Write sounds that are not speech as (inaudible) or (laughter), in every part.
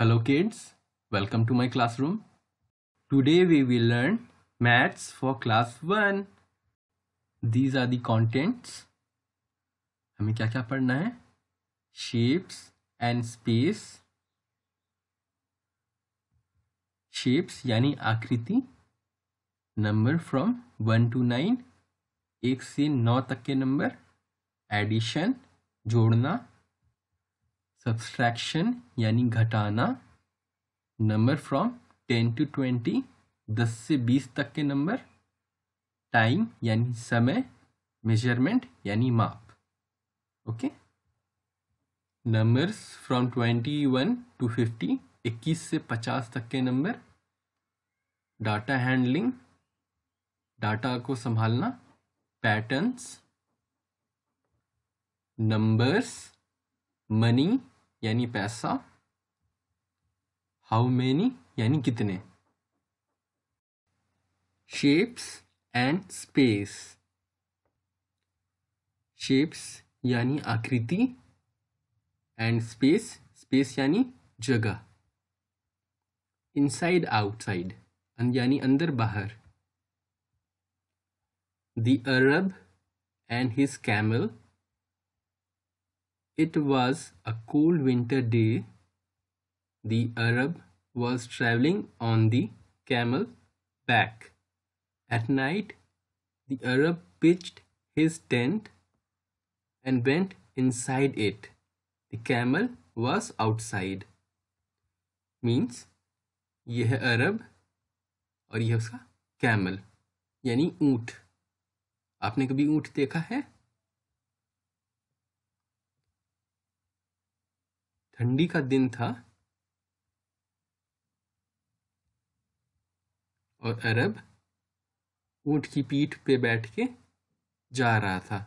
Hello kids, welcome to my classroom. Today we will learn maths for class 1. These are the contents. हमें क्या क्या पढ़ना है shapes and space shapes यानी आकृति number from one to nine एक से नौ तक के नंबर एडिशन जोड़ना सब्सट्रैक्शन यानी घटाना number from ten to twenty दस से बीस तक के नंबर टाइम यानी समय मेजरमेंट यानी माप okay numbers from twenty one to fifty इक्कीस से पचास तक के नंबर डाटा हैंडलिंग डाटा को संभालना पैटर्न्स नंबर्स मनी यानी पैसा हाउ मैनी यानी कितने शेप्स एंड स्पेस शेप्स यानी आकृति एंड स्पेस स्पेस यानी जगह इनसाइड आउटसाइड अं, यानी अंदर बाहर the Arab and his camel It was a cold winter day. The Arab was traveling on the camel back. At night, the Arab pitched his tent and went inside it. The camel was outside. Means यह है अरब और यह उसका camel यानी ऊंट आपने कभी ऊंट देखा है ठंडी का दिन था और अरब ऊंट की पीठ पे बैठ के जा रहा था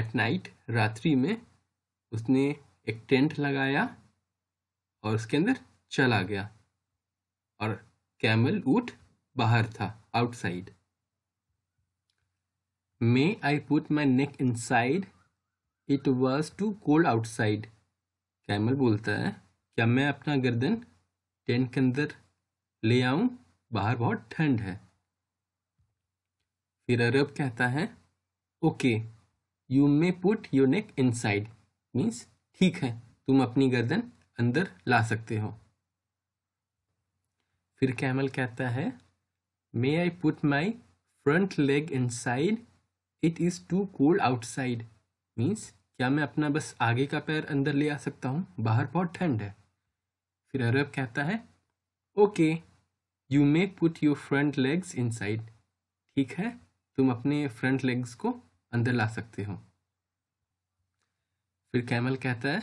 एट नाइट रात्रि में उसने एक टेंट लगाया और उसके अंदर चला गया और कैमल ऊट बाहर था outside may I put my neck inside it was too cold outside camel बोलता है क्या मैं अपना गर्दन टेंट के अंदर ले आऊं बाहर बहुत ठंड है फिर अरब कहता है okay you may put your neck inside means ठीक है तुम अपनी गर्दन अंदर ला सकते हो फिर कैमल कहता है may I put my front leg inside it is too cold outside means क्या मैं अपना बस आगे का पैर अंदर ले आ सकता हूँ बाहर बहुत ठंड है फिर अरब कहता है okay you may put your front legs side ठीक है तुम अपने फ्रंट लेग्स को अंदर ला सकते हो फिर कैमल कहता है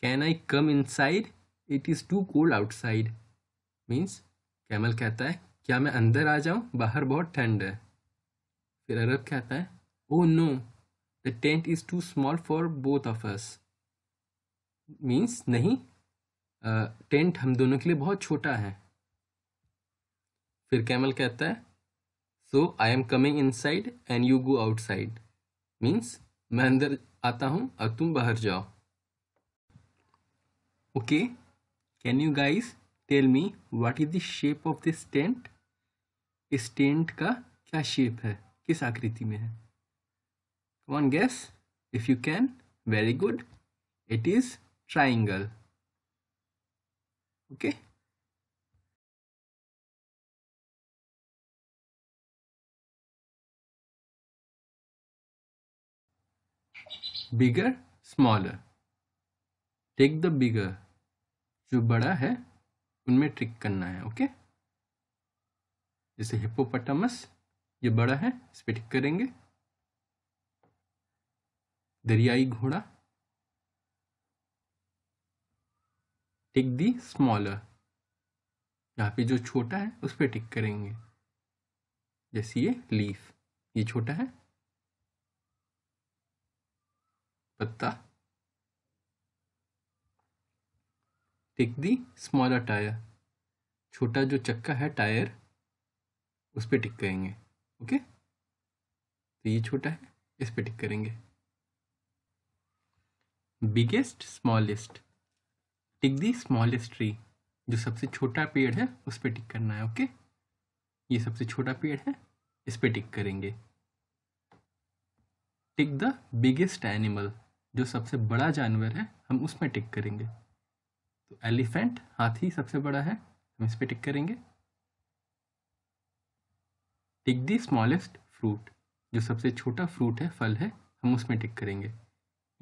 can I come inside it is too cold outside means camel कहता है क्या मैं अंदर आ जाऊं बाहर बहुत ठंड है फिर अरब कहता है oh oh, no the tent is too small for both of us means नहीं टेंट हम दोनों के लिए बहुत छोटा है फिर कैमल कहता है so I am coming inside and you go outside means मैं अंदर आता हूँ और तुम बाहर जाओ okay can you guys tell me what is the shape of this tent इस टेंट का क्या शेप है किस आकृति में है One guess, if you can. Very good. It is triangle. Okay. bigger smaller take the bigger जो बड़ा है उनमें ट्रिक करना है ओके okay? जैसे हिपोपटामस ये बड़ा है इस पर टिक करेंगे दरियाई घोड़ा टिक दी स्मॉलर यहाँ पे जो छोटा है उस पर टिक करेंगे जैसे ये लीफ ये छोटा है पत्ता टिक दी स्मॉलर टायर छोटा जो चक्का है टायर उस पर टिक करेंगे ओके तो ये छोटा है इस पर टिक करेंगे biggest smallest tick the smallest tree जो सबसे छोटा पेड़ है उस पर टिक करना है ओके ये सबसे छोटा पेड़ है इस पर टिक करेंगे टिक द बिगेस्ट एनिमल जो सबसे बड़ा जानवर है हम उसमें टिक करेंगे तो एलिफेंट हाथी सबसे बड़ा है हम इस पर टिक करेंगे टिक दी स्मॉलेस्ट फ्रूट जो सबसे छोटा फ्रूट है फल है हम उसमें टिक करेंगे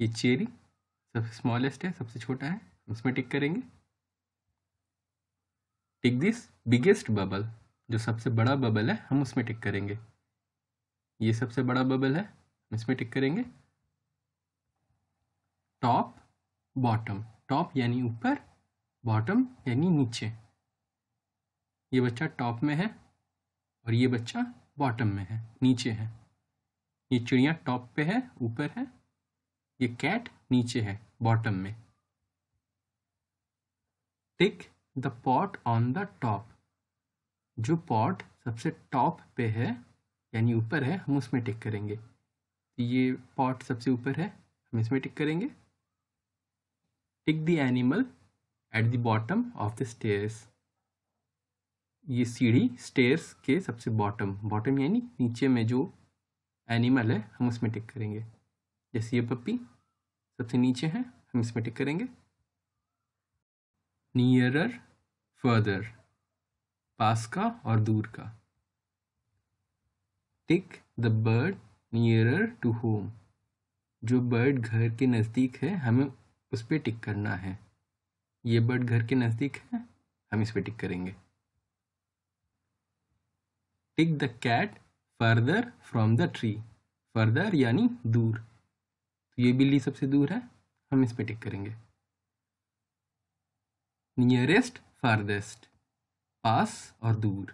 ये चेरी सबसे स्मॉलेस्ट है सबसे छोटा है उसमें टिक करेंगे टिक दिस बिगेस्ट बबल जो सबसे बड़ा बबल है हम उसमें टिक करेंगे ये सबसे बड़ा बबल है हम इसमें टिक करेंगे टॉप बॉटम टॉप यानी ऊपर बॉटम यानी नीचे ये बच्चा टॉप में है और ये बच्चा बॉटम में है नीचे है ये चिड़िया टॉप पे है ऊपर है ये कैट नीचे है बॉटम में tick the pot on the top जो पॉट सबसे टॉप पे है यानी ऊपर है हम उसमें टिक करेंगे ये पॉट सबसे ऊपर है हम इसमें टिक करेंगे tick the animal at the bottom of the stairs ये सीढ़ी स्टेयर्स के सबसे बॉटम बॉटम यानी नीचे में जो एनिमल है हम उसमें टिक करेंगे जैसे ये पप्पी सबसे नीचे है हम इसमें टिक करेंगे नियरर फर्दर पास का और दूर का tick the bird nearer to home जो बर्ड घर के नज़दीक है हमें उस पर टिक करना है ये बर्ड घर के नज़दीक है हम इस पर टिक करेंगे tick the cat farther from the tree farther यानी दूर ये बिल्ली सबसे दूर है हम इस पे टिक करेंगे नियरेस्ट फारदेस्ट पास और दूर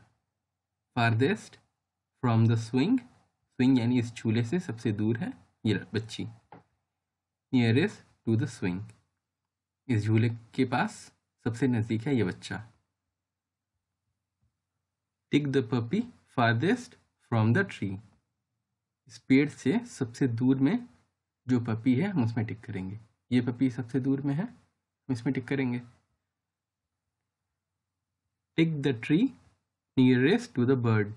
farthest from the swing swing यानी इस झूले से सबसे दूर है ये बच्ची नियरेस्ट टू द स्विंग इस झूले के पास सबसे नज़दीक है ये बच्चा tick the puppy farthest from the tree इस पेड़ से सबसे दूर में जो पपी है हम उसमें टिक करेंगे ये पपी सबसे दूर में है हम इसमें टिक करेंगे tick the tree nearest to the bird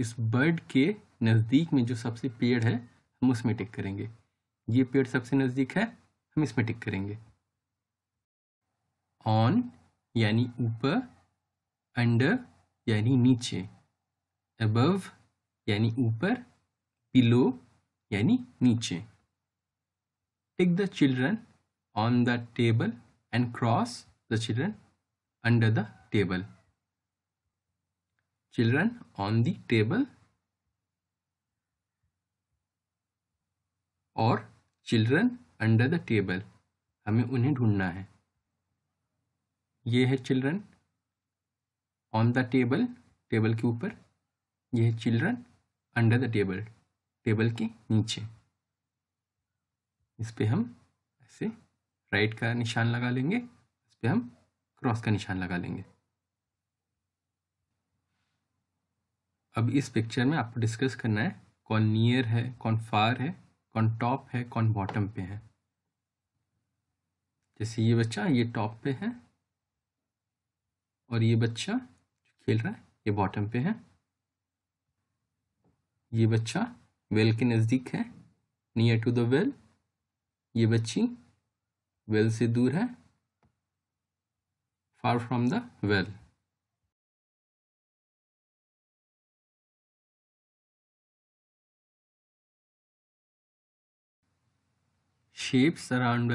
इस बर्ड के नज़दीक में जो सबसे पेड़ है हम उसमें टिक करेंगे ये पेड़ सबसे नज़दीक है हम इसमें टिक करेंगे ऑन यानी ऊपर अंडर यानी नीचे अबव यानी ऊपर बिलो यानी नीचे Pick the children on the table and cross the children under the table. Children on the table और चिल्ड्रन अंडर द टेबल हमें उन्हें ढूंढना है ये है children on the table table के ऊपर ये है children under the table table के नीचे इस पर हम ऐसे राइट का निशान लगा लेंगे इस पर हम क्रॉस का निशान लगा लेंगे अब इस पिक्चर में आपको डिस्कस करना है कौन नियर है कौन फार है कौन टॉप है कौन बॉटम पे है जैसे ये बच्चा ये टॉप पे है और ये बच्चा जो खेल रहा है ये बॉटम पे है ये बच्चा वेल के नज़दीक है नियर टू द वेल ये बच्ची वेल से दूर है far from the well shapes around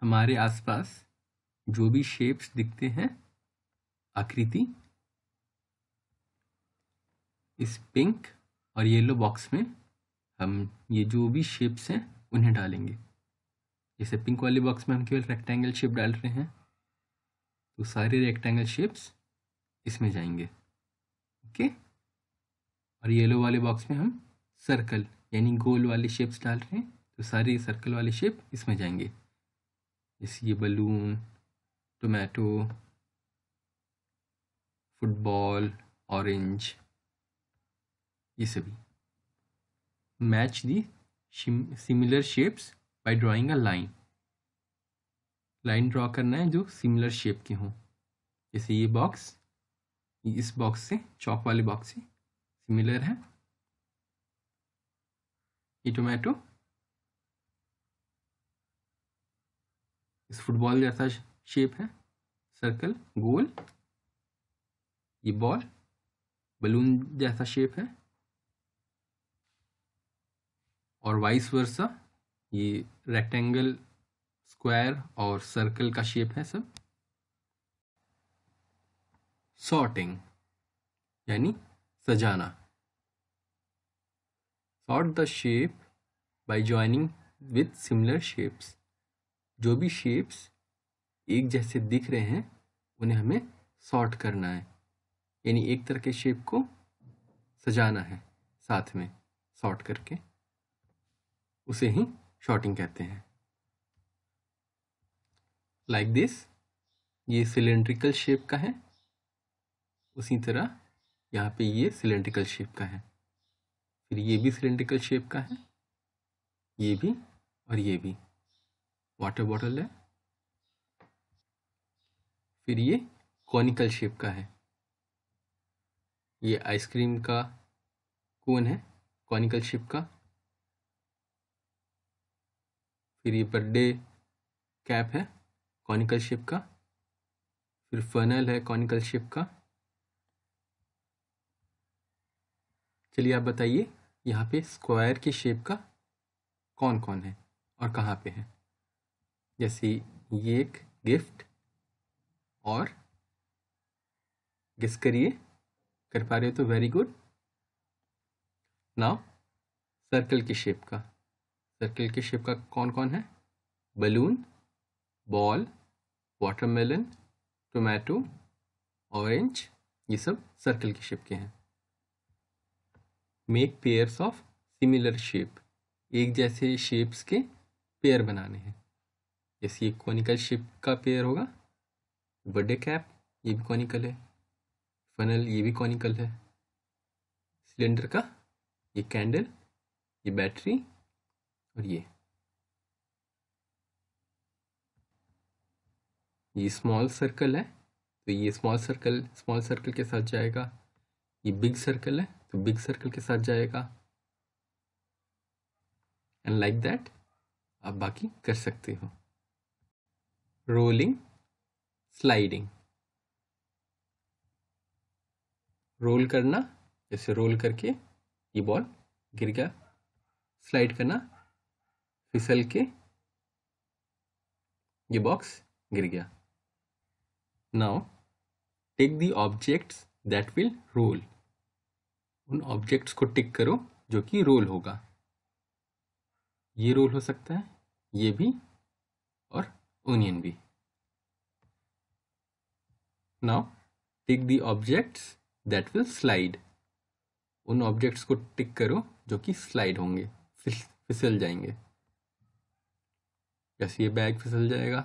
हमारे आसपास जो भी शेप्स दिखते हैं आकृति इस पिंक और येलो बॉक्स में हम ये जो भी शेप्स हैं उन्हें डालेंगे जैसे पिंक वाले बॉक्स में हम केवल रेक्टेंगल शेप डाल रहे हैं तो सारे रेक्टेंगल शेप्स इसमें जाएंगे ओके और येलो वाले बॉक्स में हम सर्कल यानी गोल वाले शेप्स डाल रहे हैं तो सारे सर्कल वाले शेप इसमें जाएंगे जैसे ये बलून टोमेटो फुटबॉल ऑरेंज ये सभी match the similar shapes by drawing a line. Line draw करना है जो सिमिलर शेप के हों जैसे ये बॉक्स इस बॉक्स से चौक वाले बॉक्स से सिमिलर है ये टोमेटो इस फुटबॉल जैसा शेप है सर्कल गोल ये बॉल बलून जैसा शेप है और वाइस वर्सा ये रेक्टेंगल स्क्वायर और सर्कल का शेप है सब सॉर्टिंग यानी सजाना sort the shape by joining with similar shapes जो भी शेप्स एक जैसे दिख रहे हैं उन्हें हमें सॉर्ट करना है यानी एक तरह के शेप को सजाना है साथ में सॉर्ट करके उसे ही शॉर्टिंग कहते हैं लाइक like दिस ये सिलेंड्रिकल शेप का है उसी तरह यहाँ पे ये सिलेंड्रिकल शेप का है फिर ये भी सिलेंड्रिकल शेप का है ये भी और ये भी वाटर बॉटल है फिर ये कॉनिकल शेप का है ये आइसक्रीम का कोन है कॉनिकल शेप का फिर ये बर्थडे कैप है कॉनिकल शेप का फिर फनल है कॉनिकल शेप का चलिए आप बताइए यहाँ पे स्क्वायर के शेप का कौन कौन है और कहाँ पे है जैसे ये एक गिफ्ट और गिस करिए कर पा रहे हो तो वेरी गुड नाउ सर्कल के शेप का सर्कल के शेप का कौन कौन है balloon ball watermelon tomato orange ये सब सर्कल के शेप के हैं make pairs of similar shape एक जैसे शेप्स के पेयर बनाने हैं जैसे ये कॉनिकल शेप का पेयर होगा बर्थडे कैप ये भी कॉनिकल है फनल ये भी कॉनिकल है सिलेंडर का ये कैंडल ये बैटरी और ये ये स्मॉल सर्कल है तो ये स्मॉल सर्कल स्मॉल सर्कल के साथ जाएगा ये बिग सर्कल है तो बिग सर्कल के साथ जाएगा एंड लाइक दैट आप बाकी कर सकते हो रोलिंग स्लाइडिंग रोल करना जैसे रोल करके ये बॉल गिर गया स्लाइड करना फिसल के ये बॉक्स गिर गया now take the objects that will roll उन ऑब्जेक्ट्स को टिक करो जो कि रोल होगा ये रोल हो सकता है ये भी और ओनियन भी now tick the objects that will slide उन ऑब्जेक्ट्स को टिक करो जो कि स्लाइड होंगे फिसल जाएंगे बस ये बैग फिसल जाएगा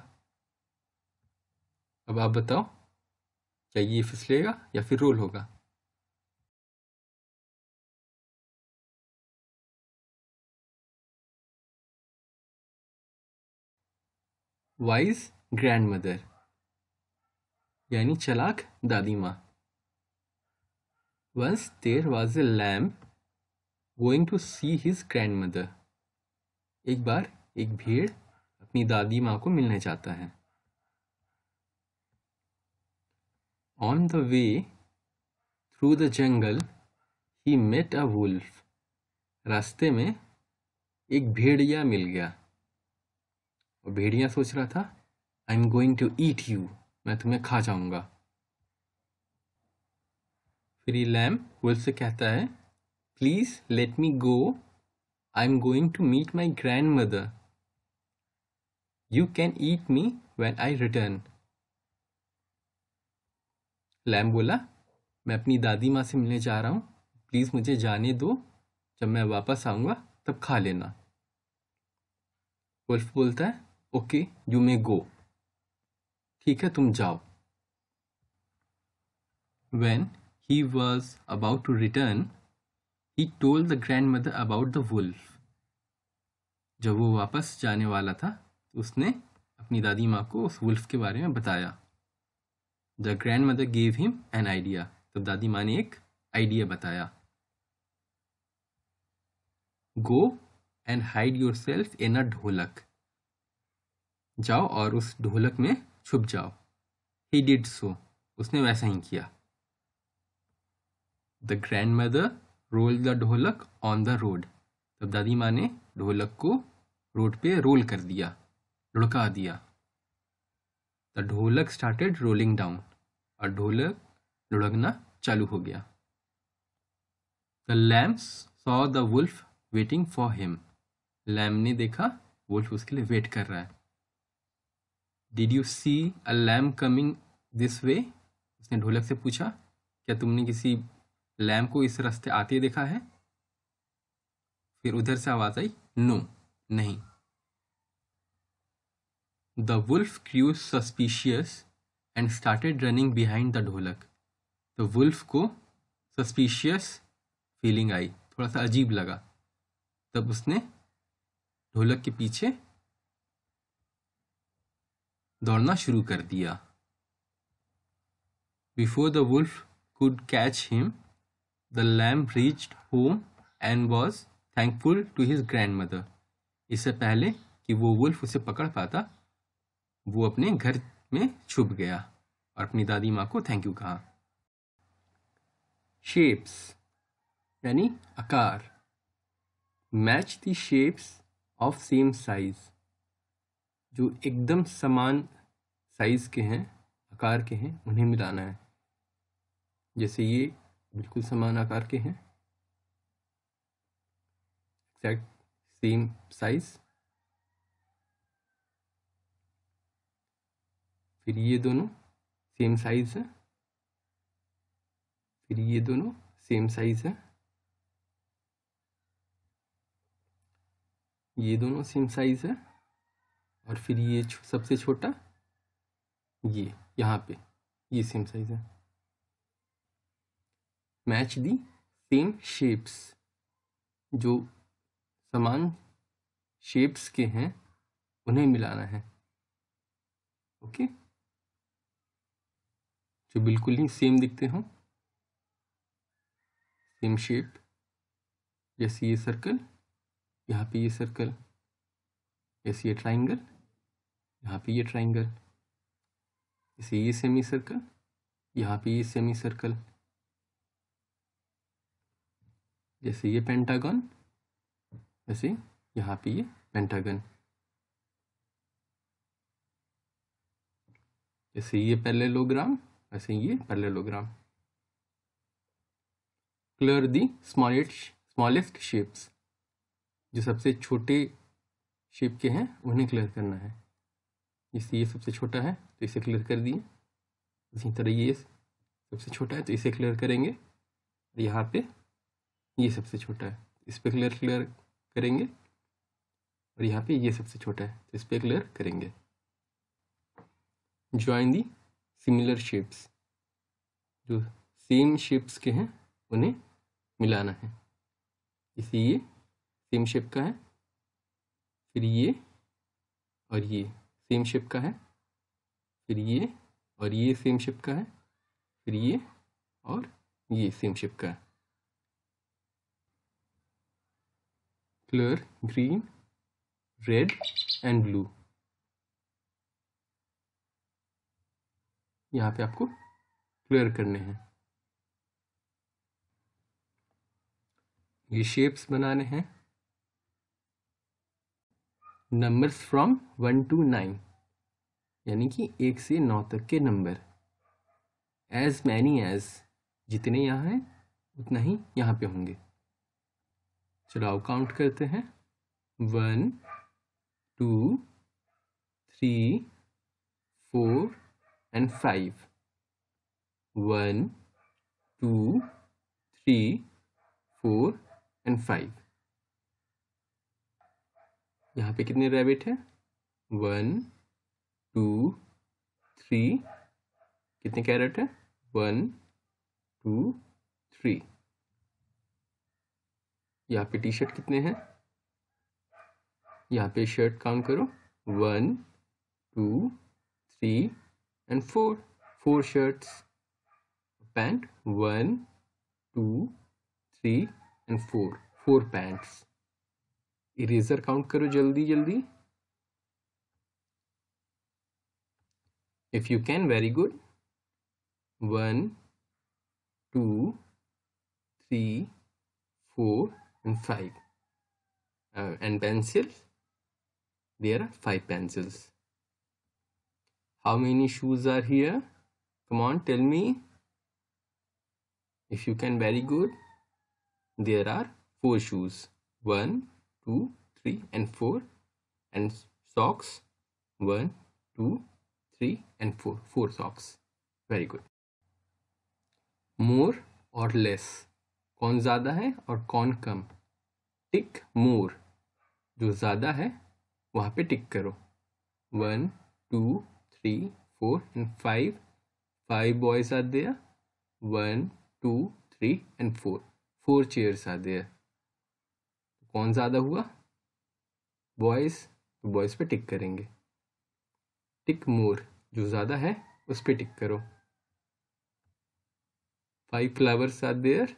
अब आप बताओ क्या ये फिसलेगा या फिर रोल होगा वाइज ग्रैंड मदर यानी चलाक दादी माँ once there was a lamb going to see his grandmother एक बार एक भीड़ अपनी दादी माँ को मिलने जाता है on the way through the jungle he met a wolf रास्ते में एक भेड़िया मिल गया और भेड़िया सोच रहा था I am going to eat you मैं तुम्हें खा जाऊंगा फिर ये लैम वुल्फ से कहता है please let me go I am going to meet my grandmother You can eat me when I return. Lamb बोला मैं अपनी दादी माँ से मिलने जा रहा हूँ प्लीज़ मुझे जाने दो जब मैं वापस आऊंगा तब खा लेना वुल्फ बोलता है ओके यू मे गो ठीक है तुम जाओ when he was about to return he told the grandmother about the wolf जब वो वापस जाने वाला था उसने अपनी दादी माँ को उस वुल्फ के बारे में बताया the grandmother gave him an idea तब दादी माँ ने एक आइडिया बताया go and hide yourself in a dholak जाओ और उस ढोलक में छुप जाओ ही डिड सो उसने वैसा ही किया the grandmother roll the dholak on the road तब दादी माँ ने ढोलक को रोड पे रोल कर दिया लुढ़का दिया द ढोलक स्टार्टेड रोलिंग डाउन और ढोलक लुढ़कना चालू हो गया the lambs saw the wolf waiting for him lamb ने देखा वुल्फ उसके लिए वेट कर रहा है did you see a lamb coming this way उसने ढोलक से पूछा क्या तुमने किसी लैम को इस रास्ते आते देखा है फिर उधर से आवाज़ आई नो नहीं the wolf grew suspicious and started running behind the dholak the wolf को suspicious फीलिंग आई थोड़ा सा अजीब लगा तब उसने ढोलक के पीछे दौड़ना शुरू कर दिया before the wolf could catch him the lamb reached home and was thankful to his grandmother इससे पहले कि वो वुल्फ उसे पकड़ पाता वो अपने घर में छुप गया और अपनी दादी माँ को थैंक यू कहा शेप्स यानी आकार match the shapes of same size जो एकदम समान साइज के हैं आकार के हैं उन्हें मिलाना है जैसे ये बिल्कुल समान आकार के हैं एग्जैक्ट सेम साइज़ फिर ये दोनों सेम साइज है फिर ये दोनों सेम साइज है ये दोनों सेम साइज है और फिर ये सबसे छोटा ये यहाँ पे ये सेम साइज है मैच दी सेम शेप्स जो समान शेप्स के हैं उन्हें मिलाना है ओके okay? जो बिल्कुल ही सेम दिखते हों सेम शेप जैसे ये सर्कल यहाँ पे ये सर्कल जैसे ये ट्राइंगल यहाँ पे ये ट्राइंगल जैसे ये सेमी सर्कल यहाँ पे ये सेमी सर्कल जैसे ये पेंटागन वैसे यहाँ पे ये पेंटागन जैसे ये पहले लोग्राम ऐसे ये parallelogram clear the smallest smallest shapes जो सबसे छोटे शेप के हैं उन्हें क्लियर करना है जैसे ये सबसे छोटा है तो इसे क्लियर कर दिए इसी तरह ये सबसे छोटा है तो इसे क्लियर करेंगे और यहाँ पे ये सबसे छोटा है इस पर क्लियर क्लियर करेंगे और यहाँ पे ये सबसे छोटा है तो इस पर क्लियर करेंगे ज्वाइन दी सिमिलर शेप्स जो सेम शेप्स के हैं उन्हें मिलाना है इसी ये सेम शेप का है फिर ये और ये सेम शेप का है फिर ये और ये सेम शेप का है फिर ये और ये सेम शेप का है colour green red and blue यहाँ पे आपको क्लियर करने हैं ये शेप्स बनाने हैं numbers from one to nine यानी कि एक से नौ तक के नंबर एज मैनी एज जितने यहाँ हैं उतना ही यहाँ पे होंगे चलो आओ काउंट करते हैं one two three four and 5. 1, 2, 3, 4 and 5. यहाँ पे कितने रैबिट हैं? वन टू थ्री कितने कैरेट है वन टू थ्री यहाँ पे टी शर्ट कितने हैं यहाँ पे शर्ट काउंट करो one two three and four four shirts pant one two three and four four pants Eraser, count karo jaldi jaldi. if you can very good one two three four and five uh, and pencils there are five pencils How many shoes are here? Come on, tell me. If you can, very good. There are four shoes. One, two, three, and four. And socks. One, two, three, and four. Four socks. Very good. More or less कौन ज़्यादा है और कौन कम टिक मोर जो ज़्यादा है वहां पे टिक करो one two three, four, and five. Five boys are there. One, two, three, and four. Four chairs are there. कौन ज़्यादा हुआ बॉयज़ बॉयज़ तो पे टिक करेंगे टिक मोर जो ज़्यादा है उस पर टिक करो five flowers are there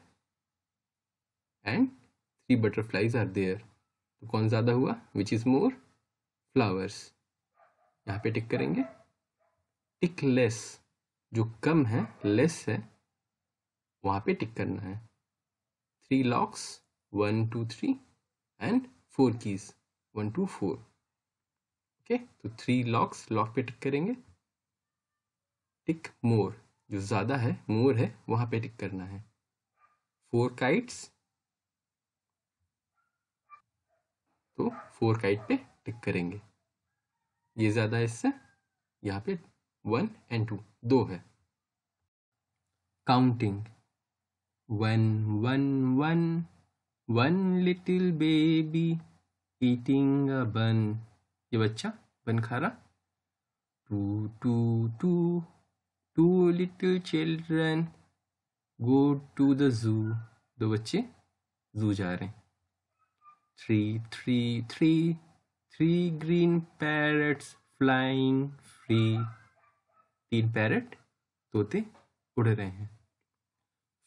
and three butterflies are there तो कौन ज़्यादा हुआ विच इज़ मोर फ्लावर्स यहां पे टिक करेंगे टिक लेस जो कम है लेस है वहाँ पे टिक करना है three locks one two three and four keys one two four okay तो थ्री लॉक्स लॉक पे टिक करेंगे टिक मोर जो ज़्यादा है मोर है वहाँ पे टिक करना है फोर काइट्स तो फोर काइट पे टिक करेंगे ये ज़्यादा इससे यहाँ पे वन एंड टू दो है counting one one one one little baby eating a bun ये बच्चा बन खा रहा two two two two little children go to the zoo दो बच्चे जू जा रहे हैं three three three three green parrots flying free तीन पैरट तोते उड़ रहे हैं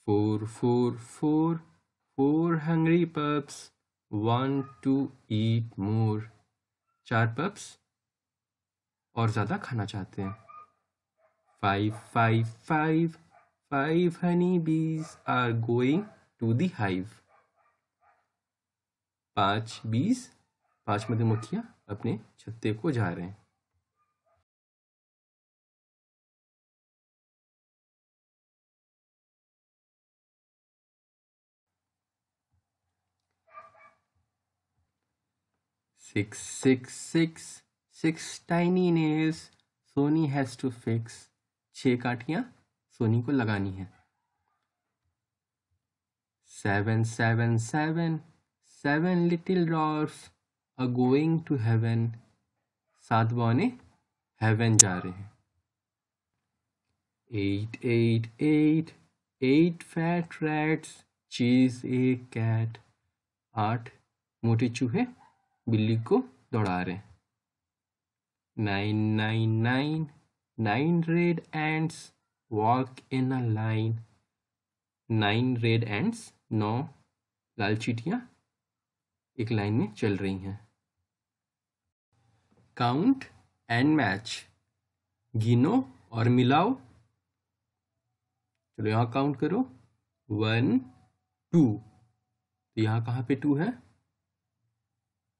four four four four hungry pups want to eat more चार पप्स और ज़्यादा खाना चाहते हैं five five five five Honey bees are going to the hive पांच बीज पांच मधुमक्खियां अपने छत्ते को जा रहे हैं Six, six, six, six tiny nails. Sony has to fix. छ काठियां Sony को लगानी है seven seven seven seven little dwarfs are going to heaven सात बौने heaven जा रहे हैं eight eight eight eight fat rats chase a cat आठ मोटे चूहे बिल्ली को दौड़ा रहे nine nine nine nine red ants walk in a line nine red ants नौ लाल चीटियां एक लाइन में चल रही हैं काउंट एंड मैच गिनो और मिलाओ चलो यहां काउंट करो वन टू तो यहां कहां पे टू है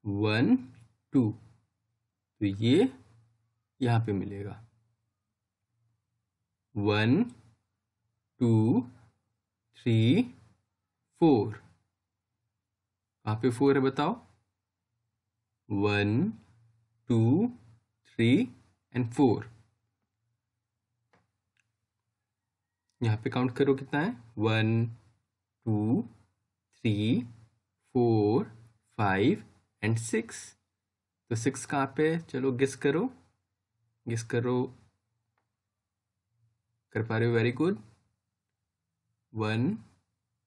वन टू तो ये यहाँ पे मिलेगा वन टू थ्री फोर कहाँ पे फोर है बताओ one two three and four यहाँ पे काउंट करो कितना है one two three four five and six तो सिक्स कहाँ पे चलो गिस करो गिस करो कर पा रहे हो very good one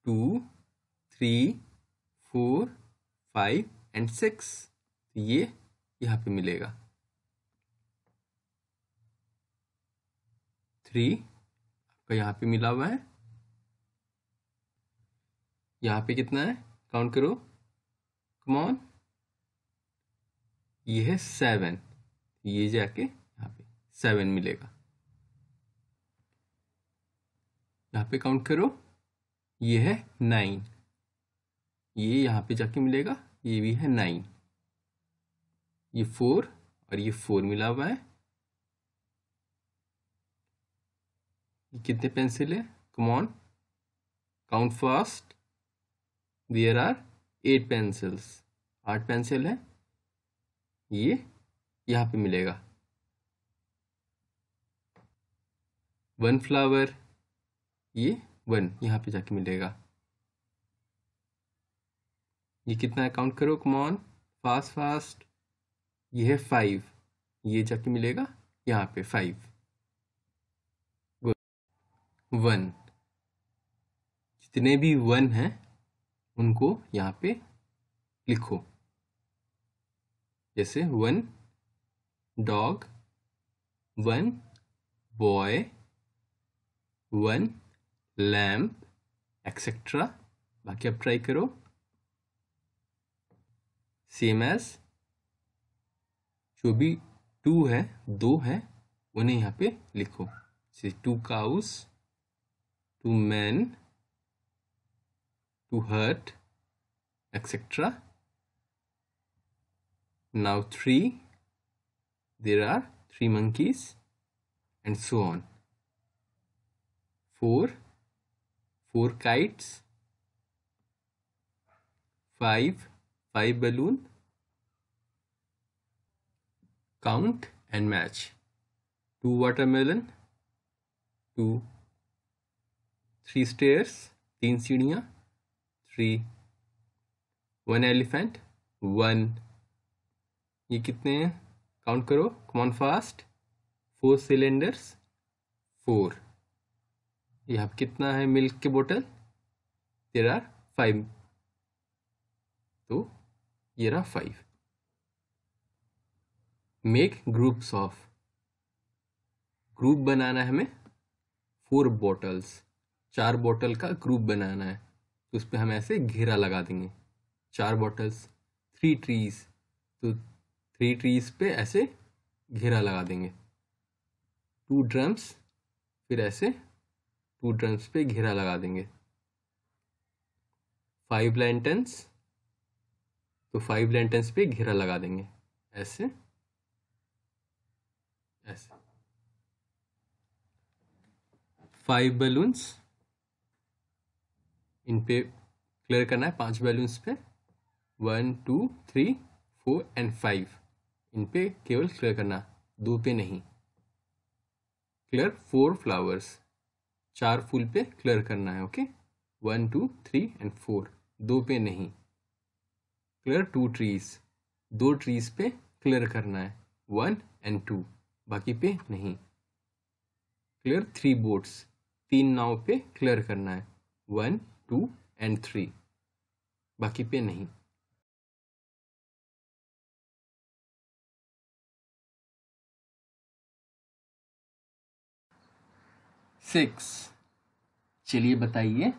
two three four five and six ये यहाँ पे मिलेगा थ्री आपका यहाँ पे मिला हुआ है यहाँ पे कितना है काउंट करो कमॉन ये है सेवन ये जाके यहाँ पे सेवन मिलेगा यहाँ पे काउंट करो ये है नाइन ये यहाँ पे जाके मिलेगा ये भी है नाइन ये फोर और ये फोर मिला हुआ है ये कितने पेंसिल है come on count fast there are eight pencils आठ पेंसिल है ये यहाँ पे मिलेगा वन फ्लावर ये वन यहाँ पे जाके मिलेगा ये कितना काउंट करो कमॉन फास्ट फास्ट ये है फाइव ये जाके मिलेगा यहाँ पे फाइव वन जितने भी वन हैं उनको यहाँ पे लिखो जैसे one dog one boy one lamp etcetera बाकी आप ट्राई करो सेम एज जो भी टू है दो है उन्हें यहाँ पे लिखो two cows two man two heart etcetera now 3 there are 3 monkeys and so on 4 4 kites 5 5 balloon count and match 2 watermelon 2 3 stairs 3 सीढ़ियाँ 3 1 elephant 1 ये कितने हैं काउंट करो come on fast four cylinders four यहाँ कितना है मिल्क के बोतल देर आर फाइव तो ये रहा five make groups of group बनाना है हमें फोर बॉटल्स चार बॉटल का ग्रुप बनाना है तो उस पर हम ऐसे घेरा लगा देंगे चार बॉटल्स थ्री ट्रीज तो थ्री ट्रीज पे ऐसे घेरा लगा देंगे टू ड्रम्स फिर ऐसे टू ड्रम्स पे घेरा लगा देंगे फाइव लैंटन्स तो फाइव लैंटन्स पे घेरा लगा देंगे ऐसे ऐसे फाइव बैलून्स इन पे क्लियर करना है पांच बैलून्स पे one two three four and five इन पे केवल क्लियर करना दो पे नहीं क्लियर फोर फ्लावर्स चार फूल पे क्लियर करना है okay one two three and four दो पे नहीं क्लियर टू ट्रीज दो ट्रीज पे क्लियर करना है वन एंड टू बाकी पे नहीं क्लियर थ्री बोट्स तीन नाव पे क्लियर करना है वन टू एंड थ्री बाकी पे नहीं सिक्स चलिए बताइए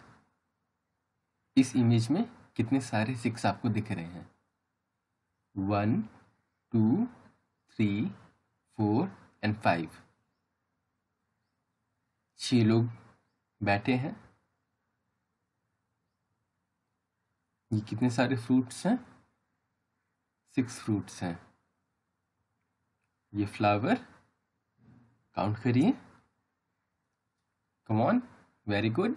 इस इमेज में कितने सारे सिक्स आपको दिख रहे हैं one two three four and five छः लोग बैठे हैं ये कितने सारे फ्रूट्स हैं सिक्स फ्रूट्स हैं ये फ्लावर काउंट करिए Come on. Very good.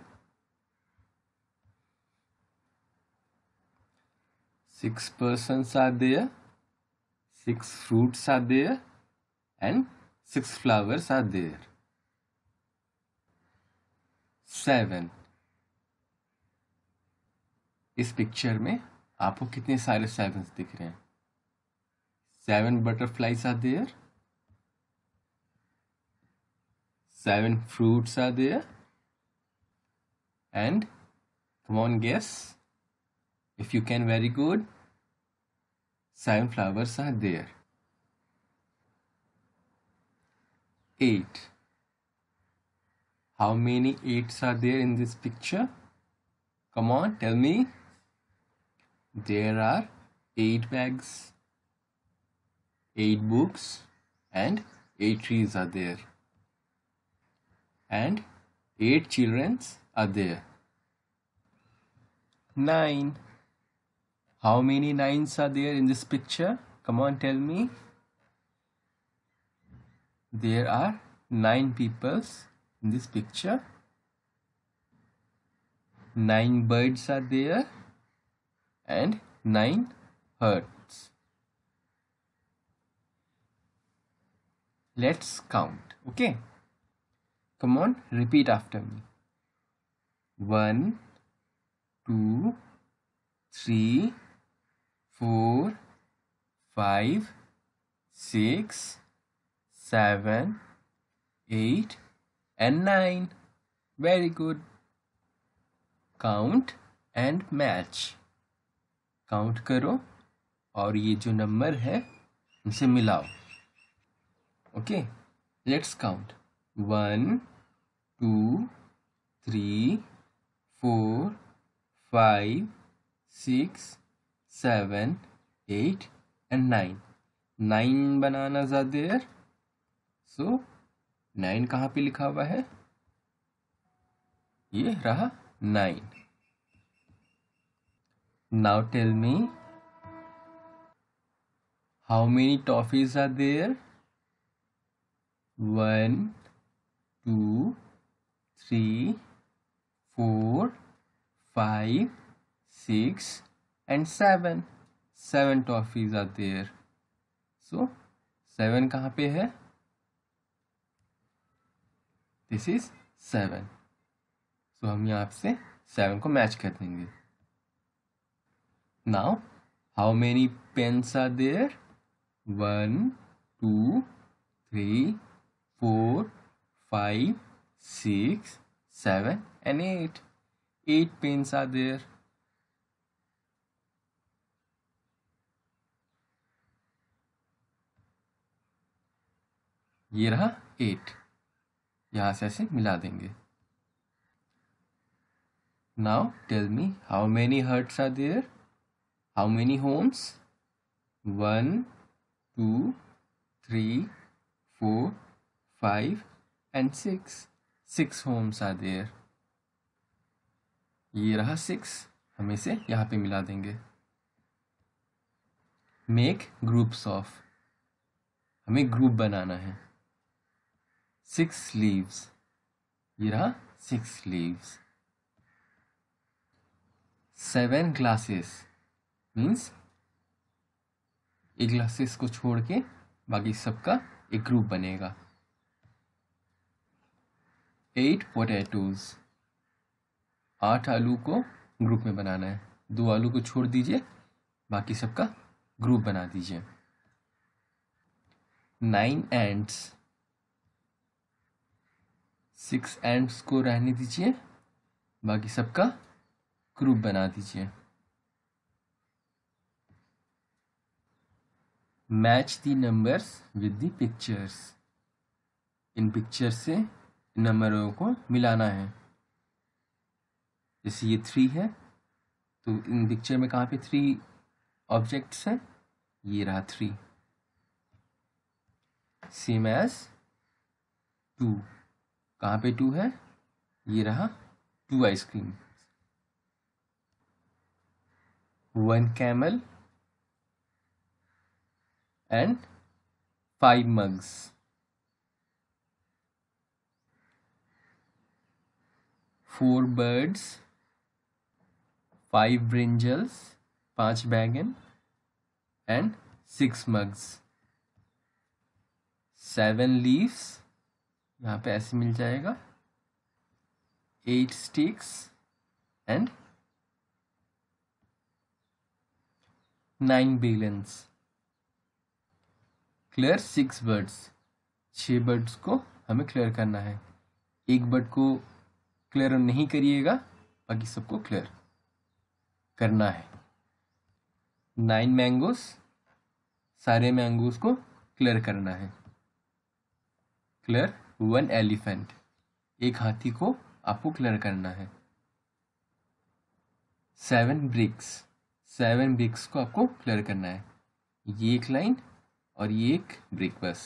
6 persons are there. 6 fruits are there. And 6 flowers are there. 7. इस पिक्चर में आपको कितने सारे सेवन दिख रहे हैं seven butterflies are there seven fruits are there and come on guess if you can very good seven flowers are there eight how many eights are there in this picture come on tell me there are eight bags eight books and eight trees are there and 8 children are there. 9. How many 9s are there in this picture? Come on, tell me. There are 9 peoples in this picture. 9 birds are there and 9 herds. Let's count, okay? Come on, repeat after me. 1 2 3 4 5 6 7 8 and 9 Very good. Count and match. count karo aur ye jo number hai unse milao okay let's count one two three four five six seven eight and nine nine बनाना ज़्यादा so nine कहाँ पे लिखा हुआ है ये रहा nine now tell me how many toffees are there one two three four five six and seven seven trophies are there so seven कहाँ पे है दिस इज सेवन सो हम यहाँ आपसे सेवन को मैच कर देंगे now how many pens are there one two three four 5, 6, 7 and 8. 8 pins are there. ये रहा एट यहां से ऐसे मिला देंगे now tell me how many hearts are there how many homes one two three four five and six six homes are there ये रहा six हम इसे यहाँ पे मिला देंगे मेक ग्रुप्स ऑफ हमें ग्रुप बनाना है सिक्स लीव्स ये रहा six leaves seven glasses means एक ग्लासेस को छोड़ के बाकी सबका एक ग्रुप बनेगा एट पोटैटोज आठ आलू को ग्रुप में बनाना है दो आलू को छोड़ दीजिए बाकी सबका ग्रुप बना दीजिए नाइन एंड्स सिक्स एंड्स को रहने दीजिए बाकी सबका ग्रुप बना दीजिए match the numbers with the pictures इन पिक्चर्स से नंबरों को मिलाना है जैसे ये थ्री है तो इन पिक्चर में कहाँ पे थ्री ऑब्जेक्ट्स है ये रहा थ्री सेम एज टू कहाँ पे टू है ये रहा two ice cream one camel and five mugs four birds five brinjals पांच बैगन and six mugs seven leaves यहाँ पे ऐसे मिल जाएगा eight sticks and nine balance clear six birds छः बर्ड्स को हमें क्लियर करना है एक बर्ड को क्लियर नहीं करिएगा बाकी सबको क्लियर करना है नाइन मैंगोस सारे मैंगोस को क्लियर करना है क्लियर वन एलिफेंट एक हाथी को आपको क्लियर करना है सेवन ब्रिक्स सेवन ब्रिक्स को आपको क्लियर करना है ये एक लाइन और ये एक ब्रिक बस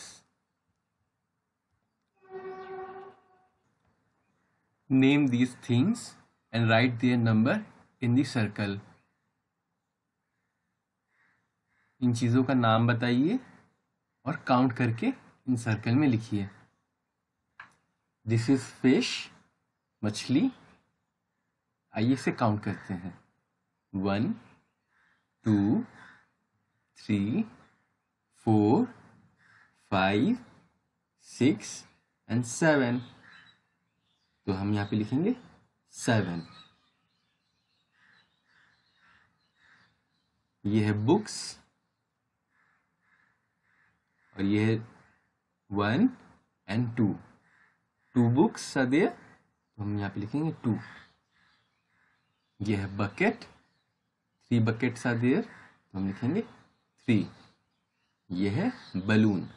name these things and write their number in the circle इन चीज़ों का नाम बताइए और काउंट करके इन सर्कल में लिखिए दिस इज फिश मछली आइए इसे काउंट करते हैं one two three four five six and seven तो हम यहाँ पे लिखेंगे सेवन ये है बुक्स और ये है one and two two books are there तो हम यहाँ पे लिखेंगे टू ये है bucket three bucket are there तो हम लिखेंगे थ्री ये है बलून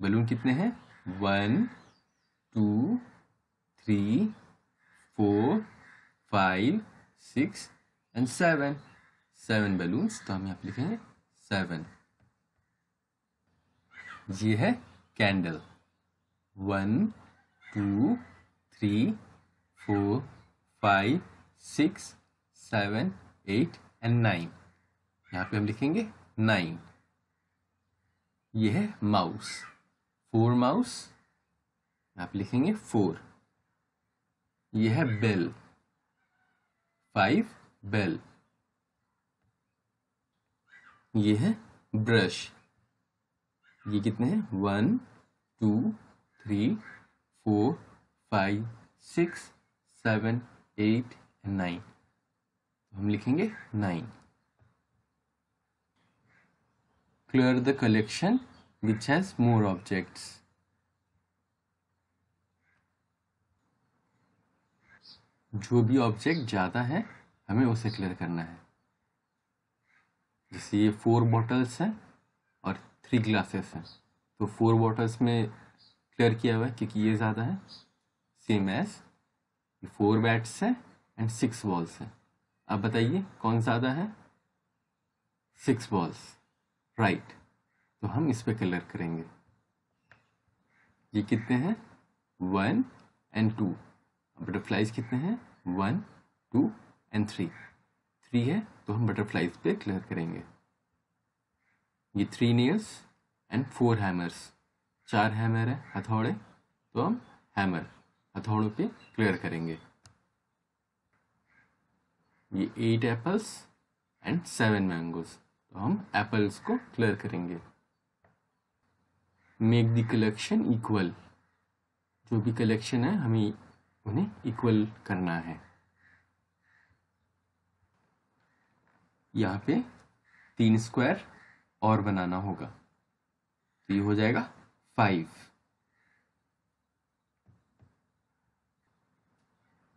बलून कितने हैं one two three four five six and seven seven balloons तो हम यहाँ पर लिखेंगे सेवन ये है candle one two three four five six seven eight and nine यहाँ पे हम लिखेंगे नाइन ये है माउस फोर माउस यहाँ पे लिखेंगे फोर यह है बेल फाइव बेल ये है ब्रश ये कितने हैं one two three four five six seven eight and nine हम लिखेंगे nine clear the collection which has more objects जो भी ऑब्जेक्ट ज़्यादा है हमें उसे क्लियर करना है जैसे ये फोर बॉटल्स हैं और थ्री ग्लासेस हैं तो फोर बॉटल्स में क्लियर किया हुआ है क्योंकि ये ज़्यादा है सेम एज फोर बैट्स है एंड सिक्स बॉल्स है अब बताइए कौन ज़्यादा है सिक्स बॉल्स राइट तो हम इस पर क्लियर करेंगे ये कितने हैं वन एंड टू बटरफ्लाइज कितने हैं one two and three three है तो हम बटरफ्लाइज पे क्लियर करेंगे ये three nails and four hammers चार हैमर है हथौड़े तो हम हैमर हथौड़ों पे क्लियर करेंगे ये eight apples and seven mangoes तो हम एप्पल्स को क्लियर करेंगे मेक द कलेक्शन इक्वल जो भी कलेक्शन है हमें उन्हें इक्वल करना है यहां पे तीन स्क्वायर और बनाना होगा तो ये हो जाएगा फाइव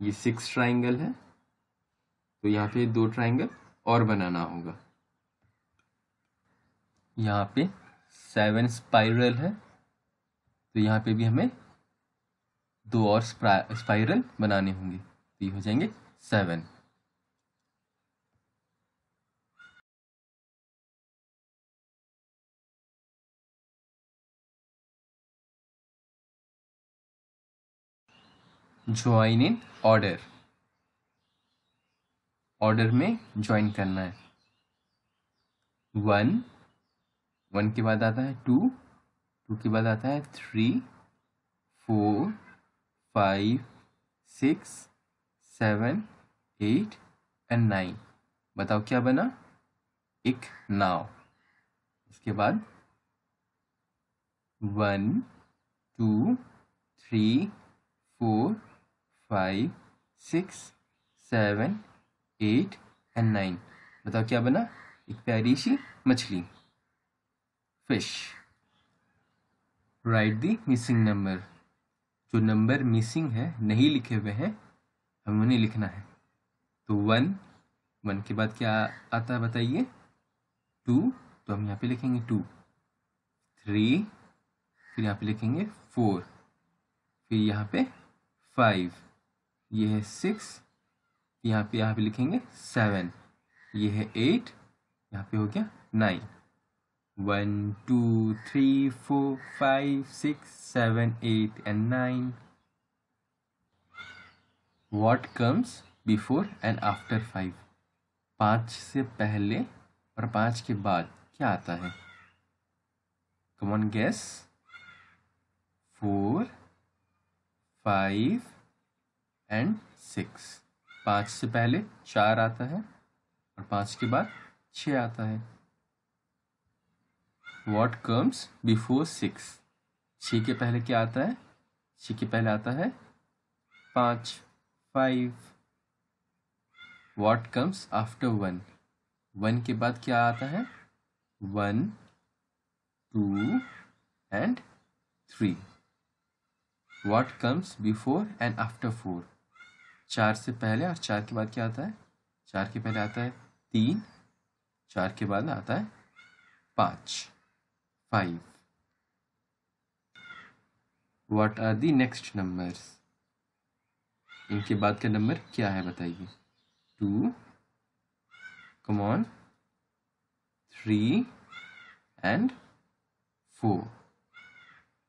ये सिक्स ट्राइंगल है तो यहां पे दो ट्राइंगल और बनाना होगा यहां पे सेवन स्पाइरल है तो यहां पे भी हमें दो और स्पाइरल बनाने होंगे तो ये हो जाएंगे seven join in order order में ज्वाइन करना है वन वन के बाद आता है टू टू के बाद आता है three four five six seven eight and nine बताओ क्या बना एक नाव इसके बाद one two three four five six seven eight and nine बताओ क्या बना एक प्यारी सी मछली fish right the missing number जो नंबर मिसिंग है नहीं लिखे हुए हैं हमें उन्हें लिखना है तो वन वन के बाद क्या आता है बताइए टू तो हम यहाँ पे लिखेंगे टू थ्री फिर यहाँ पे लिखेंगे फोर फिर यहाँ पे फाइव ये है सिक्स यहाँ पे यहाँ पे लिखेंगे सेवन ये है एट यहाँ पे हो गया nine one two three four five six seven eight and nine what comes before and after five पाँच से पहले और पाँच के बाद क्या आता है come on guess four five and six पाँच से पहले चार आता है और पाँच के बाद छः आता है वॉट कम्स बिफोर सिक्स छ के पहले क्या आता है छ के पहले आता है पाँच five what comes after one one के बाद क्या आता है one two and three what comes before and after four चार से पहले और चार के बाद क्या आता है चार के पहले आता है तीन चार के बाद आता है पाँच five what are the next numbers इनके बाद का नंबर क्या है बताइए two come on three and four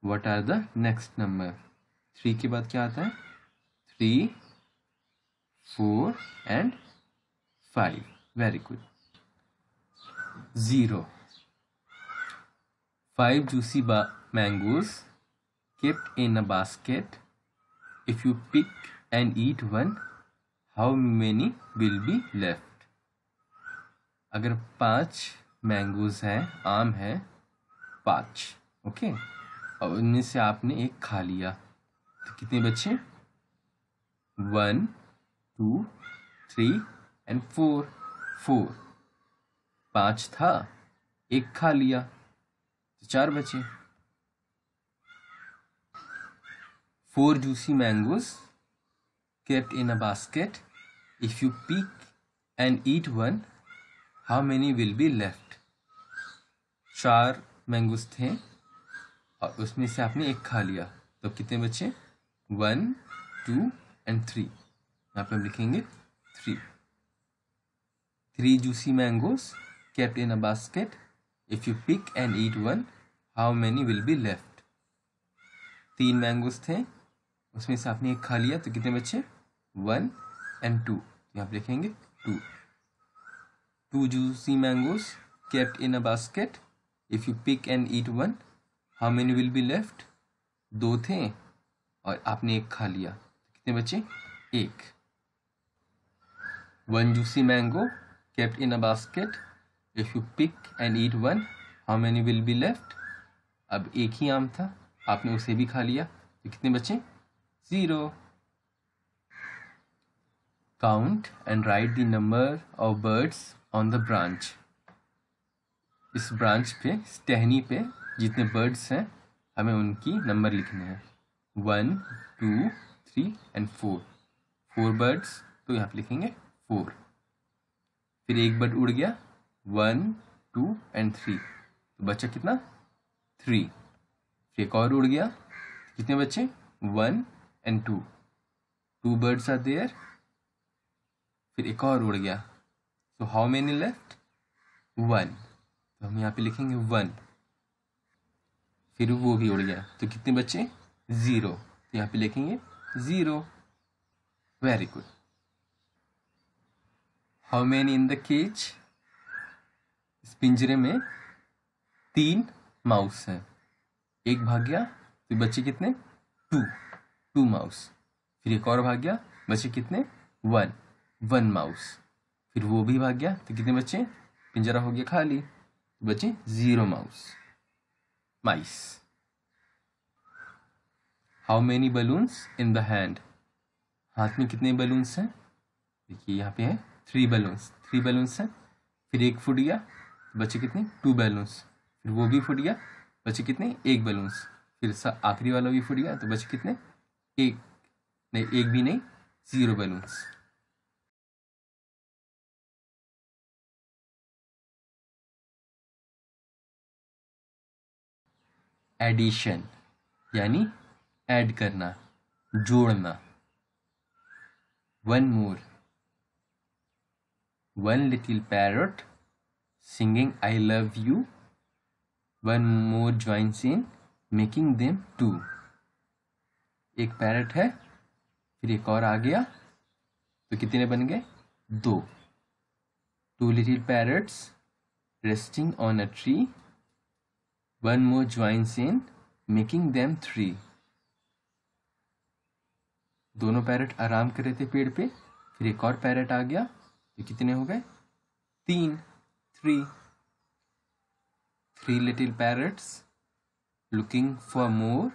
what are the next number three के बाद क्या आता है three four and five very good zero five juicy ba mangoes kept in a basket if you pick and eat one how many will be left अगर पांच mangoes हैं आम है पांच ओके और उनमें से आपने एक खा लिया तो कितने बचे one two three and four four पांच था एक खा लिया चार बचे four juicy mangoes kept in a basket if you pick and eat one how many will be left चार मैंगोस थे और उसमें से आपने एक खा लिया तो कितने बचे वन टू एंड थ्री यहाँ पे हम लिखेंगे three three juicy mangoes kept in a basket if you pick and eat one how many will be left तीन मैंगोज थे उसमें से आपने एक खा लिया तो कितने बचे वन एंड टू यहाँ पर लिखेंगे two two juicy mangoes kept in a basket if you pick and eat one how many will be left दो थे और आपने एक खा लिया कितने बचे एक one juicy mango kept in a basket if you pick and eat one how many will be left अब एक ही आम था आपने उसे भी खा लिया तो कितने बचे zero count and write the number of birds on the branch इस ब्रांच पे टहनी पे जितने बर्ड्स हैं हमें उनकी नंबर लिखने हैं one two three and four four birds तो यहाँ पे लिखेंगे फोर फिर एक बर्ड उड़ गया वन टू एंड थ्री तो बच्चा कितना थ्री एक और उड़ गया कितने बच्चे one and two two birds are there फिर एक और उड़ गया so how many left one तो हम यहाँ पे लिखेंगे वन फिर वो भी उड़ गया तो कितने बच्चे ज़ीरो तो यहाँ पे लिखेंगे zero very good how many in the cage इस पिंजरे में तीन माउस है एक भाग गया तो बच्चे कितने टू टू माउस फिर एक और भाग गया बच्चे कितने वन वन माउस फिर वो भी भाग गया तो कितने बच्चे पिंजरा हो गया खाली तो बच्चे zero mouse mice how many balloons in the hand हाथ में कितने बलून्स हैं देखिए यहाँ पे है थ्री बलून्स थ्री बलून्स हैं फिर एक फूट गया तो कितने टू बैलून्स वो भी फूट गया बचे कितने एक बैलून्स फिर आखिरी वाला भी फूट गया तो बचे कितने एक नहीं एक भी नहीं ज़ीरो बैलून्स एडिशन यानी ऐड करना जोड़ना one more one little parrot singing I love you one more join in making them two एक पैरट है फिर एक और आ गया तो कितने बन गए दो two little parrots resting on a tree one more join in making them three दोनों पैरट आराम कर रहे थे पेड़ पे फिर एक और पैरट आ गया तो कितने हो गए तीन three three little parrots looking for more.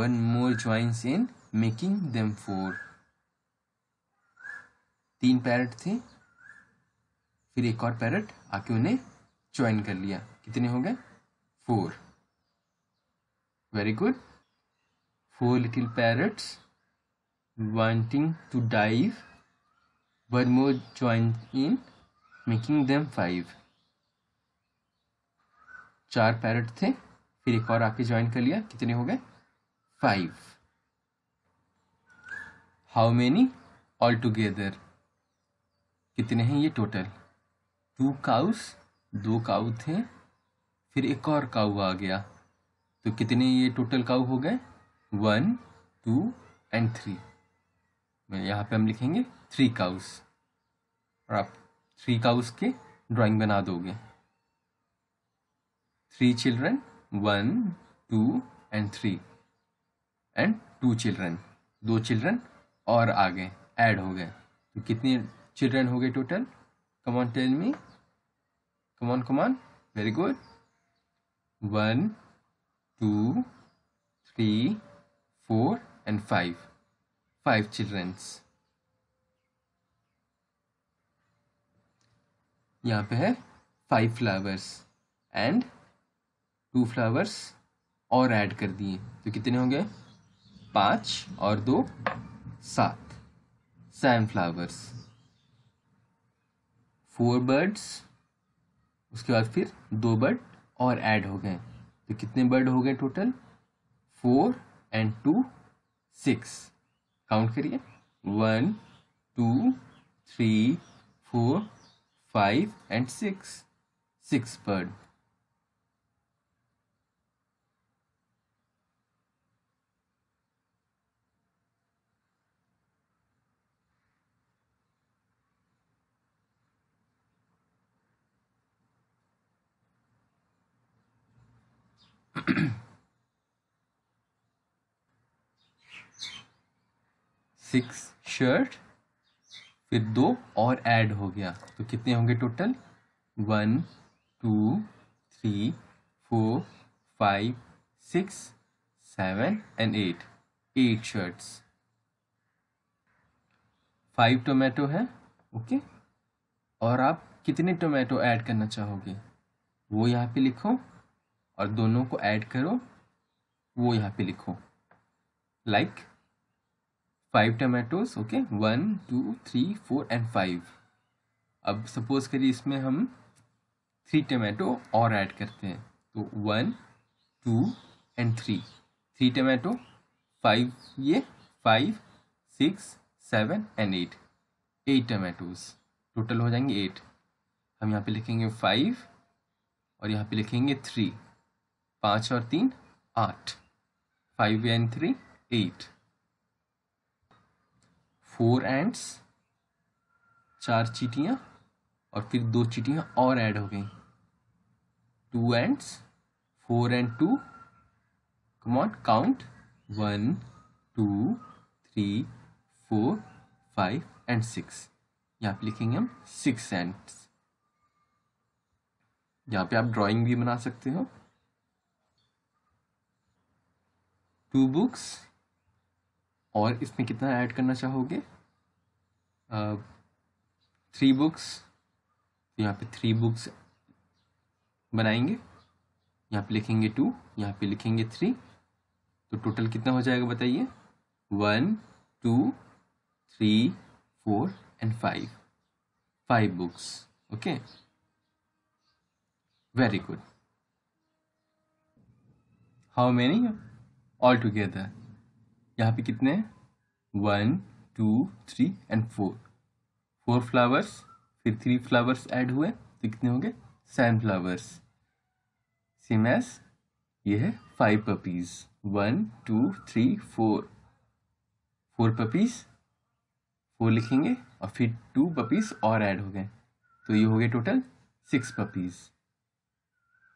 One more joins in, making them four. तीन पैरट थे फिर एक और पैरट आके उन्हें ज्वाइन कर लिया कितने हो गए four very good four little parrots wanting to dive one more join in making them five चार पैरट थे फिर एक और आके ज्वाइन कर लिया कितने हो गए five how many all together कितने हैं ये टोटल टू काउस दो काऊ थे फिर एक और काऊ आ गया तो कितने ये टोटल काऊ हो गए वन टू एंड थ्री यहाँ पे हम लिखेंगे थ्री काउस और आप थ्री काउस के ड्राइंग बना दोगे three children, one, two, and three, and two children, दो children और आ गए ऐड हो गए तो कितने चिल्ड्रन हो गए total come on tell me come on come on very good one two three four and five five childrens यहाँ पे है five flowers and two flowers और ऐड कर दिए तो कितने हो गए पाँच और दो सात सेवन फ्लावर्स फोर बर्ड्स उसके बाद फिर दो बर्ड और ऐड हो गए तो कितने बर्ड हो गए total four and two six count करिए one two three four five and six six bird six (clears throat) shirt फिर दो और ऐड हो गया तो कितने होंगे total one two three four five six seven and eight eight shirts five tomato है ओके और आप कितने टोमेटो ऐड करना चाहोगे वो यहाँ पे लिखो और दोनों को ऐड करो वो यहाँ पे लिखो like five tomatoes okay one two three four and five अब सपोज करिए इसमें हम थ्री टमाटो और ऐड करते हैं तो one two and three three tomato five ये five six seven and eight eight tomatoes total हो जाएंगे एट हम यहाँ पे लिखेंगे फाइव और यहाँ पे लिखेंगे थ्री पाँच और तीन आठ five and three eight four ants चार चीटियाँ और फिर दो चीटियाँ और ऐड हो गई two ants four and two come on count one two three four five and six यहाँ पे लिखेंगे हम सिक्स एंड्स यहाँ पे आप ड्राइंग भी बना सकते हो टू बुक्स और इसमें कितना ऐड करना चाहोगे थ्री बुक्स तो यहाँ पे थ्री बुक्स बनाएंगे यहाँ पे लिखेंगे टू यहाँ पे लिखेंगे थ्री तो टोटल कितना हो जाएगा बताइए one two three four and five five books okay very good how many all together यहाँ पे कितने one two three and four four flowers फिर थ्री फ्लावर्स ऐड हुए तो कितने होंगे सेवन फ्लावर्स सेम एस ये है five puppies one two three four four puppies four लिखेंगे और फिर टू पपीज और ऐड हो गए तो ये हो गए टोटल सिक्स पपीज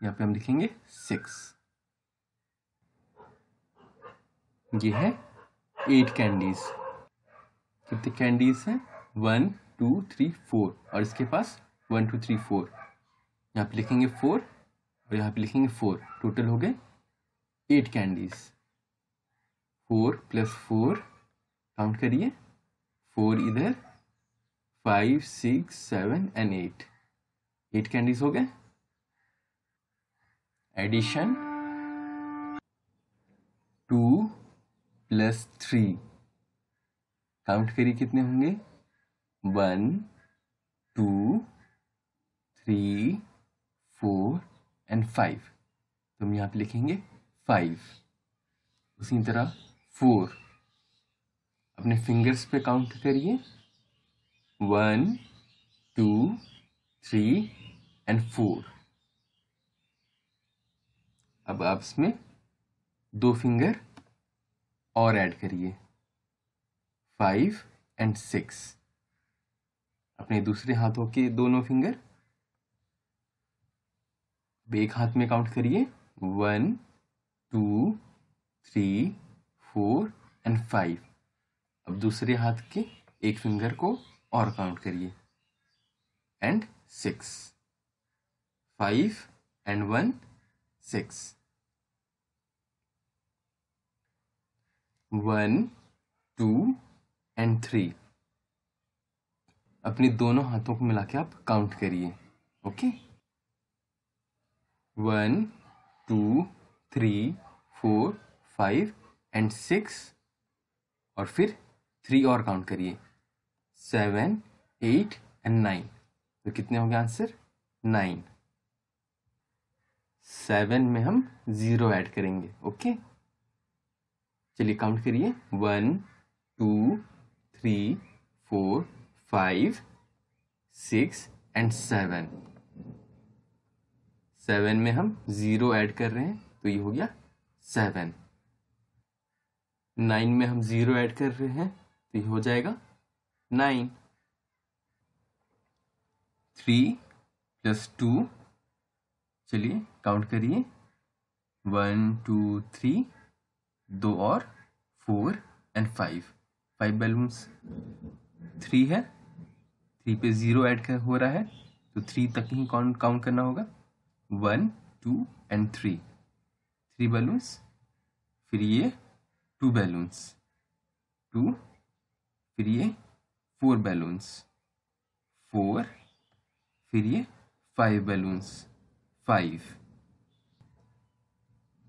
यहाँ पे हम लिखेंगे सिक्स ये है एट कैंडीज कितने कैंडीज हैं वन टू थ्री फोर और इसके पास वन टू थ्री फोर यहाँ पे लिखेंगे फोर और यहाँ पे लिखेंगे फोर टोटल हो गए eight candies four plus four count करिए फोर इधर five six seven and eight eight candies हो गए addition two plus three count करिए कितने होंगे one two three four and five तो हम यहाँ पे लिखेंगे फाइव उसी तरह फोर अपने फिंगर्स पे काउंट करिए one two three and four अब आप इसमें दो फिंगर और ऐड करिए फाइव एंड सिक्स अपने दूसरे हाथों के दोनों फिंगर एक हाथ में काउंट करिए one two three four and five अब दूसरे हाथ के एक फिंगर को और काउंट करिए and six five and one six one two and three अपने दोनों हाथों को मिला के आप काउंट करिए okay one two three four five and six और फिर थ्री और काउंट करिए सेवन एट एंड नाइन तो कितने हो गए आंसर नाइन सेवन में हम ज़ीरो ऐड करेंगे ओके चलिए काउंट करिए one two three four five six and seven seven में हम ज़ीरो ऐड कर रहे हैं तो ये हो गया सेवन नाइन में हम ज़ीरो ऐड कर रहे हैं तो ये हो जाएगा नाइन थ्री प्लस टू चलिए काउंट करिए वन टू थ्री दो और four and five five balloons three है थ्री पे ज़ीरो ऐड हो रहा है तो थ्री तक ही काउंट काउंट करना होगा one two and three three balloons फिर ये टू बैलून्स टू फिर ये फोर बैलून्स फोर फिर ये five balloons five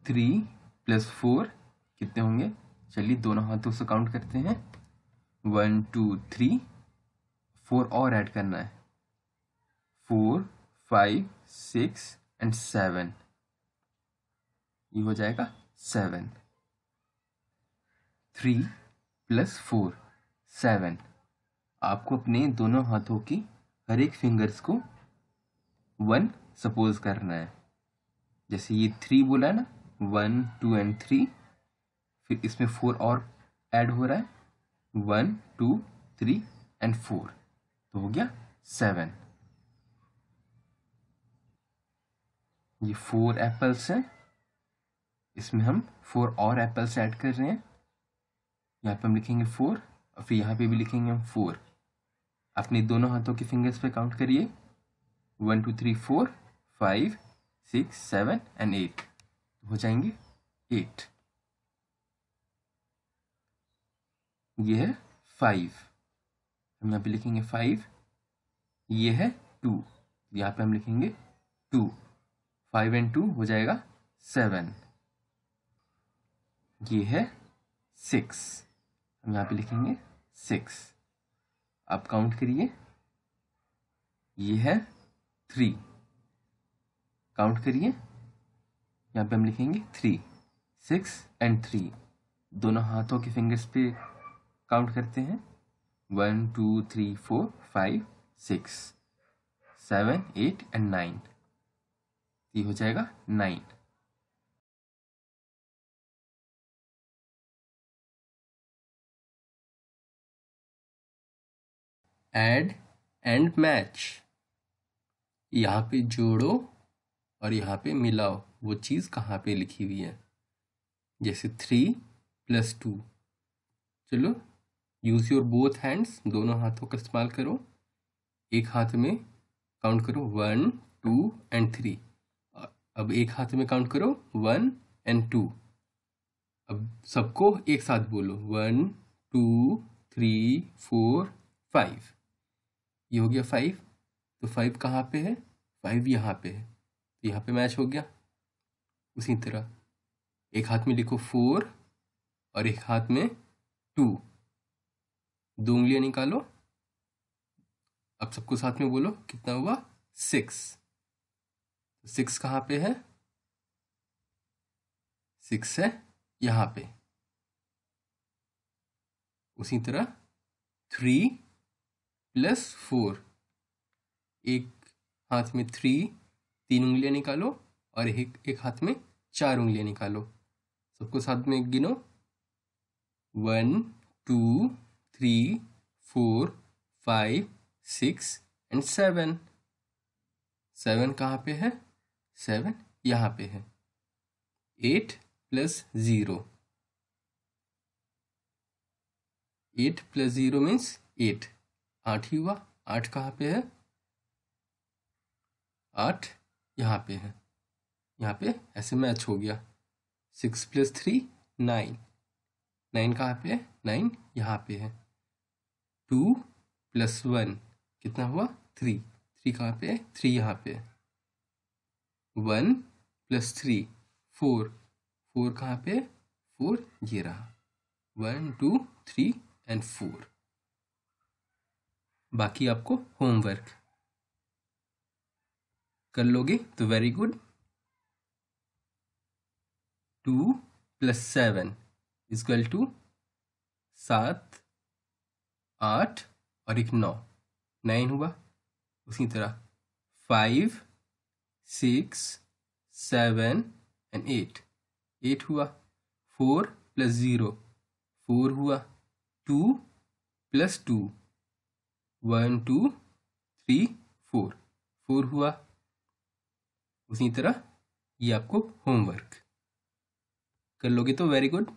three plus four कितने होंगे चलिए दोनों हाथों से काउंट करते हैं वन टू थ्री फोर और ऐड करना है four five six and seven ये हो जाएगा seven three plus four seven आपको अपने दोनों हाथों की हर एक फिंगर्स को वन सपोज करना है जैसे ये थ्री बोला ना वन टू एंड थ्री फिर इसमें फोर और ऐड हो रहा है one two three and four तो हो गया सेवन ये फोर एप्पल्स हैं इसमें हम फोर और एप्पल्स ऐड कर रहे हैं यहाँ पे हम लिखेंगे फोर और फिर यहाँ पे भी लिखेंगे हम फोर अपने दोनों हाथों के फिंगर्स पे काउंट करिए one two three four five six seven and eight हो जाएंगे एट ये है फाइव हम यहाँ पे लिखेंगे फाइव ये है टू यहाँ पे हम लिखेंगे टू फाइव एंड टू हो जाएगा सेवन ये है सिक्स हम यहाँ पे लिखेंगे सिक्स आप काउंट करिए ये है थ्री काउंट करिए यहाँ पे हम लिखेंगे थ्री सिक्स एंड थ्री दोनों हाथों के फिंगर्स पे काउंट करते हैं one two three four five six seven eight and nine ये हो जाएगा नाइन एड एंड मैच यहाँ पे जोड़ो और यहाँ पे मिलाओ वो चीज़ कहाँ पे लिखी हुई है जैसे थ्री प्लस टू चलो यूज़ योर बोथ हैंड्स दोनों हाथों का इस्तेमाल करो एक हाथ में काउंट करो वन टू एंड थ्री अब एक हाथ में काउंट करो वन एंड टू अब सबको एक साथ बोलो one two three four five ये हो गया फाइव तो फाइव कहाँ पे है फाइव यहाँ पे है तो यहाँ पे मैच हो गया उसी तरह एक हाथ में लिखो फोर और एक हाथ में टू दो उंगलियां निकालो अब सबको साथ में बोलो कितना हुआ सिक्स तो सिक्स कहां पे है सिक्स है यहां पे उसी तरह थ्री प्लस फोर एक हाथ में थ्री तीन उंगलियां निकालो और एक एक हाथ में चार उंगलियां निकालो सबको साथ में गिनो one two three four five six and seven seven कहाँ पे है सेवन यहाँ पे है eight plus zero eight plus zero means eight आठ ही हुआ आठ कहाँ पे है आठ यहाँ पे है यहाँ पे ऐसे मैच हो गया six plus three nine nine कहाँ पे है नाइन यहाँ पे है टू प्लस वन कितना हुआ थ्री थ्री कहाँ पे है थ्री यहाँ पे one plus three four four कहाँ पे फोर ये रहा one two three and four बाकी आपको होमवर्क कर लोगे तो very good two plus seven is equal to सात आठ और एक नौ नाइन हुआ उसी तरह five six seven and eight eight हुआ फोर प्लस ज़ीरो फोर हुआ two plus two one two three four four हुआ उसी तरह ये आपको होमवर्क कर लोगे तो very good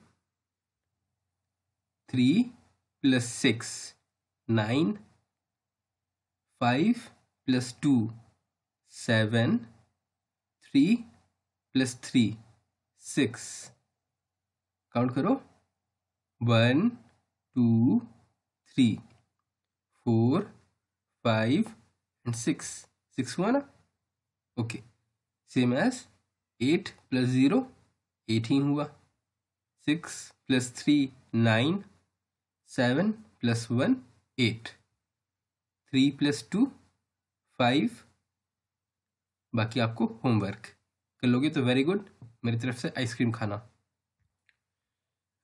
three plus six nine five plus two seven three plus three six count करो one two three four five and six six हुआ ना okay same as eight plus zero eight ही हुआ six plus three nine seven plus one eight three plus two five बाकी आपको homework कर लोगे तो वेरी गुड मेरी तरफ से आइसक्रीम खाना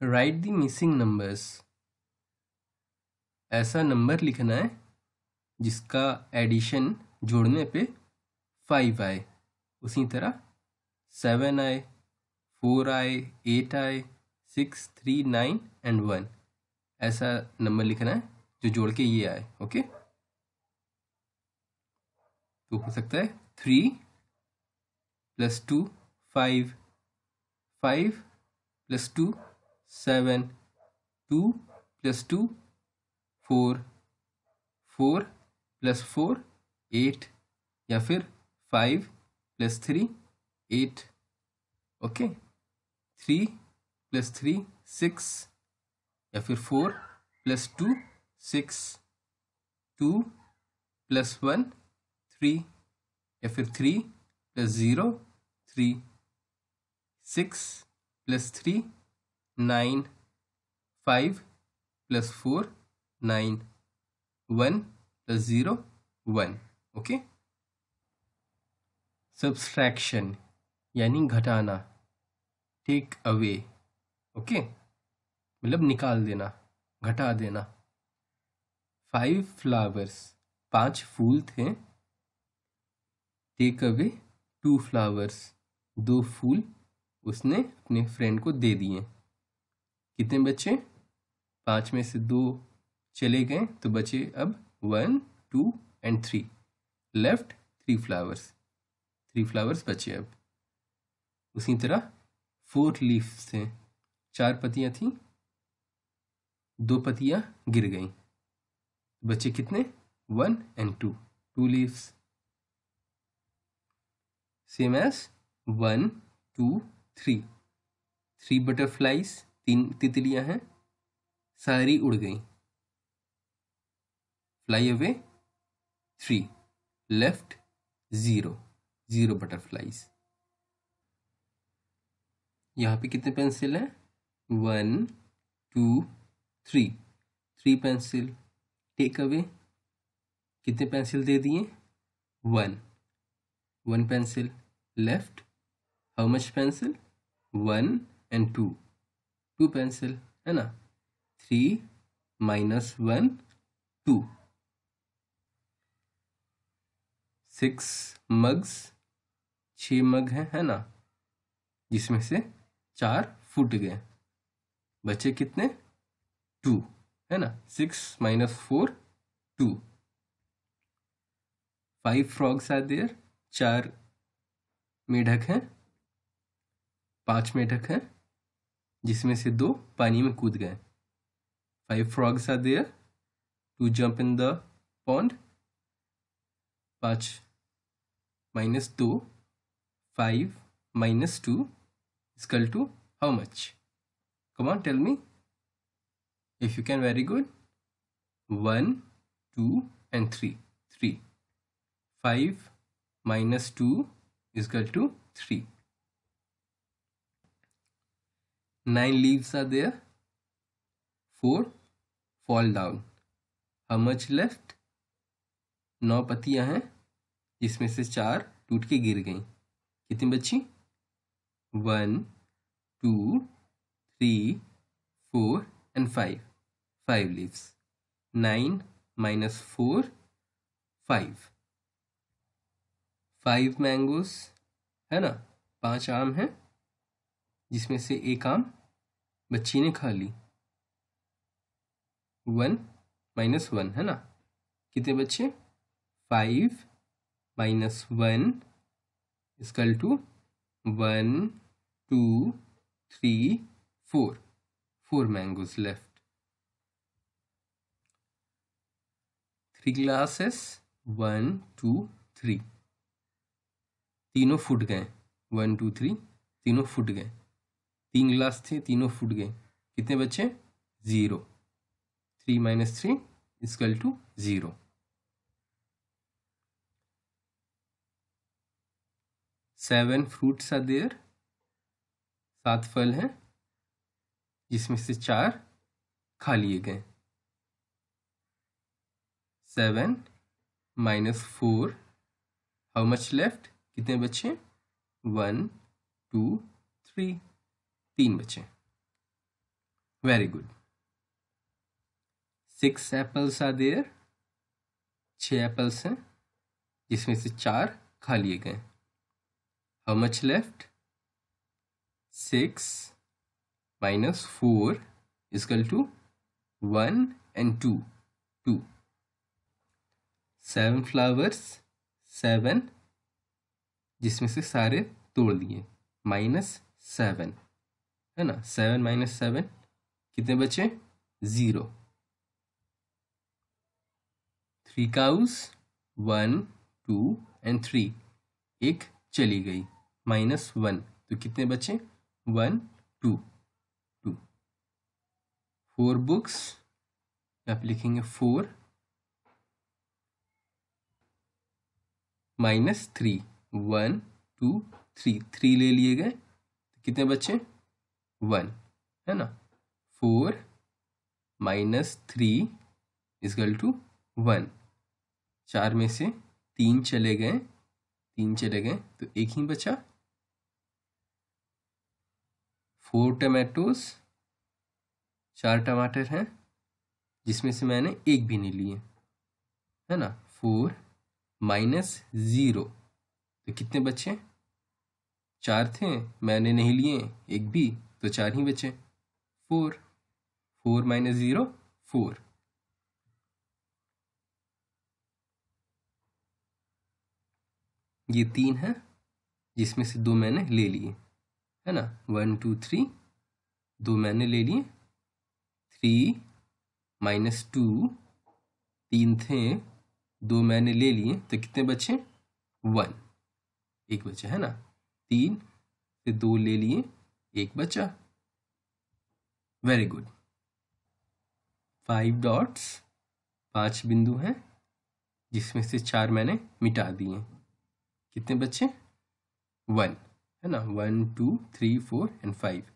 राइट द मिसिंग नंबर्स ऐसा नंबर लिखना है जिसका एडिशन जोड़ने पे फाइव आए उसी तरह सेवन आए फोर आए एट आए six three nine and one ऐसा नंबर लिखना है जो जोड़ के ये आए ओके तो हो सकता है three plus two five five plus two seven two plus two four four plus four eight या फिर five plus three eight okay three plus three six या फिर four plus two six two plus one three या फिर three plus zero three six plus three nine five plus four nine one plus zero one okay subtraction यानी घटाना take away okay मतलब निकाल देना घटा देना फाइव फ्लावर्स पांच फूल थे टेक अवे टू फ्लावर्स दो फूल उसने अपने फ्रेंड को दे दिए कितने बचे पांच में से दो चले गए तो बचे अब one two and three left three flowers three flowers बचे अब उसी तरह फोर लीव्स थे चार पतियां थी दो पतियाँ गिर गईं बच्चे कितने one and two two leaves same as one two three three butterflies तीन तितलियां हैं सारी उड़ गई fly away three left zero zero butterflies यहां पे कितने पेंसिल हैं one two three three pencil take away कितने पेंसिल दे दिए one one pencil left how much pencil one and two two pencil है ना three minus one two six mugs छ मग हैं है ना जिसमें से चार फूट गए बचे कितने टू है ना six minus four two five frogs are there चार मेढक हैं पांच मेढक हैं जिसमें से दो पानी में कूद गए five frogs are there to jump in the pond पांच माइनस दो five minus two equal to how much come on tell me if you can very good 1 2 and 3 3 5 minus 2 is equal to 3 9 leaves are there 4 fall down how much left 9 पत्तियां हैं जिसमें से 4 टूट के गिर गई कितनी बची 1 2 3 4 and 5 five leaves nine minus four five five mangoes है ना पांच आम हैं जिसमें से एक आम बच्ची ने खा ली वन माइनस वन है ना कितने बच्चे five minus one is equal to one two three four four mangoes left three glasses one two three तीनों फूट गए वन टू थ्री तीनों फूट गए तीन ग्लास थे तीनों फूट गए कितने बचे zero three minus three is equal to zero seven fruits are there सात फल हैं जिसमें से चार खा लिए गए seven minus four how much left कितने बचे वन टू थ्री तीन बचे very good six apples are there छः एप्पल्स हैं जिसमें से चार खा लिए गए how much left six minus four is equal to one and two seven flowers seven जिसमें से सारे तोड़ दिए माइनस सेवन है ना सेवन माइनस सेवन कितने बचे zero three cows one two and three एक चली गई माइनस वन तो कितने बचे one two two four books आप लिखेंगे four minus three one two three three ले लिए गए कितने बचे वन है ना four minus three is equal to one चार में से तीन चले गए तीन चले गए तो एक ही बचा फोर टमाटोज चार टमाटर हैं जिसमें से मैंने एक भी नहीं लिए है ना फोर माइनस ज़ीरो तो कितने बचे चार थे मैंने नहीं लिए एक भी तो चार ही बचे four four minus zero four ये तीन है जिसमें से दो मैंने ले लिए है ना वन टू थ्री दो मैंने ले लिए थ्री माइनस टू तीन थे दो मैंने ले लिए तो कितने बचे वन एक बचा है ना तीन फिर दो ले लिए एक बचा वेरी गुड फाइव डॉट्स पांच बिंदु हैं जिसमें से चार मैंने मिटा दिए कितने बचे वन है ना one two three four and five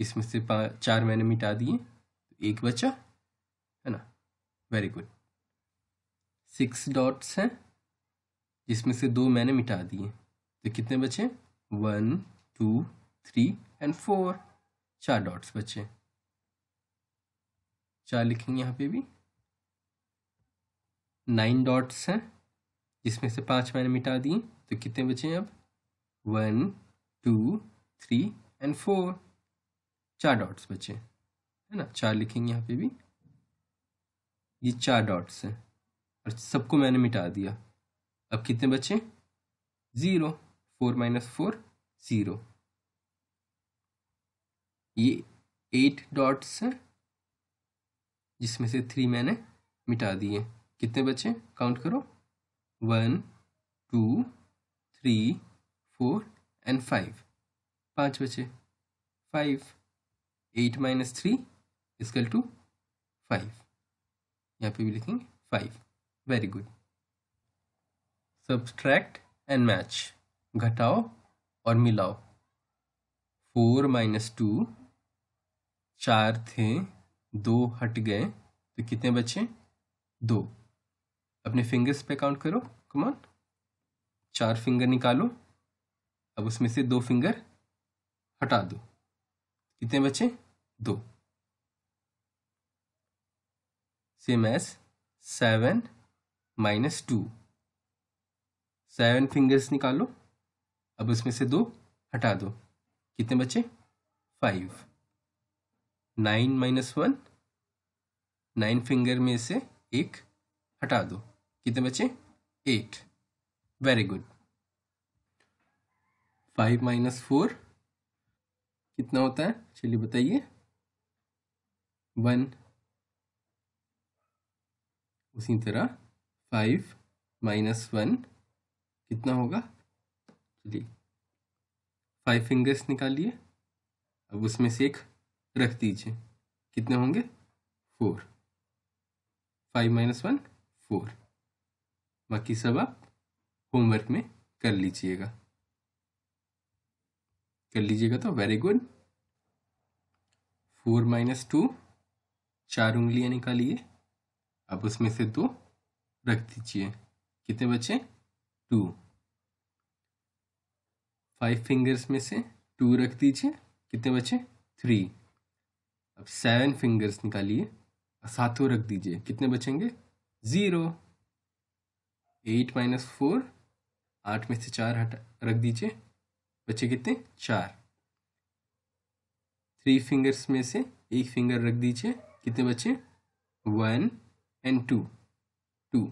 इसमें से पाँच चार मैंने मिटा दिए तो एक बचा है ना वेरी गुड सिक्स डॉट्स हैं जिसमें से दो मैंने मिटा दिए तो कितने बचे one two three and four चार डॉट्स बचे चार लिखेंगे यहाँ पे भी नाइन डॉट्स हैं जिसमें से पांच मैंने मिटा दिए तो कितने बचे अब one two three and four चार डॉट्स बचे है ना चार लिखेंगे यहाँ पे भी ये चार डॉट्स हैं और सबको मैंने मिटा दिया अब कितने बचे zero four minus four zero ये एट डॉट्स हैं जिसमें से थ्री मैंने मिटा दिए कितने बचे काउंट करो one two three four and five पाँच बचे five eight minus three is equal to five यहाँ पे भी लिखेंगे five very good subtract and match घटाओ और मिलाओ फोर माइनस टू चार थे दो हट गए तो कितने बचे दो अपने फिंगर्स पे काउंट करो कमॉन चार फिंगर निकालो अब उसमें से दो फिंगर हटा दो कितने बचे दो same as seven minus two seven fingers निकालो अब उसमें से दो हटा दो कितने बचे five nine minus one nine finger में से एक हटा दो कितने बचे eight very good five minus four कितना होता है चलिए बताइए वन उसी तरह फाइव माइनस वन कितना होगा चलिए फाइव फिंगर्स निकालिए अब उसमें से एक रख दीजिए कितने होंगे four five minus one four बाकी सब आप होमवर्क में कर लीजिएगा कर लीजिएगा तो very good four minus two चार उंगलियां निकालिए अब उसमें से दो रख दीजिए कितने बचे टू फाइव फिंगर्स में से टू रख दीजिए कितने बचे थ्री अब सेवन फिंगर्स निकालिए सातों रख दीजिए कितने बचेंगे ज़ीरो एट माइनस फोर आठ में से चार हटा रख दीजिए बचे कितने चार थ्री फिंगर्स में से एक फिंगर रख दीजिए कितने बचे वन एंड टू टू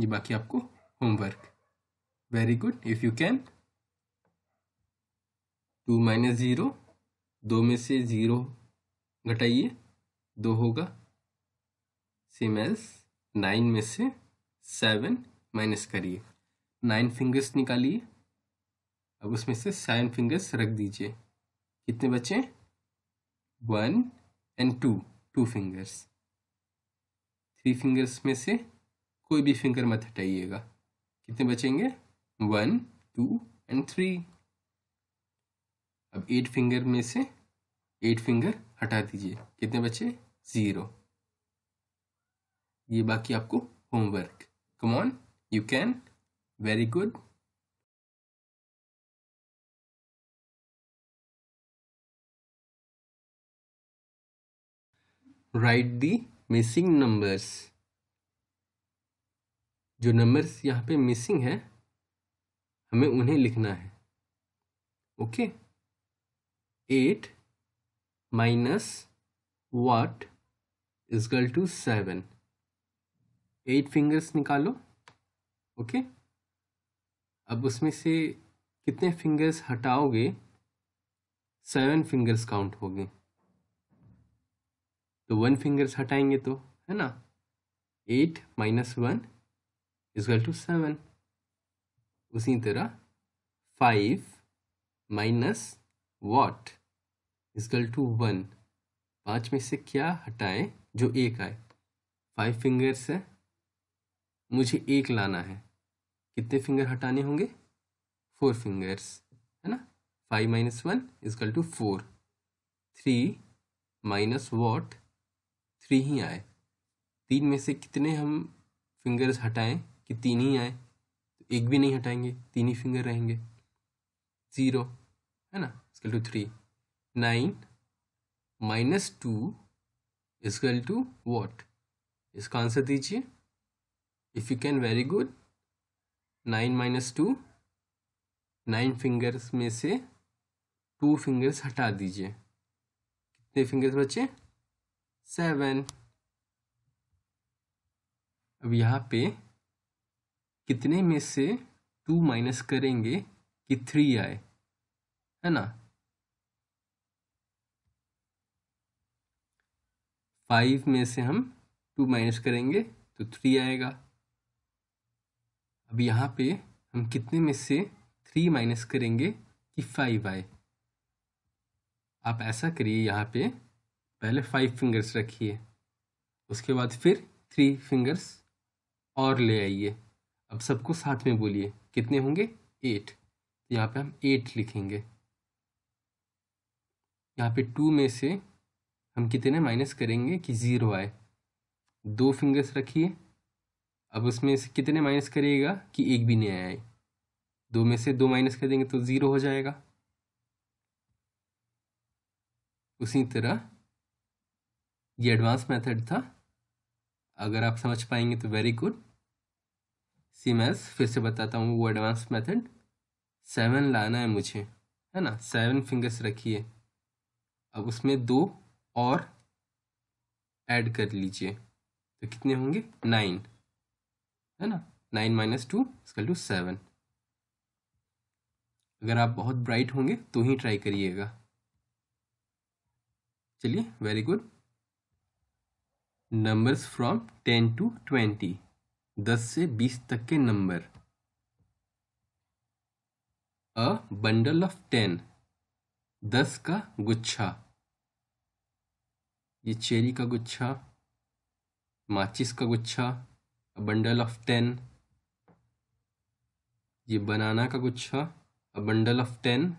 ये बाकी आपको homework very good if you can two minus zero दो में से ज़ीरो घटाइए दो होगा सेम एज नाइन में से सेवन माइनस करिए नाइन फिंगर्स निकालिए अब उसमें से सेवन फिंगर्स रख दीजिए कितने बचे one and two two fingers three fingers में से कोई भी फिंगर मत हटाइएगा कितने बचेंगे वन टू एंड थ्री अब एट फिंगर में से एट फिंगर हटा दीजिए कितने बचे ज़ीरो ये बाकी आपको homework come on you can very good write the missing numbers जो नंबर्स यहाँ पे मिसिंग है हमें उन्हें लिखना है okay eight minus what is equal to seven eight fingers निकालो ओके okay? अब उसमें से कितने फिंगर्स हटाओगे सेवन फिंगर्स काउंट होगी तो वन फिंगर्स हटाएंगे तो है ना eight minus one is equal to seven उसी तरह five minus what is equal to one पाँच में से क्या हटाएं जो एक आए फाइव फिंगर्स है मुझे एक लाना है कितने फिंगर हटाने होंगे फोर फिंगर्स है ना five minus one is equal to four three minus what three ही आए तीन में से कितने हम फिंगर्स हटाएं कि तीन ही आए तो एक भी नहीं हटाएंगे तीन ही फिंगर रहेंगे ज़ीरो है ना is equal to three nine minus two is equal to what इसका आंसर दीजिए if you can very good nine minus two nine fingers में से टू फिंगर्स हटा दीजिए कितने फिंगर्स बचे सेवन अब यहाँ पे कितने में से टू माइनस करेंगे कि थ्री आए है ना फाइव में से हम टू माइनस करेंगे तो थ्री आएगा अब यहाँ पे हम कितने में से थ्री माइनस करेंगे कि फाइव आए आप ऐसा करिए यहाँ पे पहले फाइव फिंगर्स रखिए उसके बाद फिर थ्री फिंगर्स और ले आइए अब सबको साथ में बोलिए कितने होंगे एट तो यहाँ पे हम एट लिखेंगे यहाँ पे टू में से हम कितने माइनस करेंगे कि ज़ीरो आए दो फिंगर्स रखिए अब उसमें से कितने माइनस करिएगा कि एक भी नहीं आए दो में से दो माइनस कर देंगे तो ज़ीरो हो जाएगा उसी तरह ये एडवांस मेथड था अगर आप समझ पाएंगे तो वेरी गुड सी मैं फिर से बताता हूँ वो एडवांस मेथड सेवन लाना है मुझे है ना सेवन फिंगर्स रखिए अब उसमें दो और ऐड कर लीजिए तो कितने होंगे नाइन है ना नाइन माइनस टू इसका टू सेवन अगर आप बहुत ब्राइट होंगे तो ही ट्राई करिएगा चलिए very good numbers from ten to twenty दस से बीस तक के number a bundle of ten दस का गुच्छा ये चेरी का गुच्छा माचिस का गुच्छा अ बंडल ऑफ टेन ये बनाना का गुच्छा a bundle of ten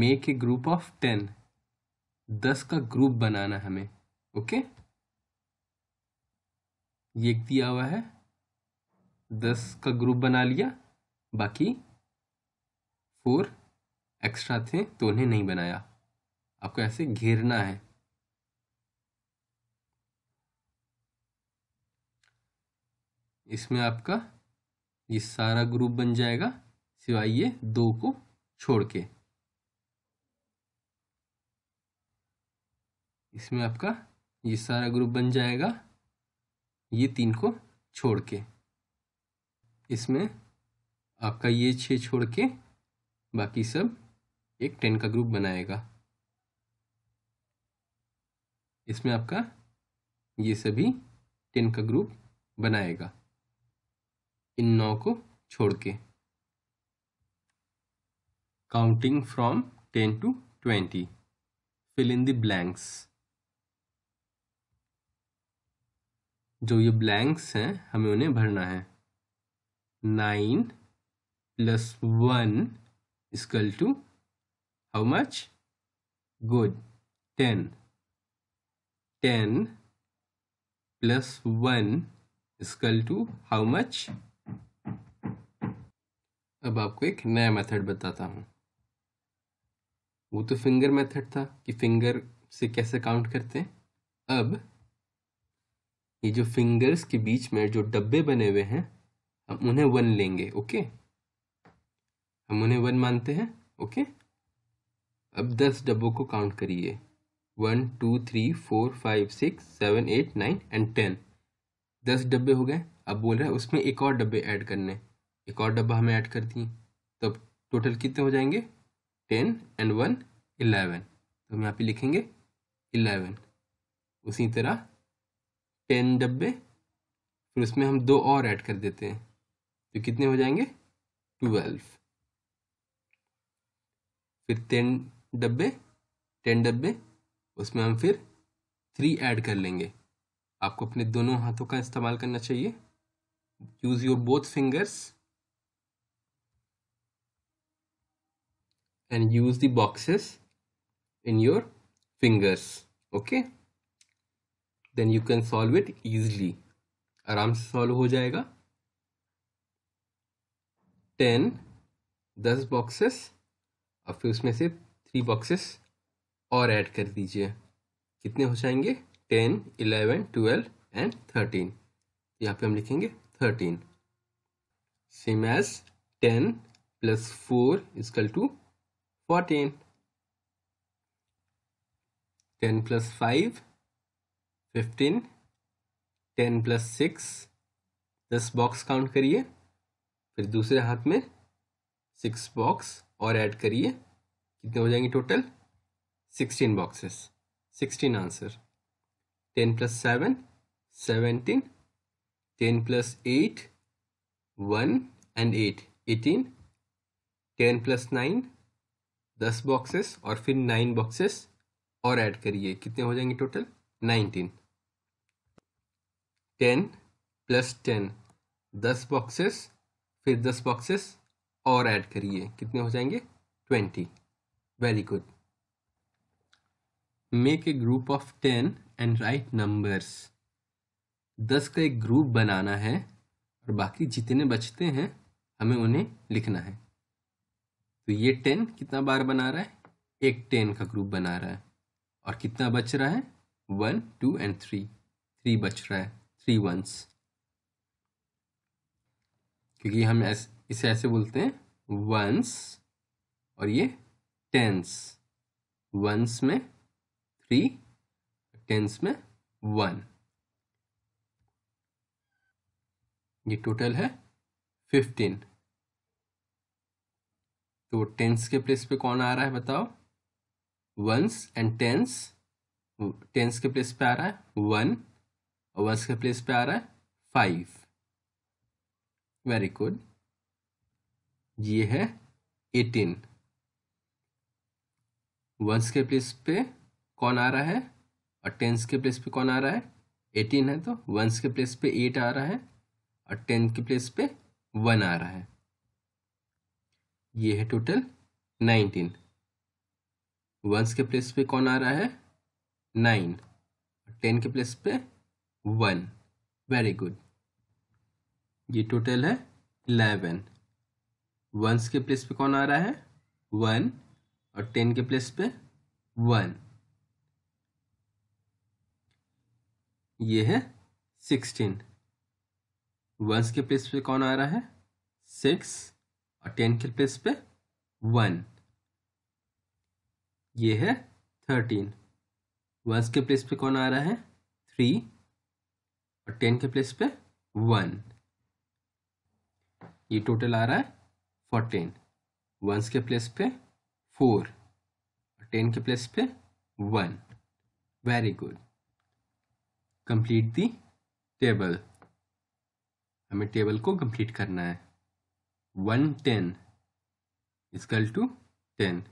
make a group of ten दस का ग्रुप बनाना हमें ओके ये दिया हुआ है दस का ग्रुप बना लिया बाकी फोर एक्स्ट्रा थे तो उन्हें नहीं बनाया आपको ऐसे घेरना है इसमें आपका ये सारा ग्रुप बन जाएगा सिवाय ये दो को छोड़ के इसमें आपका ये सारा ग्रुप बन जाएगा ये तीन को छोड़ के इसमें आपका ये छः छोड़ के बाकी सब एक टेन का ग्रुप बनाएगा इसमें आपका ये सभी टेन का ग्रुप बनाएगा इन नौ को छोड़ के counting from ten to twenty fill in the blanks जो ये ब्लैंक्स हैं हमें उन्हें भरना है nine plus one is equal to how much good ten ten plus one is equal to how much अब आपको एक नया मेथड बताता हूँ वो तो फिंगर मेथड था कि फिंगर से कैसे काउंट करते हैं अब ये जो फिंगर्स के बीच में जो डब्बे बने हुए हैं हम उन्हें वन लेंगे ओके हम उन्हें वन मानते हैं ओके अब दस डब्बों को काउंट करिए one two three four five six seven eight nine and ten दस डब्बे हो गए अब बोल रहे हैं उसमें एक और डब्बे ऐड करने एक और डब्बा हमें ऐड कर दिए तो अब टोटल कितने हो जाएंगे टेन एंड वन इलेवन तो हम यहाँ पे लिखेंगे इलेवन उसी तरह टेन डब्बे फिर उसमें हम दो और ऐड कर देते हैं तो कितने हो जाएंगे ट्वेल्व फिर टेन डब्बे टेन डब्बे उसमें हम फिर थ्री ऐड कर लेंगे आपको अपने दोनों हाथों का इस्तेमाल करना चाहिए use your both fingers and use the in your fingers okay okay then you can solve it easily आराम से सॉल्व हो जाएगा टेन दस बॉक्सेस और फिर उसमें से थ्री बॉक्सेस और ऐड कर दीजिए कितने हो जाएंगे ten eleven twelve and thirteen यहाँ पे हम लिखेंगे thirteen same as ten plus four is equal to fourteen ten plus five fifteen ten plus six दस बॉक्स काउंट करिए फिर दूसरे हाथ में सिक्स बॉक्स और ऐड करिए कितने हो जाएंगे total sixteen boxes sixteen answer ten plus seven seventeen ten plus eight one and eight eighteen ten plus nine दस बॉक्सेस और फिर नाइन बॉक्सेस और ऐड करिए कितने हो जाएंगे total nineteen ten plus ten दस बॉक्सेस फिर दस बॉक्सेस और ऐड करिए कितने हो जाएंगे twenty very good make a group of ten and write numbers दस का एक ग्रुप बनाना है और बाकी जितने बचते हैं हमें उन्हें लिखना है तो ये टेन कितना बार बना रहा है एक टेन का ग्रुप बना रहा है और कितना बच रहा है one two and three three बच रहा है थ्री वंस क्योंकि हम ऐसे इसे ऐसे बोलते हैं वंस और ये टेंस वंस में थ्री टेंस में वन ये टोटल है फिफ्टीन तो टेंस के प्लेस पे कौन आ रहा है बताओ वंस एंड टेंस टेंस के प्लेस पे आ रहा है वन वर्स के प्लेस पे आ रहा है फाइव वेरी गुड ये है एटीन वंस के प्लेस पे कौन आ रहा है और टेंस के प्लेस पे कौन आ रहा है एटीन है तो वंस के प्लेस पे एट आ रहा है और टेन के प्लेस पे वन आ रहा है ये है टोटल नाइनटीन वंस के प्लेस पे कौन आ रहा है नाइन टेन के प्लेस पे वन वेरी गुड ये टोटल है इलेवन वंस के प्लेस पे कौन आ रहा है वन और टेन के प्लेस पे वन ये है सिक्सटीन वंस के प्लेस पे कौन आ रहा है सिक्स और टेन के प्लेस पे वन ये है थर्टीन वंस के प्लेस पे कौन आ रहा है थ्री और टेन के प्लेस पे वन ये टोटल आ रहा है फोर्टीन वंस के प्लेस पे फोर और टेन के प्लेस पे one very good complete the table हमें टेबल को कंप्लीट करना है one ten is equal to ten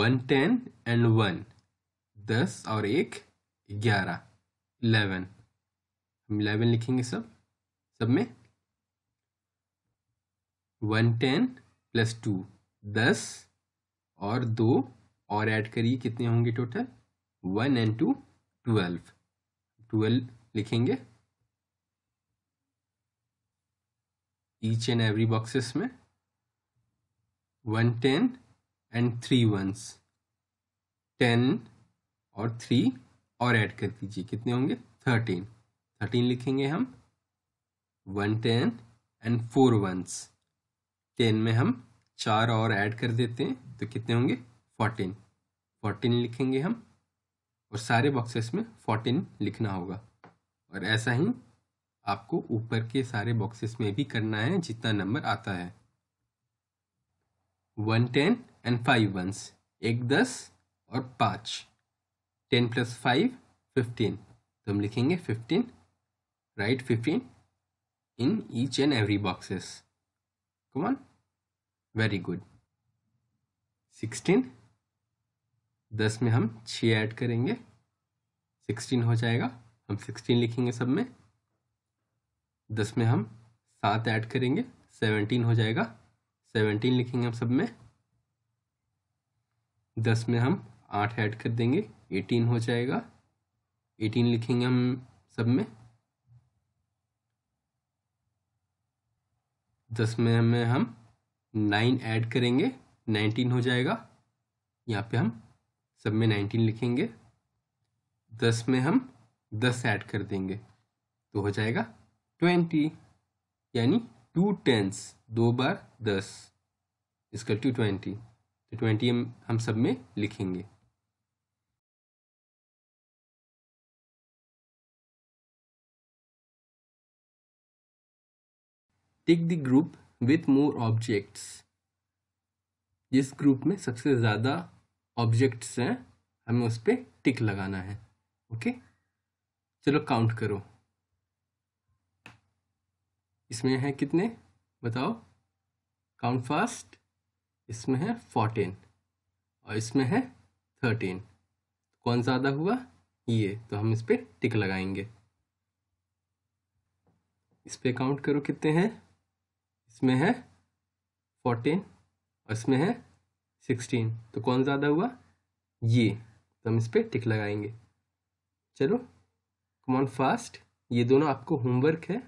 one ten and one दस और एक ग्यारह इलेवन हम इलेवन लिखेंगे सब सब में वन टेन प्लस टू दस और दो और ऐड करिए कितने होंगे total one and two twelve twelve लिखेंगे ईच एंड एवरी बॉक्सेस में one ten and three ones ten और थ्री और ऐड कर दीजिए कितने होंगे थर्टीन थर्टीन लिखेंगे हम one ten and four ones ten में हम चार और ऐड कर देते हैं तो कितने होंगे फोर्टीन फोर्टीन लिखेंगे हम और सारे बॉक्सेस में फोर्टीन लिखना होगा और ऐसा ही आपको ऊपर के सारे बॉक्सेस में भी करना है जितना नंबर आता है one ten and five ones एक दस और पाँच टेन प्लस फाइव फिफ्टीन तो हम लिखेंगे fifteen write 15 in each and every boxes come on very good 16 10 में हम 6 ऐड करेंगे 16 हो जाएगा हम 16 लिखेंगे सब में 10 में हम 7 ऐड करेंगे 17 हो जाएगा 17 लिखेंगे हम सब में 10 में हम 8 ऐड कर देंगे 18 हो जाएगा 18 लिखेंगे हम सब में दस में हमें हम नाइन ऐड करेंगे नाइनटीन हो जाएगा यहाँ पे हम सब में नाइनटीन लिखेंगे दस में हम दस ऐड कर देंगे तो हो जाएगा ट्वेंटी यानी टू टेंस दो बार दस इसका टू ट्वेंटी तो ट्वेंटी हम सब में लिखेंगे tick the group with more objects जिस ग्रुप में सबसे ज़्यादा ऑब्जेक्ट्स हैं हमें उस पर टिक लगाना है ओके चलो काउंट करो इसमें है कितने बताओ काउंट फास्ट इसमें है फोर्टीन और इसमें है थर्टीन कौन ज़्यादा हुआ ये तो हम इस पर टिक लगाएंगे इस पर काउंट करो कितने हैं इसमें है फोर्टीन और इसमें है सिक्सटीन तो कौन ज़्यादा हुआ ये तो हम इस पर टिक लगाएंगे चलो ऑन फास्ट ये दोनों आपको होमवर्क है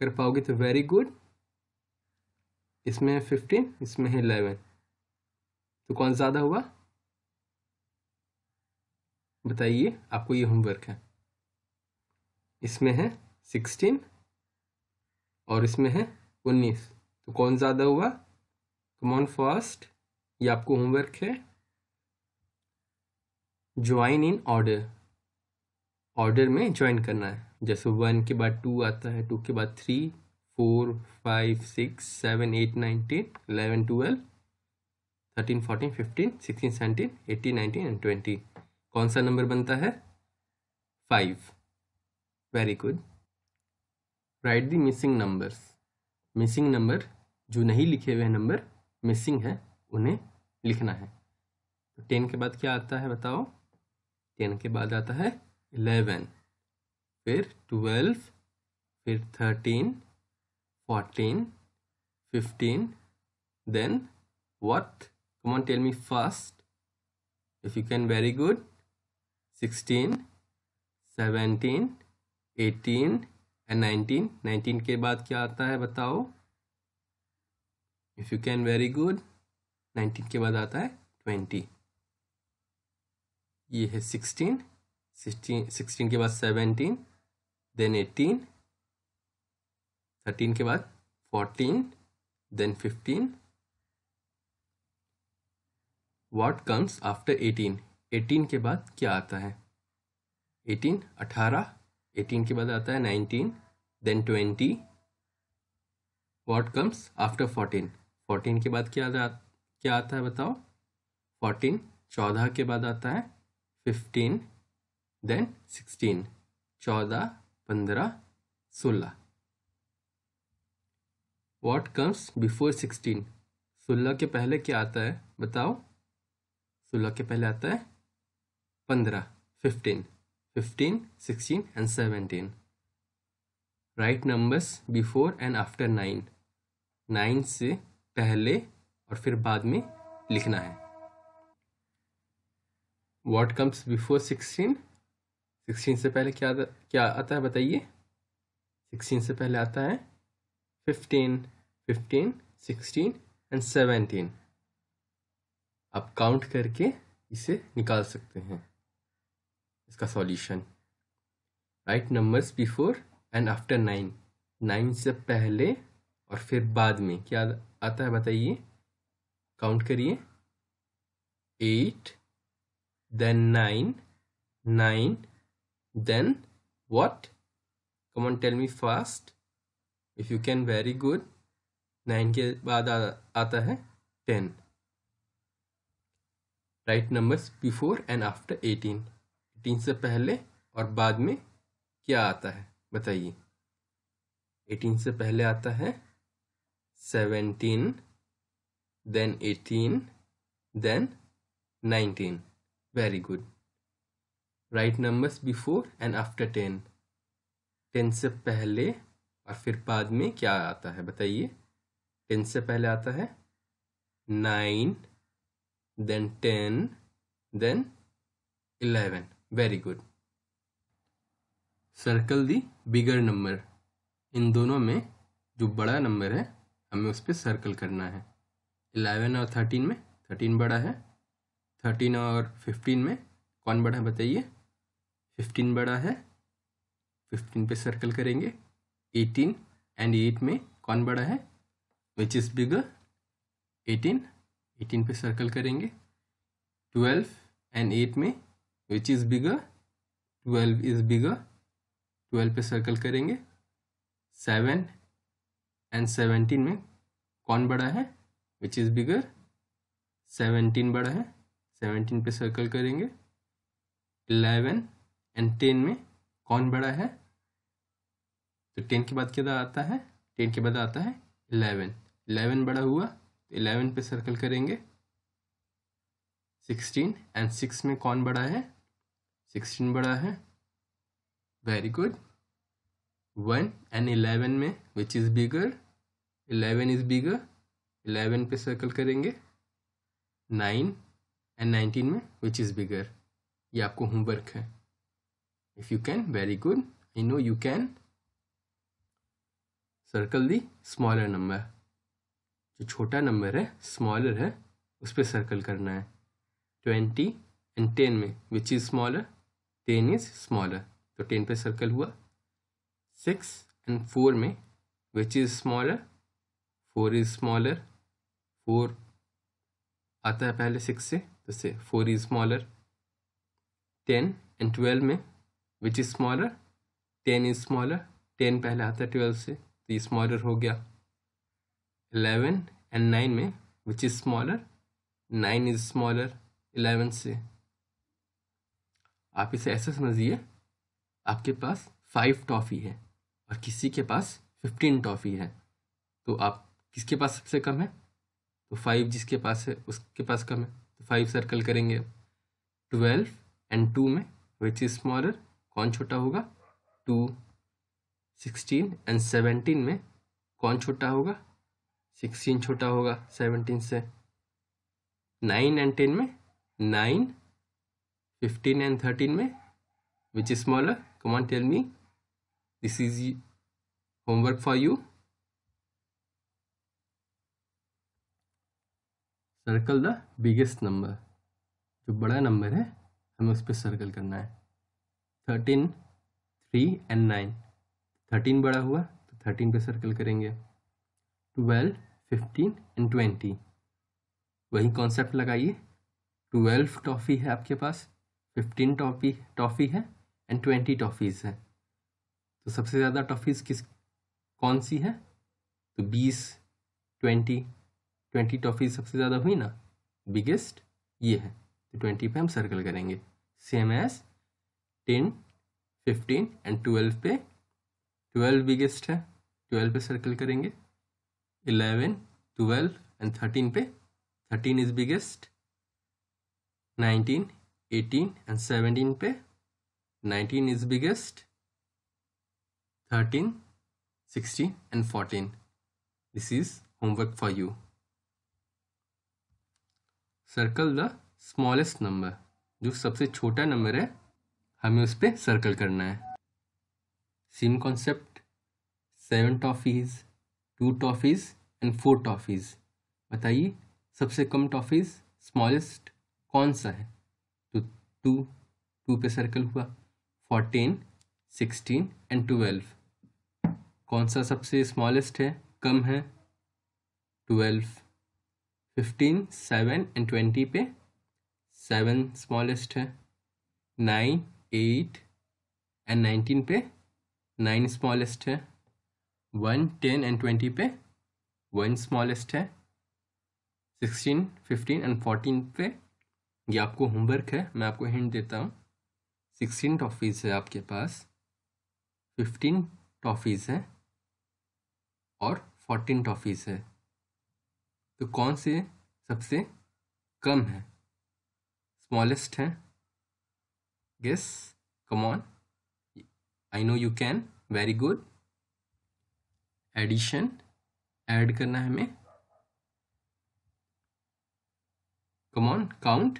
कर पाओगे तो वेरी गुड इसमें है फिफ्टीन इसमें है इलेवन तो कौन ज़्यादा हुआ बताइए आपको ये होमवर्क है इसमें है सिक्सटीन और इसमें है उन्नीस तो कौन ज़्यादा हुआ कमॉन फर्स्ट ये आपको होमवर्क है ज्वाइन इन ऑर्डर ऑर्डर में ज्वाइन करना है जैसे वन के बाद टू आता है टू के बाद three four five six seven eight nine ten eleven twelve thirteen fourteen fifteen sixteen seventeen eighteen nineteen and twenty कौन सा नंबर बनता है five very good write the missing numbers missing number जो नहीं लिखे हुए नंबर मिसिंग है उन्हें लिखना है तो टेन के बाद क्या आता है बताओ टेन के बाद आता है इलेवन फिर ट्वेल्व फिर thirteen fourteen fifteen then what come on tell me fast if you can very good sixteen seventeen eighteen and nineteen nineteen के बाद क्या आता है बताओ if you can very good nineteen के बाद आता है ट्वेंटी ये है सिक्सटीन सिक्सटीन सिक्सटीन के बाद सेवेंटीन देन एटीन थर्टीन के बाद fourteen then fifteen what comes after eighteen eighteen के बाद क्या आता है एटीन अठारह एटीन के बाद आता है nineteen then twenty what comes after fourteen fourteen के बाद क्या क्या आता है बताओ फोर्टीन चौदह के बाद आता है फिफ्टीन देन सिक्सटीन चौदह पंद्रह सोलह वॉट कम्स बिफोर सिक्सटीन सोलह के पहले क्या आता है बताओ सोलह के पहले आता है पंद्रह fifteen 15, 16 and 17. Write numbers before and after 9. 9 से पहले और फिर बाद में लिखना है What comes before sixteen sixteen से पहले क्या क्या आता है बताइए सिक्सटीन से पहले आता है fifteen fifteen sixteen and seventeen आप काउंट करके इसे निकाल सकते हैं इसका solution right numbers before and after nine nine से पहले और फिर बाद में क्या आता है बताइए काउंट करिए eight then nine nine then what come on tell me fast if you can very good nine के बाद आ, आता है ten right numbers before and after eighteen eighteen से पहले और बाद में क्या आता है बताइए एटीन से पहले आता है seventeen then eighteen then nineteen very good right numbers before and after ten ten से पहले और फिर बाद में क्या आता है बताइए टेन से पहले आता है nine then ten then eleven very good circle the bigger number इन दोनों में जो बड़ा नंबर है हमें उस पर सर्कल करना है इलेवन और थर्टीन में थर्टीन बड़ा है थर्टीन और फिफ्टीन में कौन बड़ा है बताइए फिफ्टीन बड़ा है फिफ्टीन पे सर्कल करेंगे एटीन एंड एट में कौन बड़ा है which is bigger eighteen eighteen पे सर्कल करेंगे ट्वेल्व एंड एट में which is bigger twelve is bigger twelve पे सर्कल करेंगे सेवन एंड सेवनटीन में कौन बड़ा है विच इज़ बिगर सेवनटीन बड़ा है सेवनटीन पे सर्कल करेंगे इलेवन एंड टेन में कौन बड़ा है तो टेन के बाद क्या आता है टेन के बाद आता है इलेवन इलेवन बड़ा हुआ तो इलेवन पे सर्कल करेंगे सिक्सटीन एंड सिक्स में कौन बड़ा है सिक्सटीन बड़ा है very good one and eleven में which is bigger eleven is bigger eleven पे सर्कल करेंगे नाइन एंड नाइनटीन में विच इज़ बिगर ये आपको होमवर्क है if you can very good I know you can circle the smaller number जो छोटा number है स्मॉलर है उस पर सर्कल करना है ट्वेंटी एंड टेन में which is smaller ten is smaller तो टेन पे सर्कल हुआ सिक्स एंड फोर में which is smaller four is smaller four आता है पहले सिक्स से तो से four is smaller ten and twelve में which is smaller ten is smaller ten पहले आता है ट्वेल्व से तो ये स्मॉलर हो गया एलेवन एंड नाइन में which is smaller nine is smaller eleven से आप इसे ऐसे समझिए आपके पास फाइव टॉफ़ी है और किसी के पास फिफ्टीन टॉफ़ी है तो आप किसके पास सबसे कम है तो फाइव जिसके पास है उसके पास कम है तो फाइव सर्कल करेंगे ट्वेल्व एंड टू में विच इज़ स्मॉलर कौन छोटा होगा टू सिक्सटीन एंड सेवनटीन में कौन छोटा होगा सिक्सटीन छोटा होगा सेवेंटीन से नाइन एंड टेन में नाइन 15 एंड 13 में which is smaller come on tell me this is homework for you circle the biggest number जो बड़ा नंबर है हमें उस पर सर्कल करना है thirteen three and nine thirteen बड़ा हुआ तो थर्टीन पे सर्कल करेंगे ट्वेल्व फिफ्टीन एंड ट्वेंटी वही कॉन्सेप्ट लगाइए ट्वेल्व टॉफ़ी है आपके पास फिफ्टीन टॉफी टॉफ़ी है एंड ट्वेंटी टॉफ़ीज़ है तो सबसे ज़्यादा टॉफ़ीज़ किस कौन सी है तो बीस ट्वेंटी ट्वेंटी टॉफ़ीज़ सबसे ज़्यादा हुई ना बिगेस्ट ये है तो ट्वेंटी पे हम सर्कल करेंगे same as ten fifteen and twelve पे ट्वेल्व बिगेस्ट है ट्वेल्व पे सर्कल करेंगे इलेवन ट्वेल्व एंड थर्टीन पे thirteen is biggest nineteen 18 and 17 पे 19 is biggest 13 16 and 14 this is homework for you circle the smallest number जो सबसे छोटा number है हमें उस पर सर्कल करना है same concept seven toffees two toffees and four toffees बताइए सबसे कम टॉफ़ीज़ स्मॉलेस्ट कौन सा है टू टू पे सर्कल हुआ फोर्टीन सिक्सटीन एंड ट्वेल्व कौन सा सबसे स्मॉलेस्ट है कम है twelve fifteen seven and twenty पे सेवन स्मॉलेस्ट है नाइन एट एंड नाइनटीन पे नाइन स्मॉलेस्ट है वन टेन एंड ट्वेंटी पे वन स्मॉलेस्ट है सिक्सटीन फिफ्टीन एंड फोर्टीन पे ये आपको होमवर्क है मैं आपको हिंट देता हूँ सिक्सटीन टॉफीज़ है आपके पास फिफ्टीन टॉफीज़ है और फोर्टीन टॉफीज़ है तो कौन से सबसे कम है स्मॉलेस्ट है guess come on I know you can very good addition add करना है हमें कम ऑन काउंट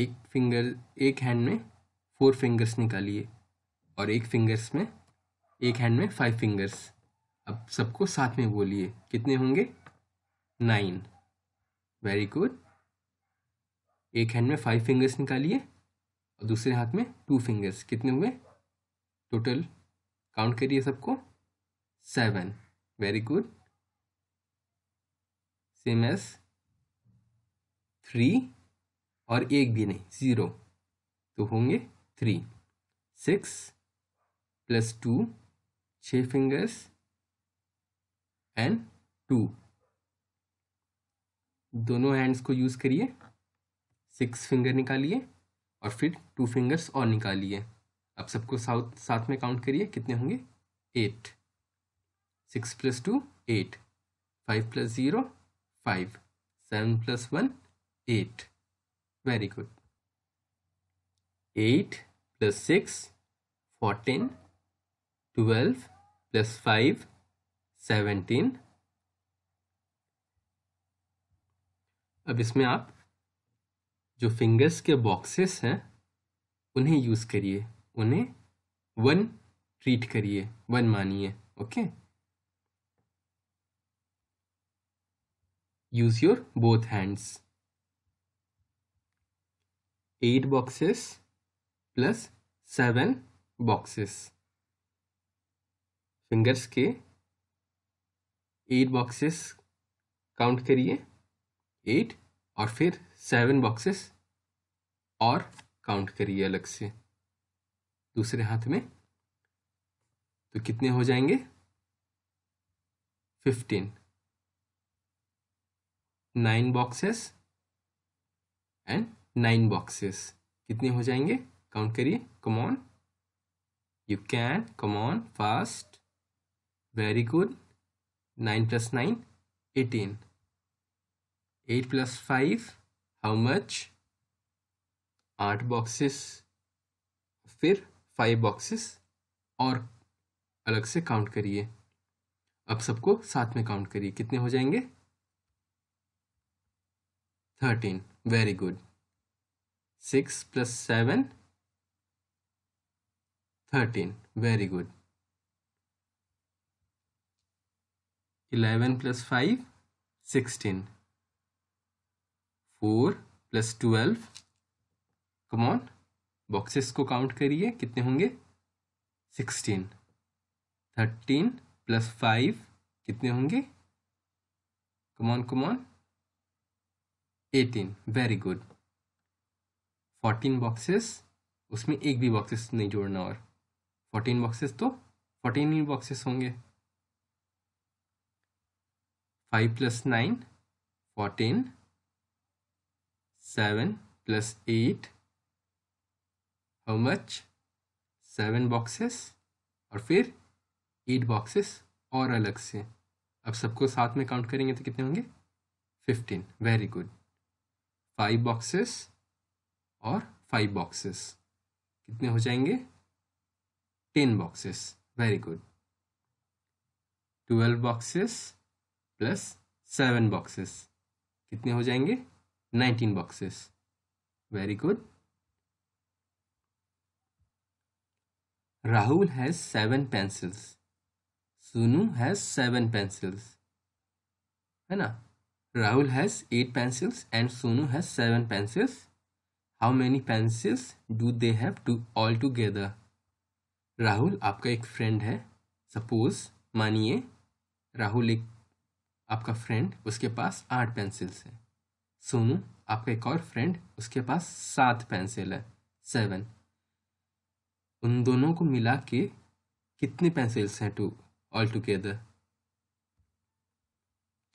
एक फिंगर एक हैंड में फोर फिंगर्स निकालिए और एक फिंगर्स में एक हैंड में फाइव फिंगर्स अब सबको साथ में बोलिए कितने होंगे नाइन वेरी गुड एक हैंड में फाइव फिंगर्स निकालिए और दूसरे हाथ में टू फिंगर्स कितने हुए टोटल काउंट करिए सबको seven very good same as three और एक भी नहीं ज़ीरो तो होंगे थ्री सिक्स प्लस टू छ फिंगर्स एंड टू दोनों हैंड्स को यूज़ करिए सिक्स फिंगर निकालिए और फिर टू फिंगर्स और निकालिए अब सबको साउथ साथ में काउंट करिए कितने होंगे eight six plus two eight five plus zero five seven plus one eight very good 8 plus 6 14 12 plus 5 17 अब इसमें आप जो फिंगर्स के बॉक्सेस हैं उन्हें यूज़ करिए उन्हें वन ट्रीट करिए वन मानिए okay use your both hands 8 boxes plus 7 boxes. Fingers के एट बॉक्सेस काउंट करिए एट और फिर सेवन बॉक्सेस और काउंट करिए अलग से दूसरे हाथ में तो कितने हो जाएंगे fifteen nine boxes and nine boxes कितने हो जाएंगे काउंट करिए come on you can come on fast very good nine plus nine eighteen eight plus five how much आठ बॉक्सेस फिर फाइव बॉक्सेस और अलग से काउंट करिए अब सबको साथ में काउंट करिए कितने हो जाएंगे thirteen very good six plus seven thirteen very good eleven plus five sixteen four plus twelve come on boxes को काउंट करिए कितने होंगे सिक्सटीन थर्टीन प्लस फाइव कितने होंगे come on come on eighteen very good fourteen boxes उसमें एक भी बॉक्सेस नहीं जोड़ना और फोर्टीन बॉक्सेस तो फोर्टीन ही बॉक्सेस होंगे five plus nine fourteen seven plus eight how much seven boxes और फिर एट बॉक्सेस और अलग से अब सबको साथ में काउंट करेंगे तो कितने होंगे fifteen very good five boxes और फाइव बॉक्सेस कितने हो जाएंगे ten boxes very good twelve boxes plus seven boxes कितने हो जाएंगे nineteen boxes very good Rahul has seven pencils Sonu has seven pencils है ना Rahul has eight pencils and Sonu has seven pencils how many pencils do they have to all together Rahul आपका एक friend है suppose मानिए राहुल एक आपका फ्रेंड उसके पास आठ पेंसिल्स है सोनू आपका एक और फ्रेंड उसके पास सात पेंसिल है सेवन उन दोनों को मिला के कितने पेंसिल्स हैं टू ऑल टुगेदर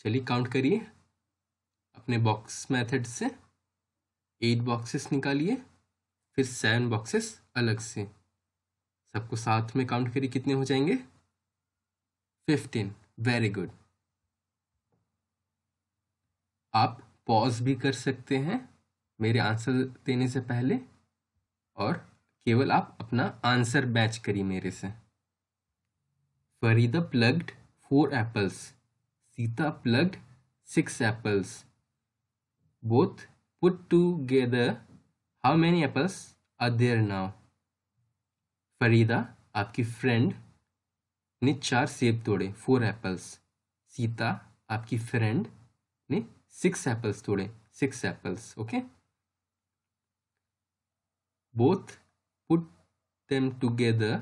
चलिए काउंट करिए अपने बॉक्स मेथड से एट बॉक्सेस निकालिए फिर सेवन बॉक्सेस अलग से सबको साथ में काउंट करिए कितने हो जाएंगे फिफ्टीन वेरी गुड आप पॉज भी कर सकते हैं मेरे आंसर देने से पहले और केवल आप अपना आंसर मैच करिए मेरे से Farida plucked four apples Sita plucked six apples both put together, how many apples are there now? Farida, आपकी फ्रेंड ने चार सेब तोड़े फोर एप्पल्स सीता आपकी फ्रेंड ने सिक्स एप्पल्स तोड़े six apples okay both put them together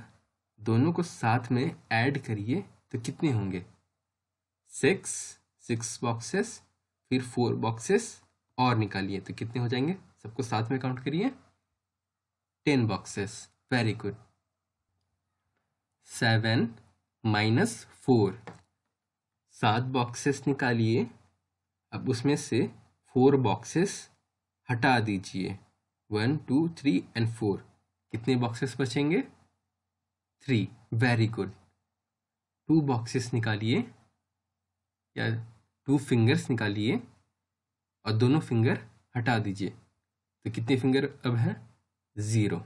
दोनों को साथ में ऐड करिए तो कितने होंगे सिक्स सिक्स बॉक्सेस फिर फोर बॉक्सेस और निकालिए तो कितने हो जाएंगे सबको साथ में काउंट करिए ten boxes very good seven minus four सात बॉक्सेस निकालिए अब उसमें से फोर बॉक्सेस हटा दीजिए one two three and four कितने बॉक्सेस बचेंगे three very good two boxes निकालिए या टू फिंगर्स निकालिए और दोनों फिंगर हटा दीजिए तो कितने फिंगर अब हैं ज़ीरो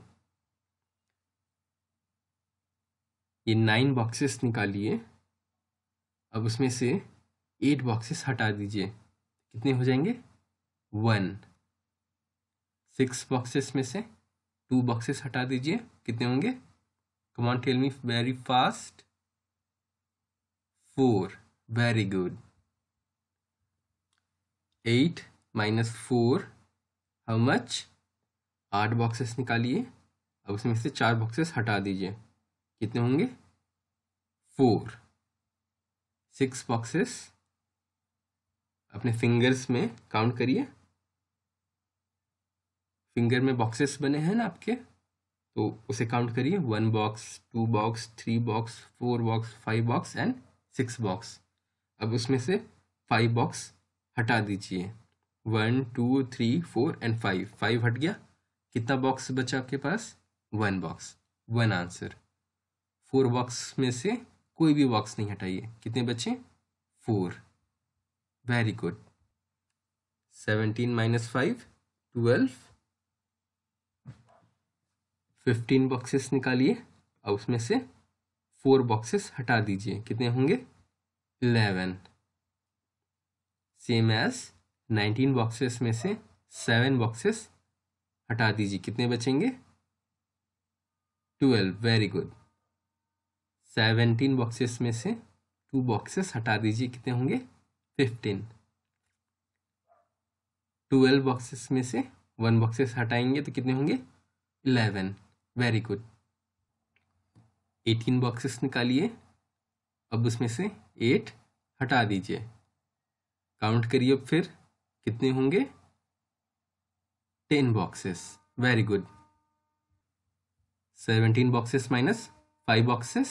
ये नाइन बॉक्सेस निकालिए अब उसमें से एट बॉक्सेस हटा दीजिए कितने हो जाएंगे वन सिक्स बॉक्सेस में से टू बॉक्सेस हटा दीजिए कितने होंगे come on tell me very fast four very good eight minus four how much आठ बॉक्सेस निकालिए अब उसमें से चार बॉक्सेस हटा दीजिए कितने होंगे फोर सिक्स बॉक्सेस अपने फिंगर्स में काउंट करिए फिंगर में बॉक्सेस बने हैं ना आपके तो उसे काउंट करिए one box two box three box four box five box and six box अब उसमें से फाइव बॉक्स हटा दीजिए one two three four and five five हट गया कितना बॉक्स बचा आपके पास one box one answer four box में से कोई भी बॉक्स नहीं हटाइए कितने बचे four very good seventeen minus five twelve fifteen boxes निकालिए और उसमें से फोर बॉक्सेस हटा दीजिए कितने होंगे eleven same as nineteen boxes में से सेवन बॉक्सेस हटा दीजिए कितने बचेंगे twelve very good seventeen boxes में से टू बॉक्सेस हटा दीजिए कितने होंगे फिफ्टीन ट्वेल्व बॉक्सेस में से वन बॉक्सेस हटाएंगे तो कितने होंगे eleven very good eighteen boxes निकालिए अब उसमें से एट हटा दीजिए काउंट करिए फिर कितने होंगे ten boxes very good seventeen boxes minus five boxes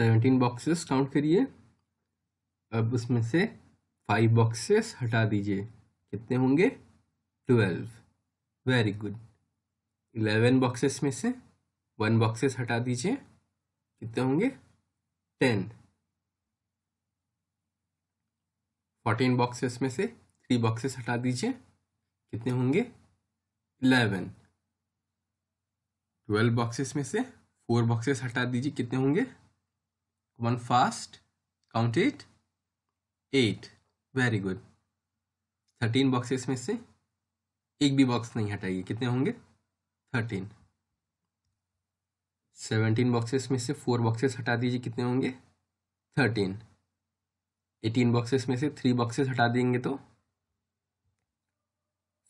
seventeen boxes count करिए अब उसमें से फाइव बॉक्सेस हटा दीजिए कितने होंगे twelve very good eleven boxes में से वन बॉक्सेस हटा दीजिए कितने होंगे टेन फोर्टीन बॉक्सेस में से थ्री बॉक्सेस हटा दीजिए कितने होंगे इलेवन ट्वेल्व बॉक्सेस में से फोर बॉक्सेस हटा दीजिए कितने होंगे one fast count it eight very good thirteen boxes में से एक भी बॉक्स नहीं हटाइए कितने होंगे थर्टीन सेवनटीन बॉक्सेस में से फोर बॉक्सेस हटा दीजिए कितने होंगे थर्टीन एटीन बॉक्सेस में से थ्री बॉक्सेस हटा देंगे तो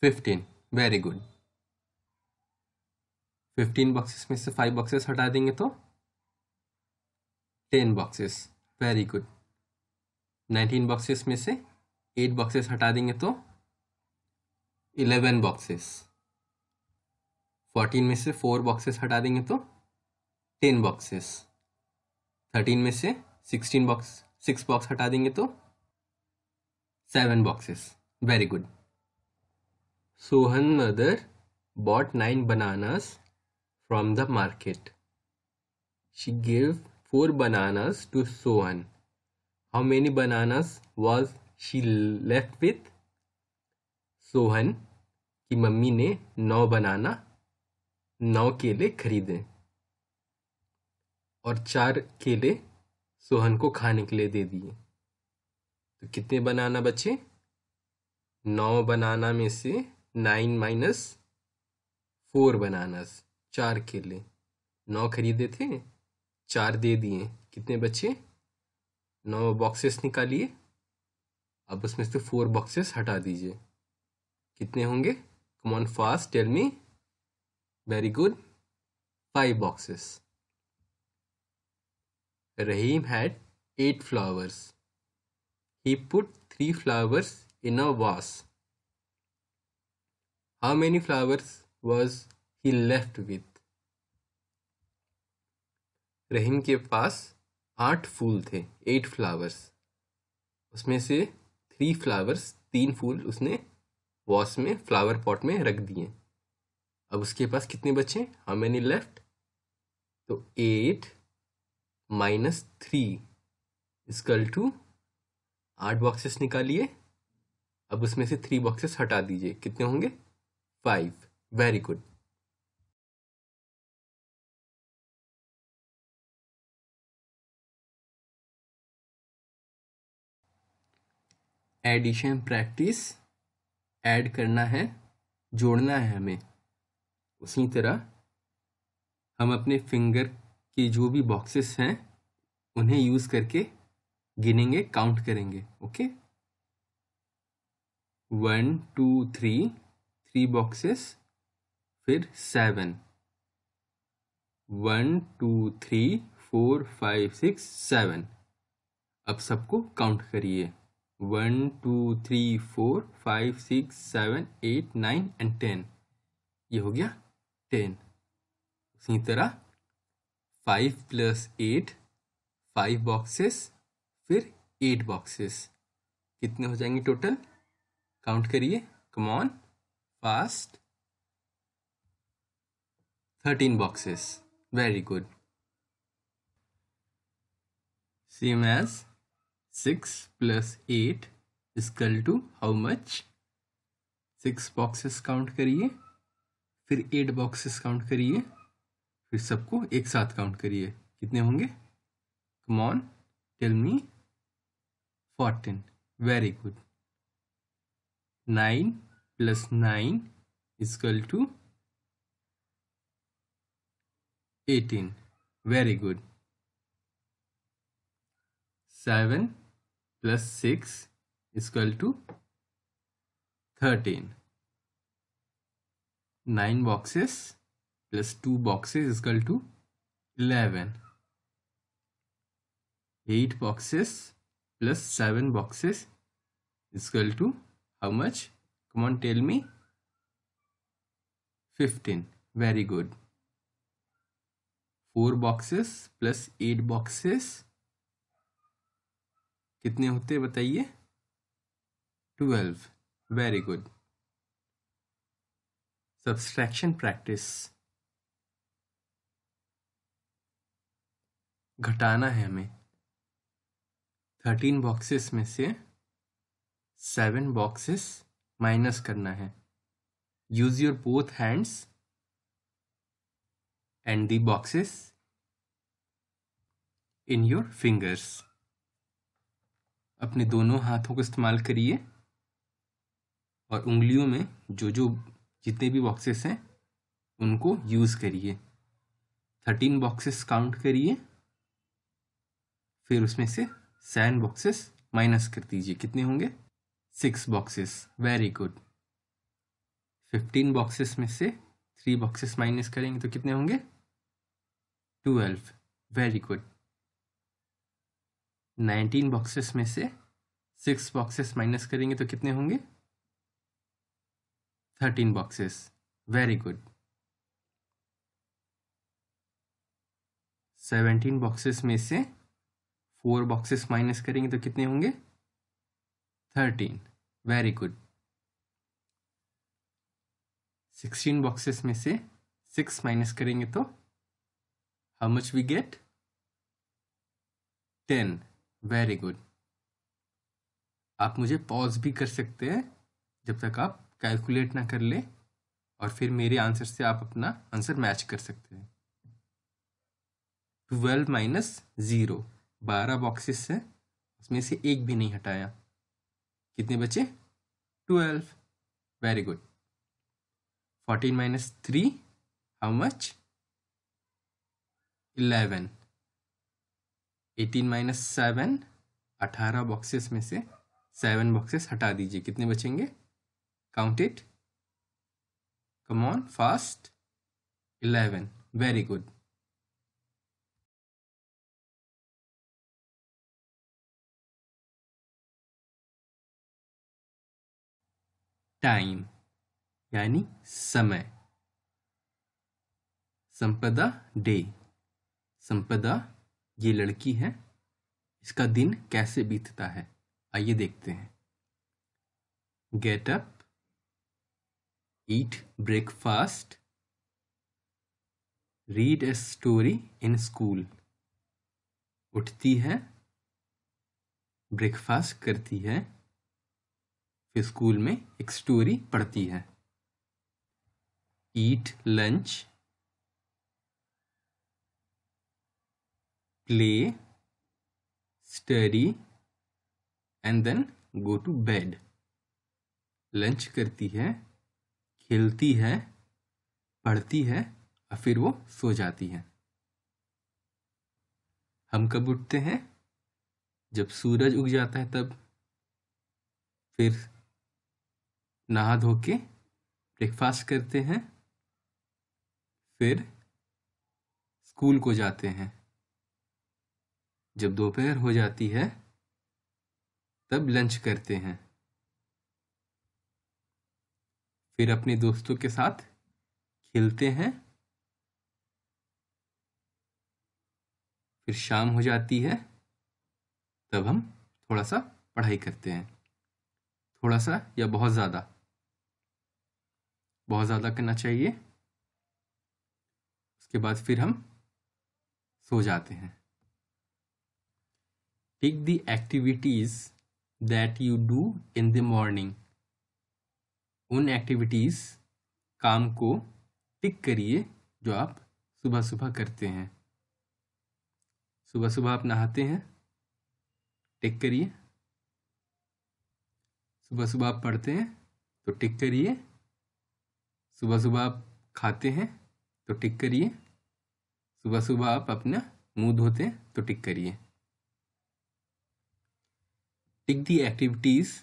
fifteen very good fifteen boxes में से फाइव बॉक्सेस हटा देंगे तो ten boxes very good nineteen boxes में से एट बॉक्सेस हटा देंगे तो इलेवन बॉक्सेस फोर्टीन में से फोर बॉक्सेस हटा देंगे तो टेन बॉक्सेस थर्टीन में से सिक्सटीन बॉक्स सिक्स बॉक्स हटा देंगे तो seven boxes very good Sohan mother bought nine bananas from the market she give four bananas to Sohan how many bananas was she left with Sohan की mummy ने नौ बनाना नौ केले खरीदे और चार केले सोहन को खाने के लिए दे दिए तो कितने बनाना बचे नौ बनाना में से नाइन माइनस फोर बनानास चार केले नौ खरीदे थे चार दे दिए कितने बचे नौ बॉक्सेस निकालिए अब उसमें से फोर बॉक्सेस हटा दीजिए कितने होंगे come on fast tell me very good five boxes Rahim had eight flowers. He put three flowers in a vase. How many flowers was he left with? Rahim के पास आठ फूल थे एट फ्लावर्स उसमें से थ्री फ्लावर्स तीन फूल उसने वॉश में flower pot में रख दिए अब उसके पास कितने बचे हाउ मैनी लेफ्ट तो eight minus three is equal to आठ बॉक्सेस निकालिए अब उसमें से थ्री बॉक्सेस हटा दीजिए कितने होंगे five very good addition practice add करना है जोड़ना है हमें उसी तरह हम अपने फिंगर कि जो भी बॉक्सेस हैं उन्हें यूज करके गिनेंगे काउंट करेंगे okay one two three three boxes फिर seven one two three four five six seven अब सबको काउंट करिए one two three four five six seven eight nine and ten ये हो गया टेन उसी तरह five plus eight five boxes फिर एट बॉक्सेस कितने हो जाएंगे टोटल काउंट करिए come on fast thirteen boxes very good same as six plus eight is equal to how much six boxes count करिए फिर एट बॉक्सेस काउंट करिए फिर सबको एक साथ काउंट करिए कितने होंगे come on tell me fourteen very good nine plus nine is equal to eighteen very good seven plus six is equal to thirteen nine boxes plus 2 boxes is equal to 11 8 boxes plus 7 boxes is equal to how much come on tell me 15 very good 4 boxes plus 8 boxes कितने होते बताइए 12 very good subtraction practice घटाना है हमें thirteen boxes में से seven boxes minus करना है use your both hands and the boxes in your fingers अपने दोनों हाथों को इस्तेमाल करिए और उंगलियों में जो जो जितने भी बॉक्सेस हैं उनको यूज़ करिए थर्टीन बॉक्सेस काउंट करिए फिर उसमें से सेवन बॉक्सेस माइनस कर दीजिए कितने होंगे six boxes very good fifteen boxes में से थ्री बॉक्सेस माइनस करेंगे तो कितने होंगे twelve very good nineteen boxes में से सिक्स बॉक्सेस माइनस करेंगे तो कितने होंगे thirteen boxes very good seventeen boxes में से फोर बॉक्सेस माइनस करेंगे तो कितने होंगे thirteen very good sixteen boxes में से सिक्स माइनस करेंगे तो how much we get ten very good आप मुझे पॉज भी कर सकते हैं जब तक आप कैलकुलेट ना कर ले और फिर मेरे आंसर से आप अपना आंसर मैच कर सकते हैं ट्वेल्व माइनस ज़ीरो बारह बॉक्सेस है उसमें से एक भी नहीं हटाया कितने बचे twelve very good fourteen minus three how much eleven eighteen minus seven अठारह बॉक्सेस में से सेवन बॉक्सेस हटा दीजिए कितने बचेंगे count it come on fast eleven very good time यानी समय संपदा डे संपदा ये लड़की है इसका दिन कैसे बीतता है आइए देखते हैं get up eat breakfast read a story in school उठती है ब्रेकफास्ट करती है फिर स्कूल में एक स्टोरी पढ़ती है eat lunch play study and then go to bed lunch करती है खेलती है पढ़ती है और फिर वो सो जाती है हम कब उठते हैं जब सूरज उग जाता है तब फिर नहा धो के ब्रेकफास्ट करते हैं फिर स्कूल को जाते हैं जब दोपहर हो जाती है तब लंच करते हैं फिर अपने दोस्तों के साथ खेलते हैं फिर शाम हो जाती है तब हम थोड़ा सा पढ़ाई करते हैं थोड़ा सा या बहुत ज़्यादा बहुत ज़्यादा करना चाहिए उसके बाद फिर हम सो जाते हैं tick the activities that you do in the morning उन एक्टिविटीज़ काम को टिक करिए जो आप सुबह सुबह करते हैं सुबह सुबह आप नहाते हैं टिक करिए सुबह सुबह आप पढ़ते हैं तो टिक करिए सुबह सुबह आप खाते हैं तो टिक करिए सुबह सुबह आप अपना मुंह धोते हैं तो टिक करिए tick the activities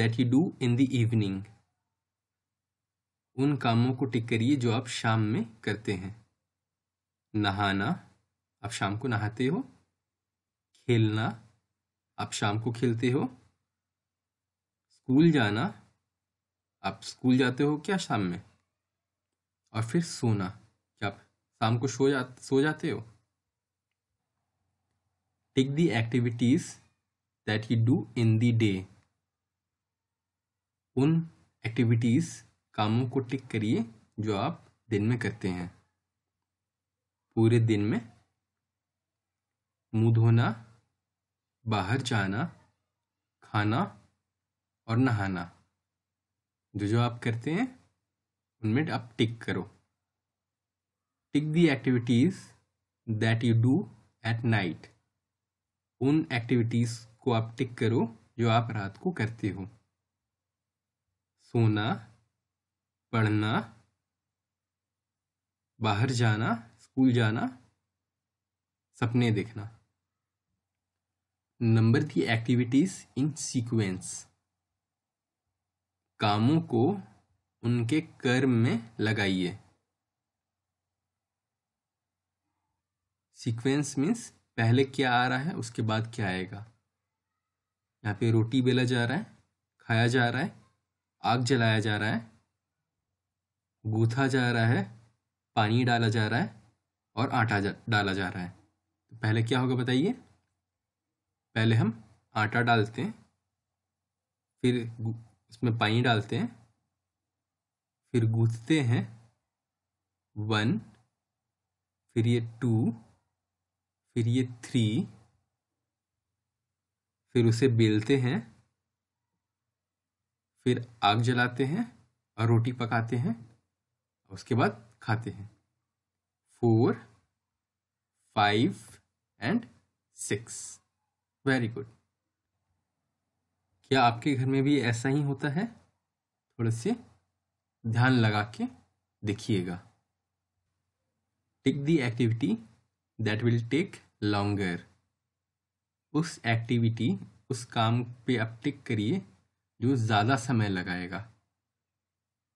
that you do in the evening उन कामों को टिक करिए जो आप शाम में करते हैं नहाना आप शाम को नहाते हो खेलना आप शाम को खेलते हो स्कूल जाना आप स्कूल जाते हो क्या शाम में और फिर सोना क्या आप शाम को सो जा सो जाते हो tick the activities that you do in the day उन एक्टिविटीज कामों को टिक करिए जो आप दिन में करते हैं पूरे दिन में मुंह धोना बाहर जाना खाना और नहाना जो जो आप करते हैं मिनट आप टिक करो tick the activities that you do at night उन एक्टिविटीज़ को आप टिक करो जो आप रात को करते हो सोना पढ़ना बाहर जाना स्कूल जाना सपने देखना number the activities in sequence कामों को उनके कर्म में लगाइए सीक्वेंस मीन्स पहले क्या आ रहा है उसके बाद क्या आएगा यहाँ पे रोटी बेला जा रहा है खाया जा रहा है आग जलाया जा रहा है गूथा जा रहा है पानी डाला जा रहा है और आटा जा, डाला जा रहा है तो पहले क्या होगा बताइए पहले हम आटा डालते हैं फिर इसमें पानी डालते हैं फिर गूंथते हैं वन फिर ये टू फिर ये थ्री फिर उसे बेलते हैं फिर आग जलाते हैं और रोटी पकाते हैं उसके बाद खाते हैं four five and six very good क्या आपके घर में भी ऐसा ही होता है थोड़ा से ध्यान लगा के देखिएगा tick the activity that will take longer उस एक्टिविटी उस काम पे आप टिक करिए जो ज़्यादा समय लगाएगा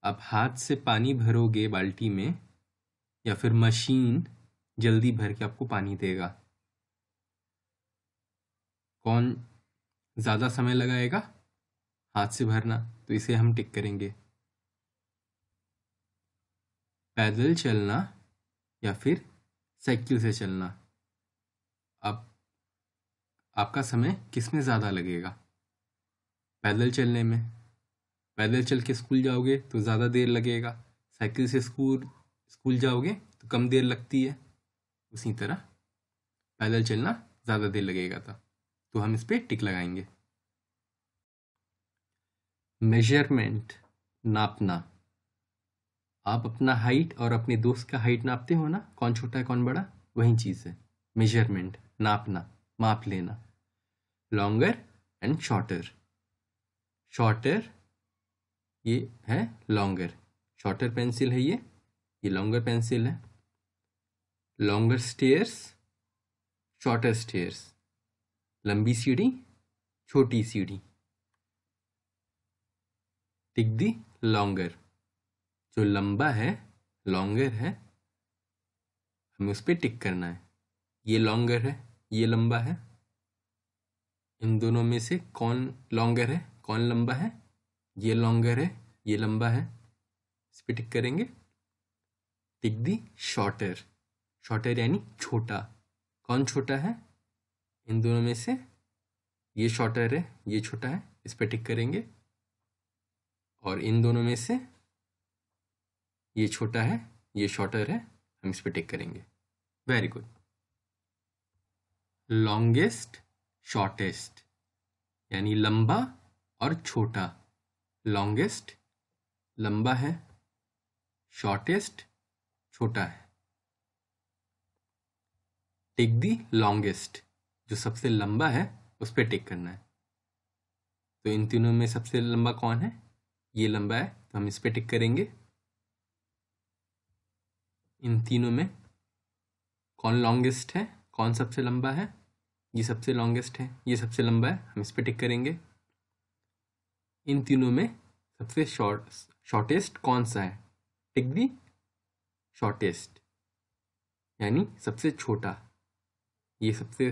आप हाथ से पानी भरोगे बाल्टी में या फिर मशीन जल्दी भर के आपको पानी देगा कौन ज़्यादा समय लगाएगा हाथ से भरना तो इसे हम टिक करेंगे पैदल चलना या फिर साइकिल से चलना अब आपका समय किस में ज़्यादा लगेगा पैदल चलने में पैदल चल के स्कूल जाओगे तो ज़्यादा देर लगेगा साइकिल से स्कूल स्कूल जाओगे तो कम देर लगती है उसी तरह पैदल चलना ज़्यादा देर लगेगा था तो हम इस पर टिक लगाएंगे मेजरमेंट नापना आप अपना हाइट और अपने दोस्त का हाइट नापते हो ना कौन छोटा है कौन बड़ा वही चीज़ है मेजरमेंट नापना माप लेना लॉन्गर एंड शॉर्टर शॉर्टर ये है लॉन्गर शॉर्टर पेंसिल है ये ये लॉन्गर पेंसिल है लॉन्गर स्टेयर्स शॉर्टर स्टेयर्स लंबी सीढ़ी छोटी सीढ़ी टिक दी लॉन्गर जो लंबा है लॉन्गर है हमें उस पर टिक करना है ये लॉन्गर है ये लंबा है इन दोनों में से कौन लॉन्गर है कौन लंबा है ये लॉन्गर है ये लंबा है इस पर टिक करेंगे टिक दी शॉर्टर शॉर्टर यानी छोटा कौन छोटा है इन दोनों में से ये शॉर्टर है ये छोटा है इस पर टिक करेंगे और इन दोनों में से ये छोटा है ये शॉर्टर है हम इस पर टिक करेंगे वेरी गुड लॉन्गेस्ट शॉर्टेस्ट यानी लंबा और छोटा लॉन्गेस्ट लंबा है शॉर्टेस्ट छोटा है टिक दी लॉन्गेस्ट जो सबसे लंबा है उस पर टिक करना है तो इन तीनों में सबसे लंबा कौन है ये लंबा है तो हम इस पर टिक करेंगे इन तीनों में कौन लॉन्गेस्ट है कौन सबसे लंबा है ये सबसे लॉन्गेस्ट है ये सबसे लंबा है हम इस पर टिक करेंगे इन तीनों में सबसे शॉर्ट शॉर्टेस्ट कौन सा है टिक दी शॉर्टेस्ट यानी सबसे छोटा ये सबसे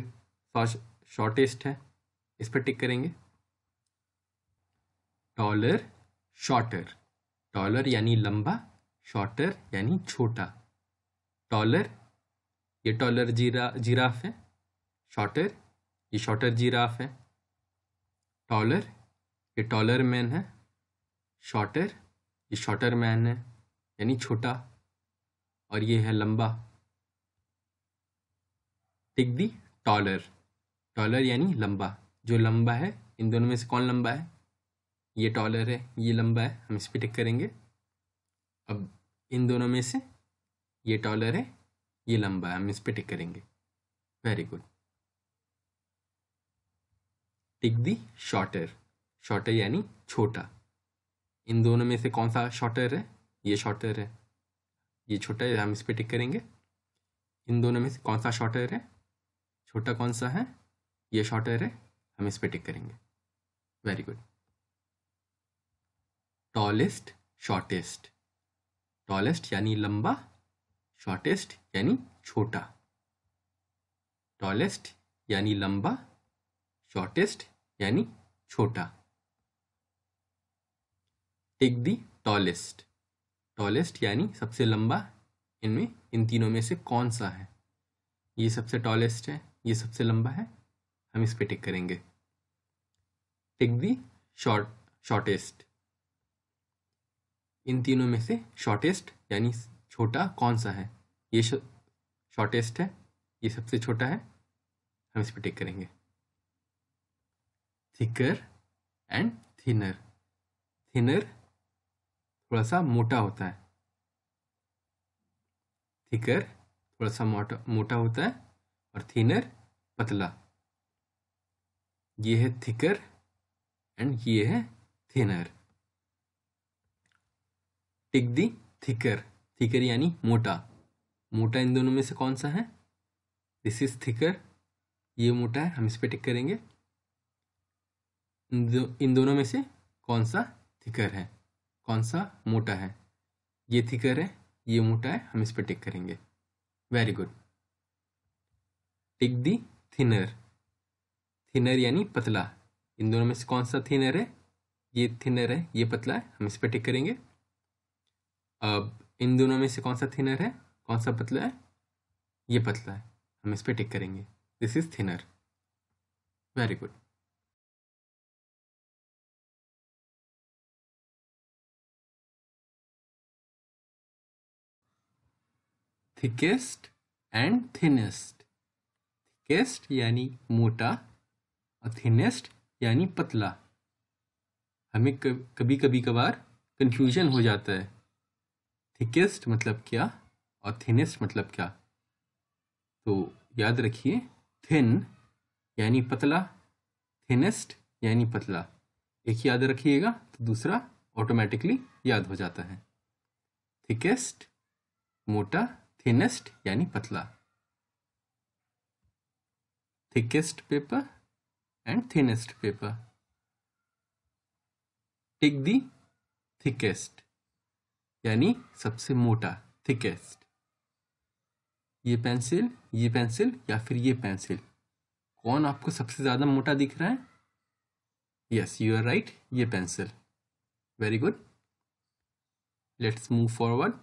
शॉर्टेस्ट है इस पर टिक करेंगे टॉलर शॉर्टर टॉलर यानी लंबा शॉर्टर यानी छोटा टॉलर ये टॉलर जीरा जीराफ है शॉर्टर ये शॉर्टर जीराफ है टॉलर ये टॉलर मैन है शॉर्टर ये शॉर्टर मैन है यानी छोटा और ये है लंबा टिक दी टॉलर टॉलर यानी लंबा जो लंबा है इन दोनों में से कौन लंबा है ये टॉलर है ये लंबा है हम इस पर टिक करेंगे अब इन दोनों में से ये टॉलर है ये लंबा है हम इस पर टिक करेंगे very good tick the shorter shorter यानी छोटा इन दोनों में से कौन सा शॉर्टर है ये शॉर्टर है ये छोटा है हम इस पर टिक करेंगे इन दोनों में से कौन सा शॉर्टर है छोटा कौन सा है ये शॉर्टर है हम इस पर टिक करेंगे very good tallest shortest tallest यानी लंबा शॉर्टेस्ट यानी छोटा टॉलेस्ट यानी लंबा शॉर्टेस्ट यानी छोटा टिक दी टॉलेस्ट टॉलेस्ट यानी सबसे लंबा इनमें इन तीनों में से कौन सा है ये सबसे टॉलेस्ट है ये सबसे लंबा है हम इस पे टिक करेंगे टिक दी शॉर्ट शॉर्टेस्ट इन तीनों में से शॉर्टेस्ट यानी छोटा कौन सा है ये शॉर्टेस्ट है ये सबसे छोटा है हम इस पर टिक करेंगे थिकर एंड थिनर थिनर थोड़ा सा मोटा होता है थिकर थोड़ा सा मोटा मोटा होता है और थिनर पतला ये है थिकर एंड ये है thinner tick the thicker thicker यानी मोटा मोटा इन दोनों में से कौन सा है दिस इज थिकर ये मोटा है हम इस पर टिक करेंगे इन, दोनों में से कौन सा थिकर है कौन सा मोटा है ये थिकर है ये मोटा है हम इस पर टिक करेंगे very good tick the thinner thinner यानी पतला इन दोनों में से कौन सा थिनर है ये थिनर है ये पतला है हम इस पर टिक करेंगे अब इन दोनों में से कौन सा थिनर है कौन सा पतला है ये पतला है हम इस पर टिक करेंगे this is thinner very good thickest and thinnest thickest यानी मोटा और थिनेस्ट यानी पतला हमें कभी कभी कभार कंफ्यूजन हो जाता है थिकेस्ट मतलब क्या और थिनेस्ट मतलब क्या तो याद रखिए थिन यानी पतला थिनेस्ट यानी पतला एक याद रखिएगा तो दूसरा ऑटोमेटिकली याद हो जाता है थिकेस्ट मोटा थिनेस्ट यानी पतला thickest paper and thinnest paper tick the thickest यानी सबसे मोटा थिकेस्ट ये पेंसिल ये पेंसिल या फिर ये पेंसिल कौन आपको सबसे ज़्यादा मोटा दिख रहा है यस यू आर राइट ये pencil very good let's move forward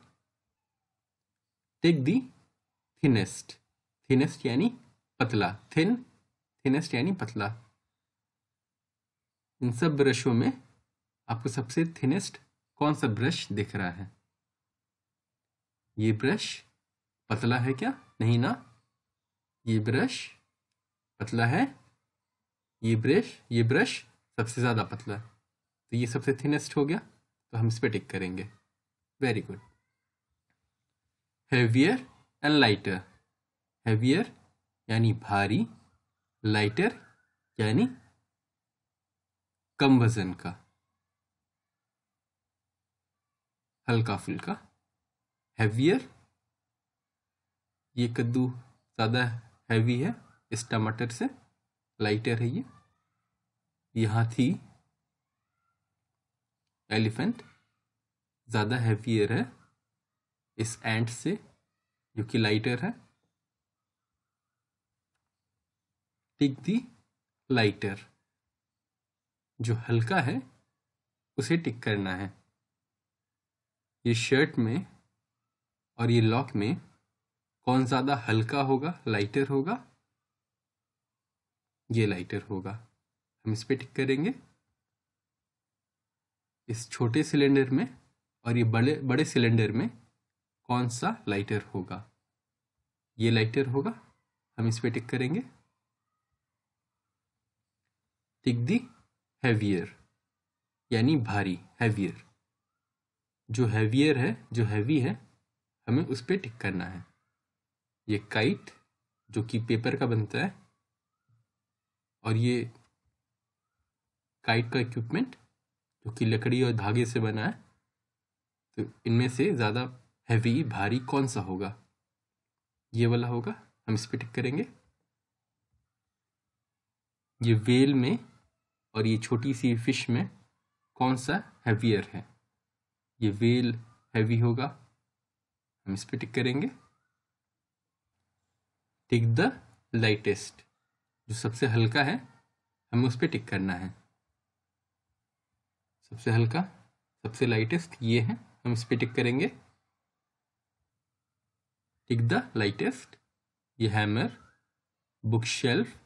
take the thinnest thinnest यानी पतला थिन थिनेस्ट यानी पतला इन सब ब्रशों में आपको सबसे थिनेस्ट कौन सा ब्रश दिख रहा है ये ब्रश पतला है क्या नहीं ना ये ब्रश पतला है ये ब्रश ये ब्रश सबसे ज़्यादा पतला है तो ये सबसे थिनेस्ट हो गया तो हम इस पर टिक करेंगे very good heavier and lighter heavier यानी भारी लाइटर यानी कम वजन का हल्का फुल्का हैवियर ये कद्दू ज़्यादा हैवी है इस टमाटर से लाइटर है ये यहाँ थी एलिफेंट ज़्यादा हैवियर है इस एंट से जो कि लाइटर है टिक दी लाइटर जो हल्का है उसे टिक करना है ये शर्ट में और ये लॉक में कौन ज़्यादा हल्का होगा लाइटर होगा ये लाइटर होगा हम इस पर टिक करेंगे इस छोटे सिलेंडर में और ये बड़े बड़े सिलेंडर में कौन सा लाइटर होगा ये लाइटर होगा हम इस पर टिक करेंगे टिक दी हैवियर यानी भारी हैवियर जो हैवियर है जो हैवी है हमें उस पर टिक करना है ये काइट जो कि पेपर का बनता है और ये काइट का इक्विपमेंट जो कि लकड़ी और धागे से बना है तो इनमें से ज़्यादा हैवी भारी कौन सा होगा ये वाला होगा हम इस पर टिक करेंगे ये वेल में और ये छोटी सी फिश में कौन सा हैवियर है ये वेल हैवी होगा हम इस पर टिक करेंगे टिक द लाइटेस्ट जो सबसे हल्का है हमें उस पर टिक करना है सबसे हल्का सबसे लाइटेस्ट ये है हम इस पर टिक करेंगे टिक द लाइटेस्ट ये hammer book shelf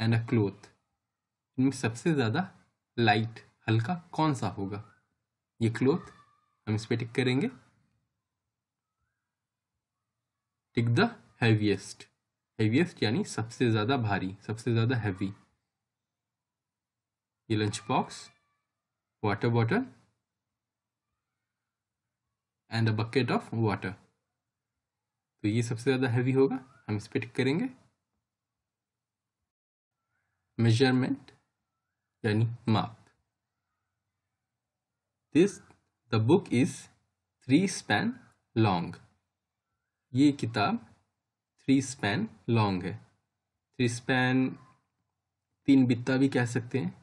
and a cloth इनमें सबसे ज़्यादा लाइट हल्का कौन सा होगा ये क्लोथ हम इस पर टिक करेंगे टिक द हैवीएस्ट हैवीएस्ट यानी सबसे ज़्यादा भारी सबसे ज़्यादा हैवी ये lunch box water bottle and a bucket of water तो ये सबसे ज़्यादा हैवी होगा हम इस पर टिक करेंगे मेजरमेंट यानी माप this the book is three span long ये किताब थ्री स्पैन लॉन्ग है थ्री स्पैन तीन बित्ता भी कह सकते हैं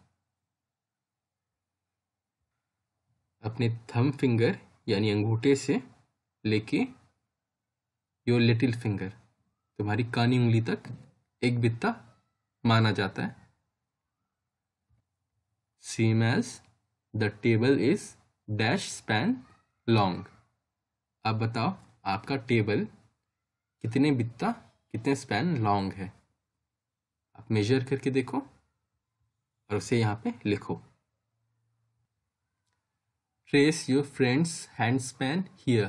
अपने थम फिंगर यानी अंगूठे से लेके योर लिटिल फिंगर तुम्हारी कानी उंगली तक एक बित्ता माना जाता है same as the table is dash span long अब बताओ आपका टेबल कितने बित्ता कितने स्पैन लॉन्ग है आप मेजर करके देखो और उसे यहाँ पे लिखो trace your friend's hand span here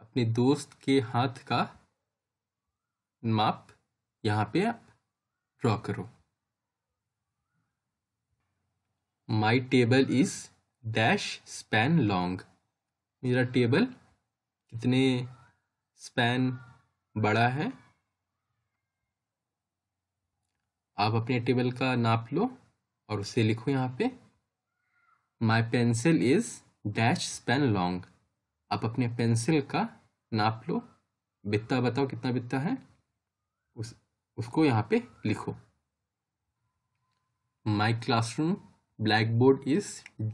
अपने दोस्त के हाथ का माप यहाँ पे आप ड्रॉ करो my table is dash span long मेरा टेबल कितने स्पैन बड़ा है आप अपने टेबल का नाप लो और उसे लिखो यहाँ पे my pencil is dash span long आप अपने पेंसिल का नाप लो बित्ता बताओ कितना बित्ता है उस उसको यहाँ पे लिखो my classroom blackboard is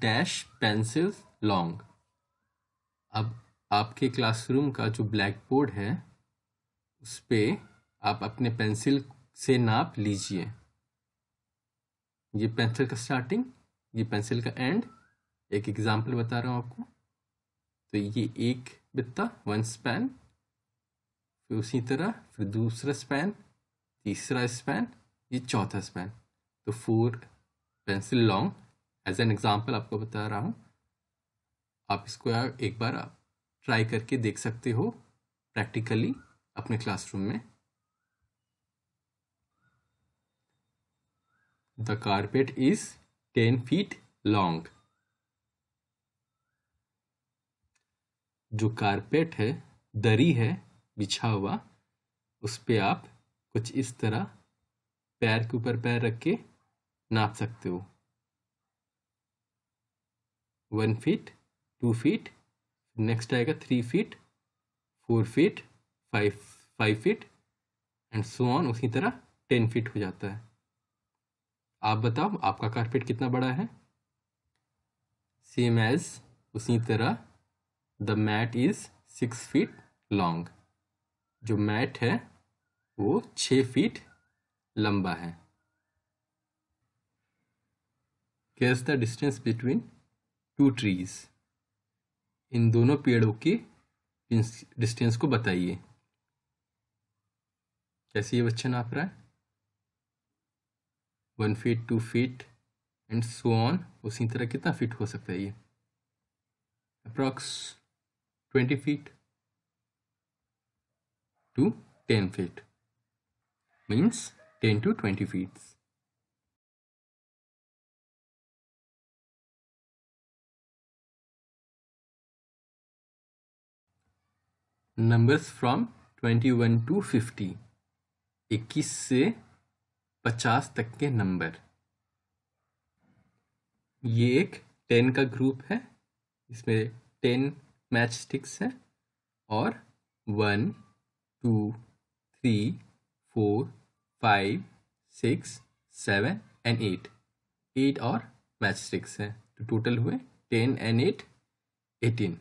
dash pencil long अब आपके क्लासरूम का जो ब्लैक बोर्ड है उस पर आप अपने पेंसिल से नाप लीजिए ये पेंसिल का स्टार्टिंग ये पेंसिल का एंड एक एग्जाम्पल बता रहा हूँ आपको तो ये एक बित्ता वन स्पैन फिर उसी तरह फिर दूसरा स्पैन तीसरा स्पैन ये चौथा स्पैन तो four pencil long as an example आपको बता रहा हूँ आप इसको एक बार आप ट्राई करके देख सकते हो प्रैक्टिकली अपने क्लासरूम में the carpet is ten feet long जो कारपेट है दरी है बिछा हुआ उस पर आप कुछ इस तरह पैर के ऊपर पैर रख के नाप सकते हो one feet two feet next आएगा three feet four feet five five feet and so on उसी तरह टेन फीट हो जाता है आप बताओ आपका कारपेट कितना बड़ा है सेम एज उसी तरह the mat is six feet long जो मैट है वो छः फीट लंबा है guess the distance between two trees इन दोनों पेड़ों के डिस्टेंस को बताइए कैसे ये बच्चा नाप रहा है one feet two feet and so on उसी तरह कितना फीट हो सकता है ये approx twenty feet to ten feet means ten to twenty feets numbers from twenty one to fifty इक्कीस से पचास तक के नंबर ये एक टेन का ग्रुप है इसमें टेन मैच स्टिक्स हैं और one two three four five six seven and eight eight और मैच स्टिक्स हैं तो टोटल हुए ten and eight eighteen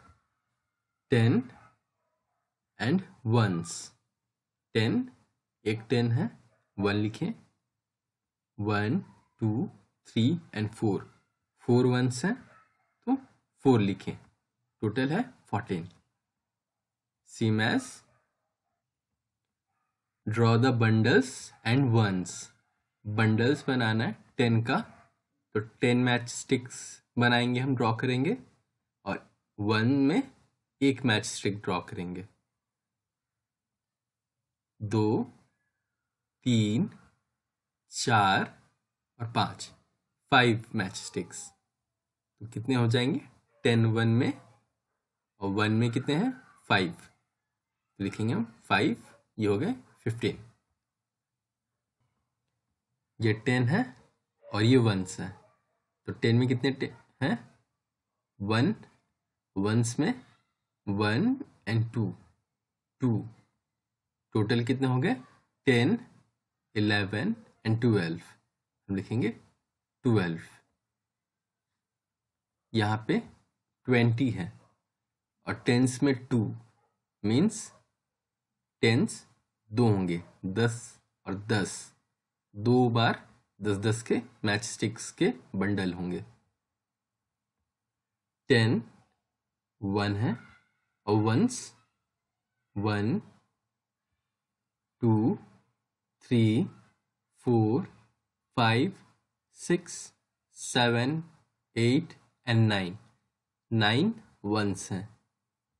ten and ones ten एक टेन है वन लिखे one two three and four four ones है तो फोर लिखे टोटल है fourteen same as draw the bundles and ones bundles बनाना है टेन का तो टेन मैच स्टिक्स बनाएंगे हम ड्रॉ करेंगे और वन में एक मैच स्टिक ड्रॉ करेंगे दो तीन चार और पांच फाइव मैच स्टिक्स तो कितने हो जाएंगे टेन वन में और वन में कितने हैं फाइव तो लिखेंगे हम फाइव ये हो गए फिफ्टीन ये टेन है और ये वंस है तो टेन में कितने हैं वन वंस में one and two two total कितने हो गए टेन इलेवन एंड ट्वेल्व हम लिखेंगे ट्वेल्व यहाँ पे ट्वेंटी है और टेंस में टू मीन्स टेंस दो होंगे दस और दस दो बार दस दस के मैच स्टिक्स के बंडल होंगे टेन वन है ones one two three four five six seven eight and nine nine ones हैं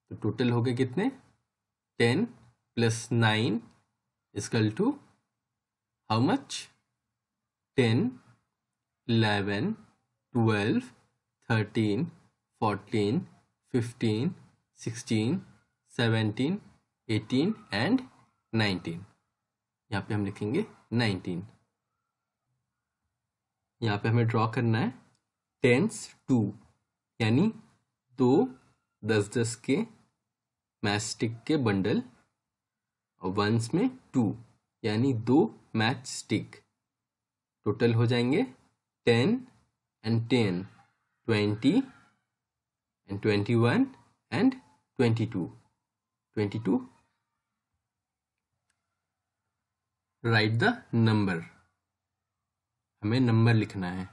तो टोटल हो गए कितने ten plus nine is equal to how much ten eleven twelve thirteen fourteen fifteen sixteen seventeen eighteen and nineteen यहाँ पे हम लिखेंगे nineteen यहाँ पे हमें ड्रॉ करना है टेंस टू यानी दो दस दस के मैचस्टिक के बंडल और वंस में टू यानी दो मैच स्टिक टोटल हो जाएंगे ten and ten twenty and twenty one and 22 write the number हमें नंबर लिखना है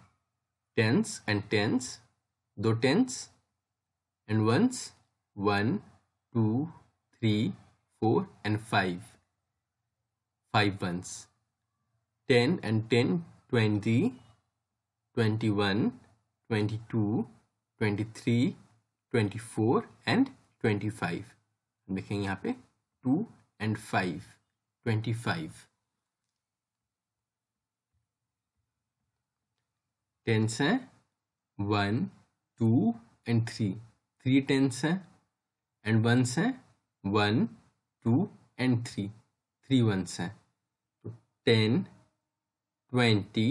टेंस एंड टेंस दो tens and ones one two three four and five five ones ten and ten twenty twenty one twenty two twenty three twenty four and twenty five देखेंगे यहाँ पे two and five twenty five tens हैं one two and three three tens हैं and ones हैं one two and three three ones हैं तो ten twenty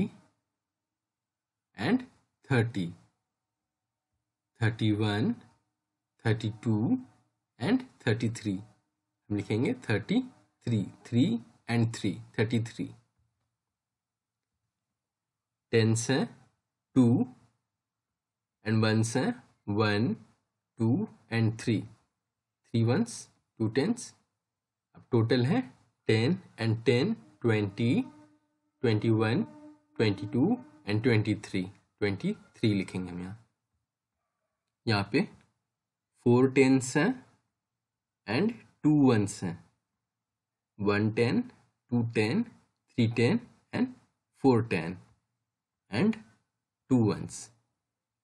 and thirty thirty one thirty two and thirty three हम लिखेंगे thirty three three and three thirty three ten से two and one से one two and three three ones two tens अब total है ten and ten twenty twenty one twenty two and twenty three twenty three लिखेंगे हम यहाँ यहाँ पे four tens हैं एंड टू वंस हैं one ten two ten three ten and four ten and two ones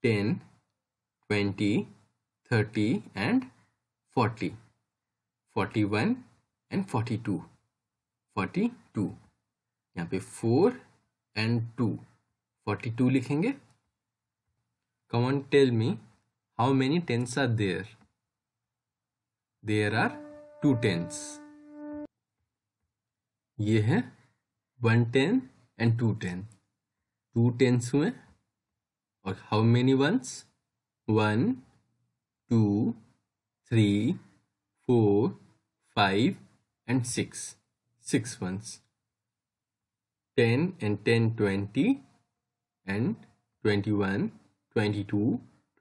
ten twenty thirty and forty forty one and forty two forty two यहाँ पे four and two forty two लिखेंगे come on tell me How many tenses are there? There are two tenses. ये है one ten and two ten two tens हुए और how many ones one two three four five and six six ones ten and ten twenty and twenty one twenty two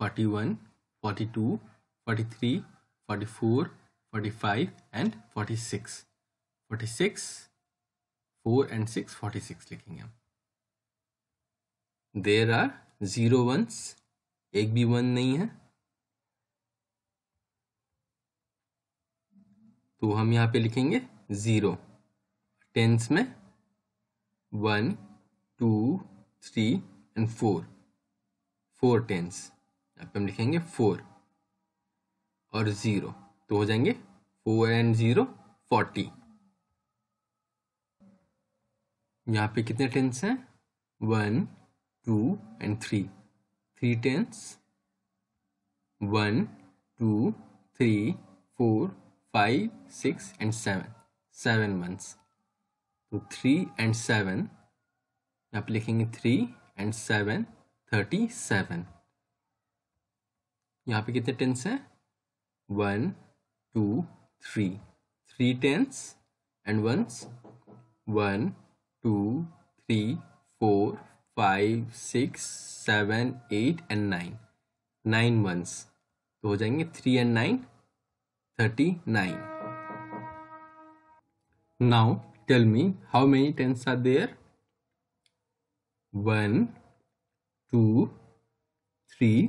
forty five and forty six and six four and and forty six लिखेंगे हम there are zero once एक भी one नहीं है तो हम यहाँ पे लिखेंगे ज़ीरो टेंस में one two three and four four tens यहाँ पे तो हम लिखेंगे फोर और ज़ीरो तो हो जाएंगे फोर एंड ज़ीरो फोर्टी यहाँ पे कितने टेंस हैं one two and three three tens one two three four five six and seven seven months तो थ्री एंड सेवन यहाँ पे लिखेंगे three and seven thirty seven यहाँ पे कितने टेंस हैं one two three three tens and ones one two three four five six seven eight and nine nine ones तो हो जाएंगे three and nine thirty nine now tell me how many tense are there one two three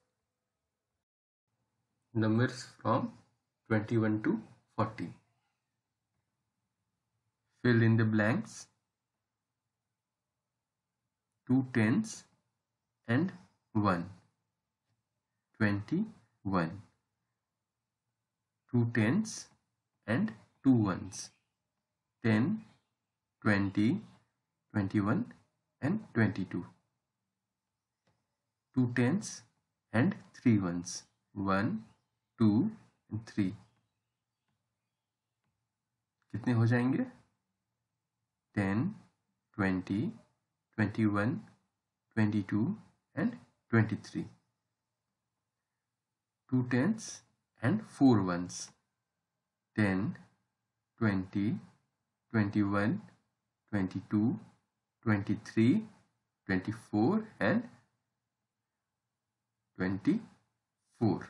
numbers from 21 to 40 fill in the blanks two tens and one 21 two tens and two ones 10 20 21 and 22 two tens and three ones 1 two and three कितने हो जाएंगे ten twenty twenty one twenty two and twenty three two tens and four ones ten twenty twenty one twenty two twenty three twenty four and twenty four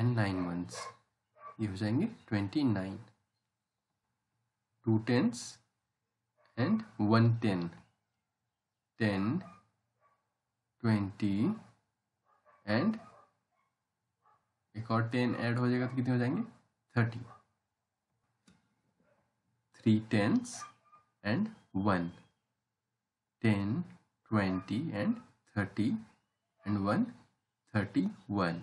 and nine ones ये हो जाएंगे twenty nine two tens and one ten ten twenty and एक और ten add हो जाएगा तो कितने हो जाएंगे thirty three tens and one ten twenty and thirty and one thirty one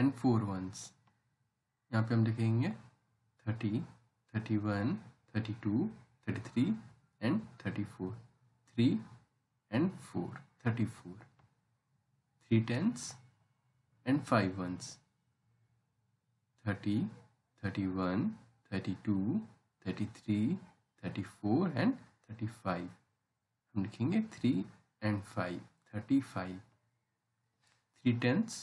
and four ones यहाँ पे हम लिखेंगे thirty thirty one thirty two thirty three and thirty four three and four thirty four three tens and five ones thirty thirty one thirty two thirty three thirty four and thirty five हम लिखेंगे three and five thirty five three tens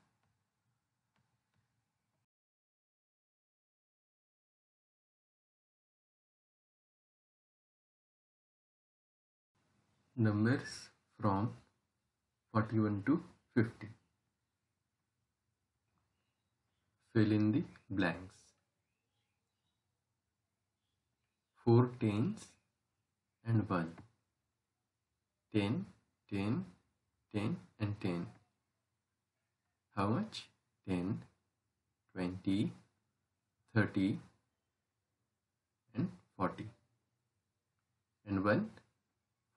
numbers from 41 to 50. Fill in the blanks. four tens and 1. 10, 10, 10 and 10. How much? 10, 20, 30 and 40. And 1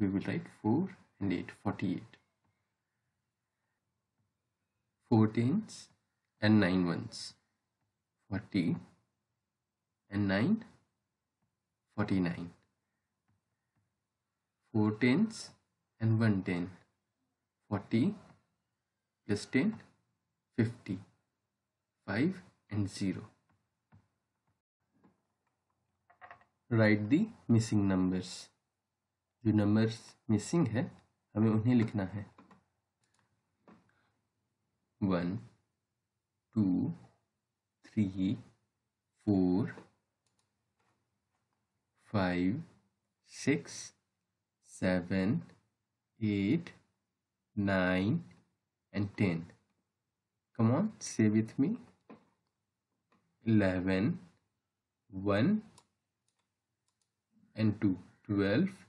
we will write 4 and 8 48 4 tens and 9 ones 40 and 9 49 4 tens and 1 ten 40 plus 10 50 5 and 0 write the missing numbers जो numbers missing है हमें उन्हें लिखना है one two three four five six seven eight nine and ten come on on say me me one and two twelve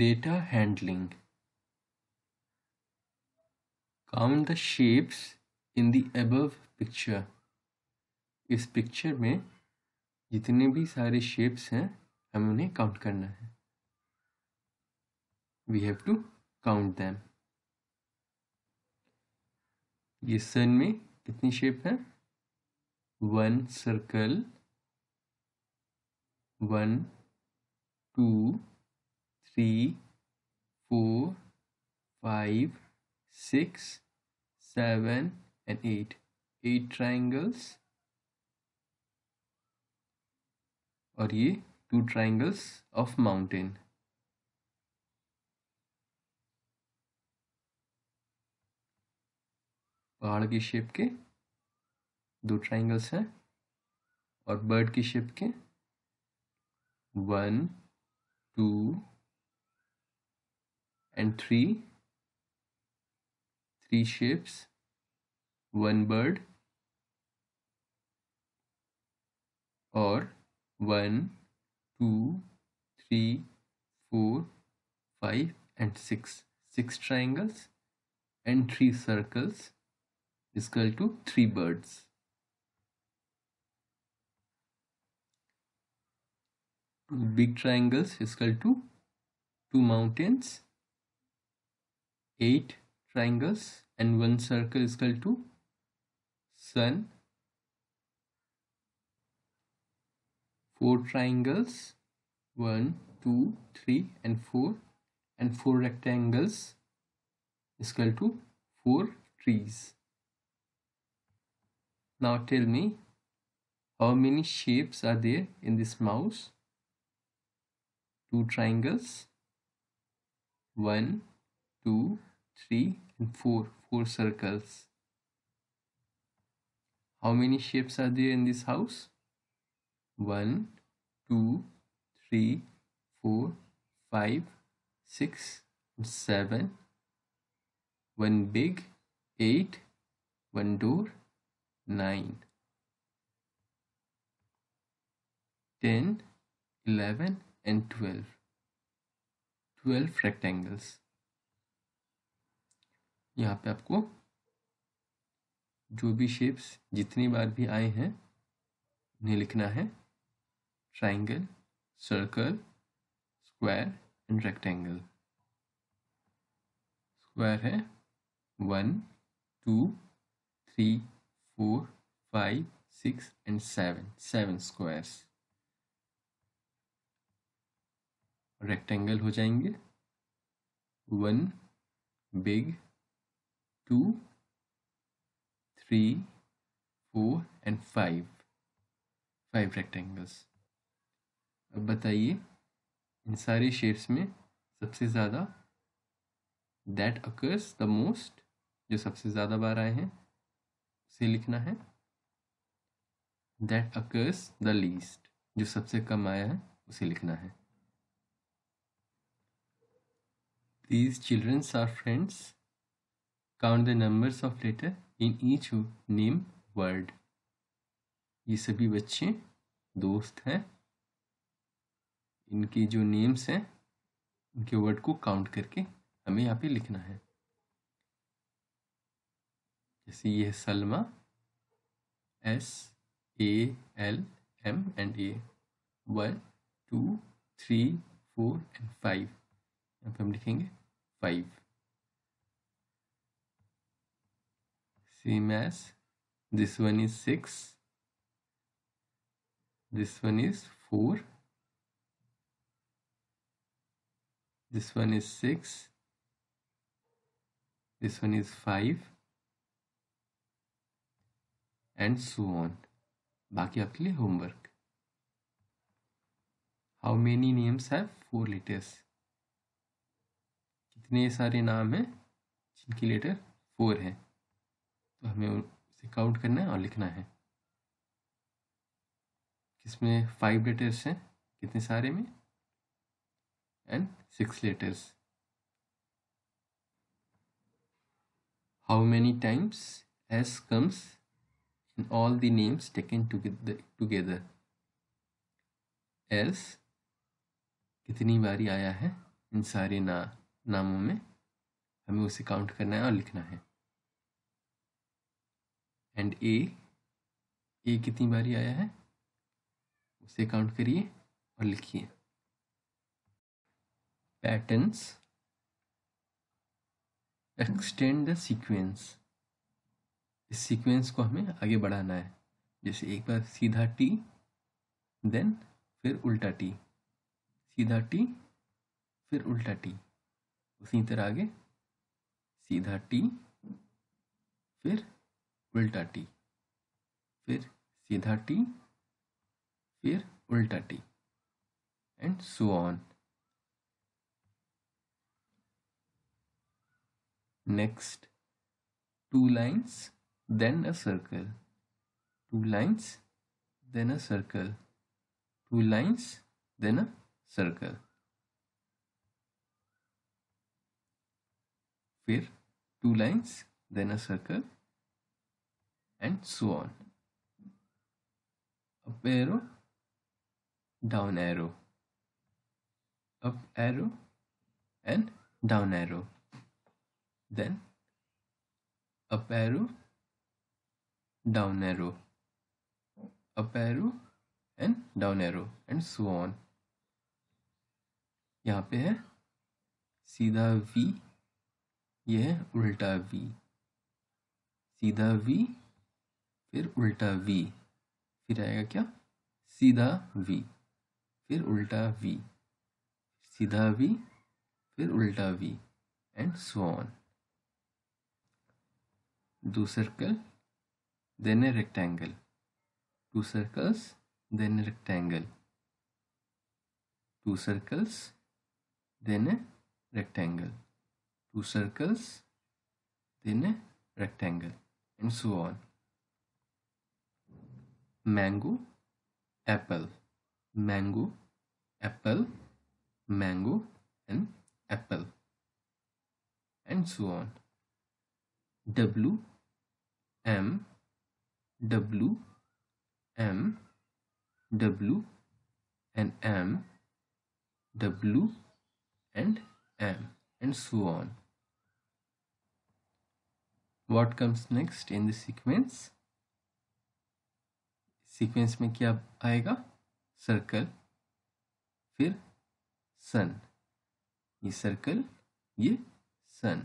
data handling count the shapes in the above picture इस picture में जितने भी सारे शेप्स हैं हमें उन्हें count करना है we have to count them ये सन में कितनी शेप है one circle one two three four five six seven and eight eight triangles और ये टू ट्राइंगल्स ऑफ माउंटेन पहाड़ की शेप के दो ट्राइंगल्स हैं और बर्ड की शेप के one two and three three ships one bird or one two three four five and six six triangles and three circles is equal to three birds two big triangles is equal to two mountains 8 triangles and one circle is equal to sun 4 triangles one, two, three, and 4 and 4 rectangles is equal to 4 trees now tell me how many shapes are there in this mouse two triangles one two three and four four circles how many shapes are there in this house one two three four five six seven one big eight one door nine 10 11 and 12 12 rectangles यहाँ पे आपको जो भी shapes जितनी बार भी आए हैं उन्हें लिखना है triangle circle square and rectangle square है one two three four five six and seven seven squares rectangle हो जाएंगे one big two, three, four and five. Five rectangles अब बताइए इन सारे शेप्स में सबसे ज़्यादा दैट अकर्स द मोस्ट जो सबसे ज़्यादा बार आए हैं उसे लिखना है दैट अकर्स द लीस्ट जो सबसे कम आया है उसे लिखना है these childrens are friends count the numbers of letter in each name word ये सभी बच्चे दोस्त हैं इनके जो नेम्स हैं उनके वर्ड को काउंट करके हमें यहाँ पे लिखना है जैसे ये है Salma S A L M and A one two three four and five यहाँ पे हम लिखेंगे five same as this one is 6 this one is 4 this one is 6 this one is 5 and so on बाकी आपके लिए homework how many names have four letters कितने सारे नाम हैं जिनकी लेटर फोर है तो हमें उसे काउंट करना है और लिखना है किसमें फाइव लेटर्स हैं कितने सारे में and six letters how many times S comes in all the names taken together S कितनी बारी आया है इन सारे ना नामों में हमें उसे काउंट करना है और लिखना है एंड ए ए कितनी बारी आया है उसे काउंट करिए और लिखिए पैटर्न्स एक्सटेंड द सीक्वेंस इस सीक्वेंस को हमें आगे बढ़ाना है जैसे एक बार सीधा टी देन फिर उल्टा टी सीधा टी फिर उल्टा टी उसी तरह आगे सीधा टी फिर उल्टा टी फिर सीधा टी फिर उल्टा T and so on next two lines then a circle two lines then a circle two lines then a circle फिर two lines then a circle and so on. Up arrow, down arrow, up arrow and down arrow. Then up arrow, down arrow, up arrow and down arrow and so on. यहाँ पे है सीधा V, ये है उल्टा V, सीधा V फिर उल्टा वी फिर आएगा क्या सीधा वी फिर उल्टा वी सीधा वी फिर उल्टा V and so on two circle then a rectangle two circles then a rectangle two circles then a rectangle two circles then a rectangle and so on mango apple mango apple mango and apple and so on w m w m w and m w and m and so on what comes next in the sequence sequence में क्या आएगा circle फिर सन ये circle ये सन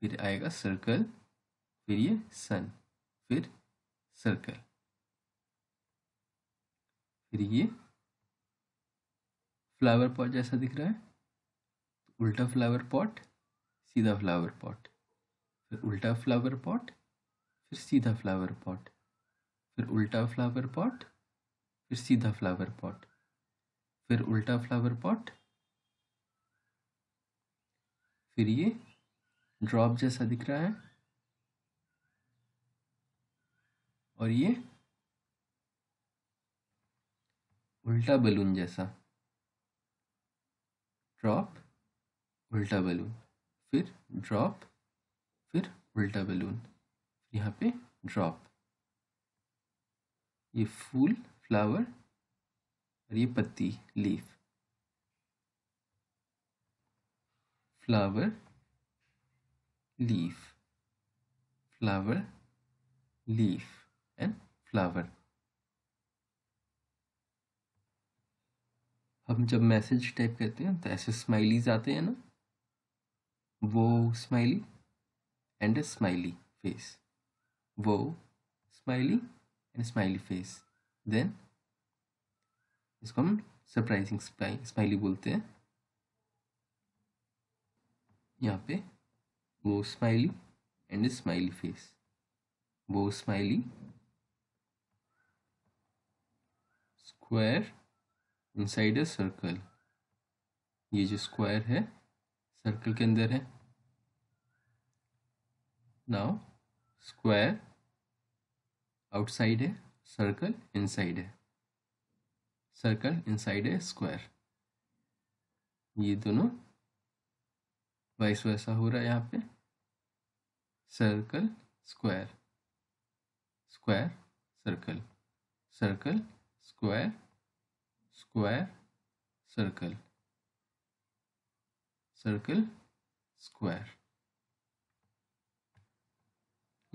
फिर आएगा circle फिर ये सन फिर सर्कल फिर ये फ्लावर पॉट जैसा दिख रहा है तो उल्टा फ्लावर पॉट सीधा फ्लावर पॉट फिर उल्टा फ्लावर पॉट फिर सीधा फ्लावर पॉट फिर उल्टा फ्लावर पॉट फिर सीधा फ्लावर पॉट फिर उल्टा फ्लावर पॉट फिर ये ड्रॉप जैसा दिख रहा है और ये उल्टा बलून जैसा ड्रॉप उल्टा बलून फिर ड्रॉप फिर उल्टा बलून यहाँ पे ड्रॉप ये फूल फ्लावर और ये पत्ती leaf flower leaf flower leaf and flower हम जब मैसेज टाइप करते हैं तो ऐसे स्माइलीज आते हैं ना वो smiley and a smiley face वो smiley and smiley face then इसको हम सरप्राइजिंग स्माइली बोलते हैं यहाँ पे वो स्माइली एंड स्माइली फेस वो smiley square inside a circle ये जो स्क्वायर है सर्कल के अंदर है नाउ स्क्वायर आउटसाइड है सर्कल इनसाइड है सर्कल इनसाइड है स्क्वायर ये दोनों वाइस वैसा हो रहा है यहाँ पे circle square square circle circle square square circle circle square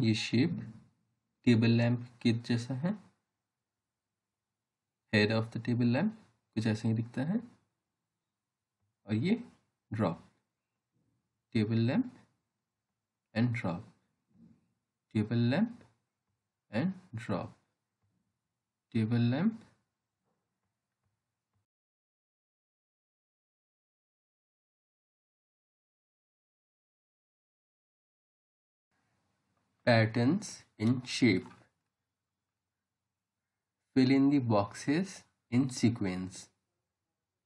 ये शेप टेबल लैम्प के जैसा है head of the table lamp कुछ ऐसे ही दिखता है और ये drop table lamp and drop table lamp and drop table lamp patterns in shape. Fill in the boxes in sequence.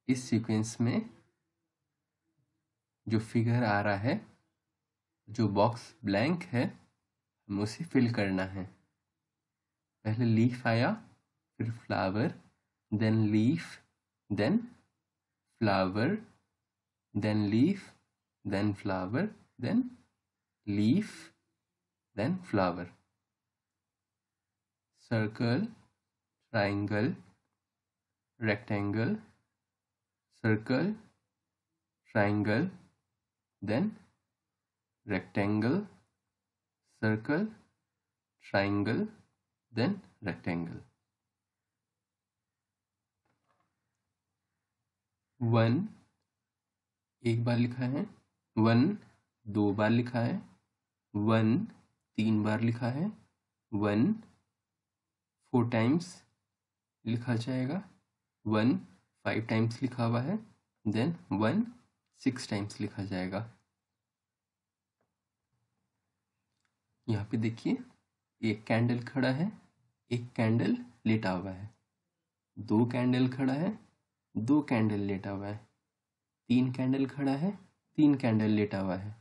इस सीक्वेंस में जो फिगर आ रहा है जो बॉक्स ब्लैंक है हम उसे फिल करना है पहले लीफ आया फिर flower then leaf then flower then leaf then flower then leaf then flower circle triangle rectangle circle triangle then rectangle circle triangle then rectangle one एक बार लिखा है वन दो बार लिखा है वन तीन बार लिखा है वन फोर टाइम्स लिखा जाएगा वन फाइव टाइम्स लिखा हुआ है देन वन सिक्स टाइम्स लिखा जाएगा यहाँ पे देखिए एक कैंडल खड़ा है एक कैंडल लेटा हुआ है दो कैंडल खड़ा है दो कैंडल लेटा हुआ है तीन कैंडल खड़ा है तीन कैंडल लेटा हुआ है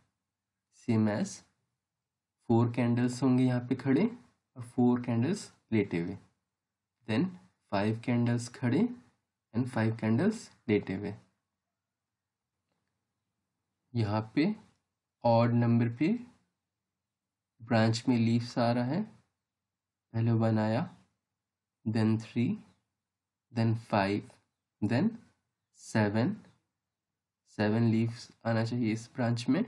सेम एज फोर कैंडल्स होंगे यहाँ पे खड़े और फोर कैंडल्स लेटे हुए देन फाइव कैंडल्स खड़े एंड फाइव कैंडल्स लेटे हुए यहाँ पे ऑड नंबर पे ब्रांच में लीव्स आ रहा है पहले वन आया then three then five then seven seven leaves आना चाहिए इस ब्रांच में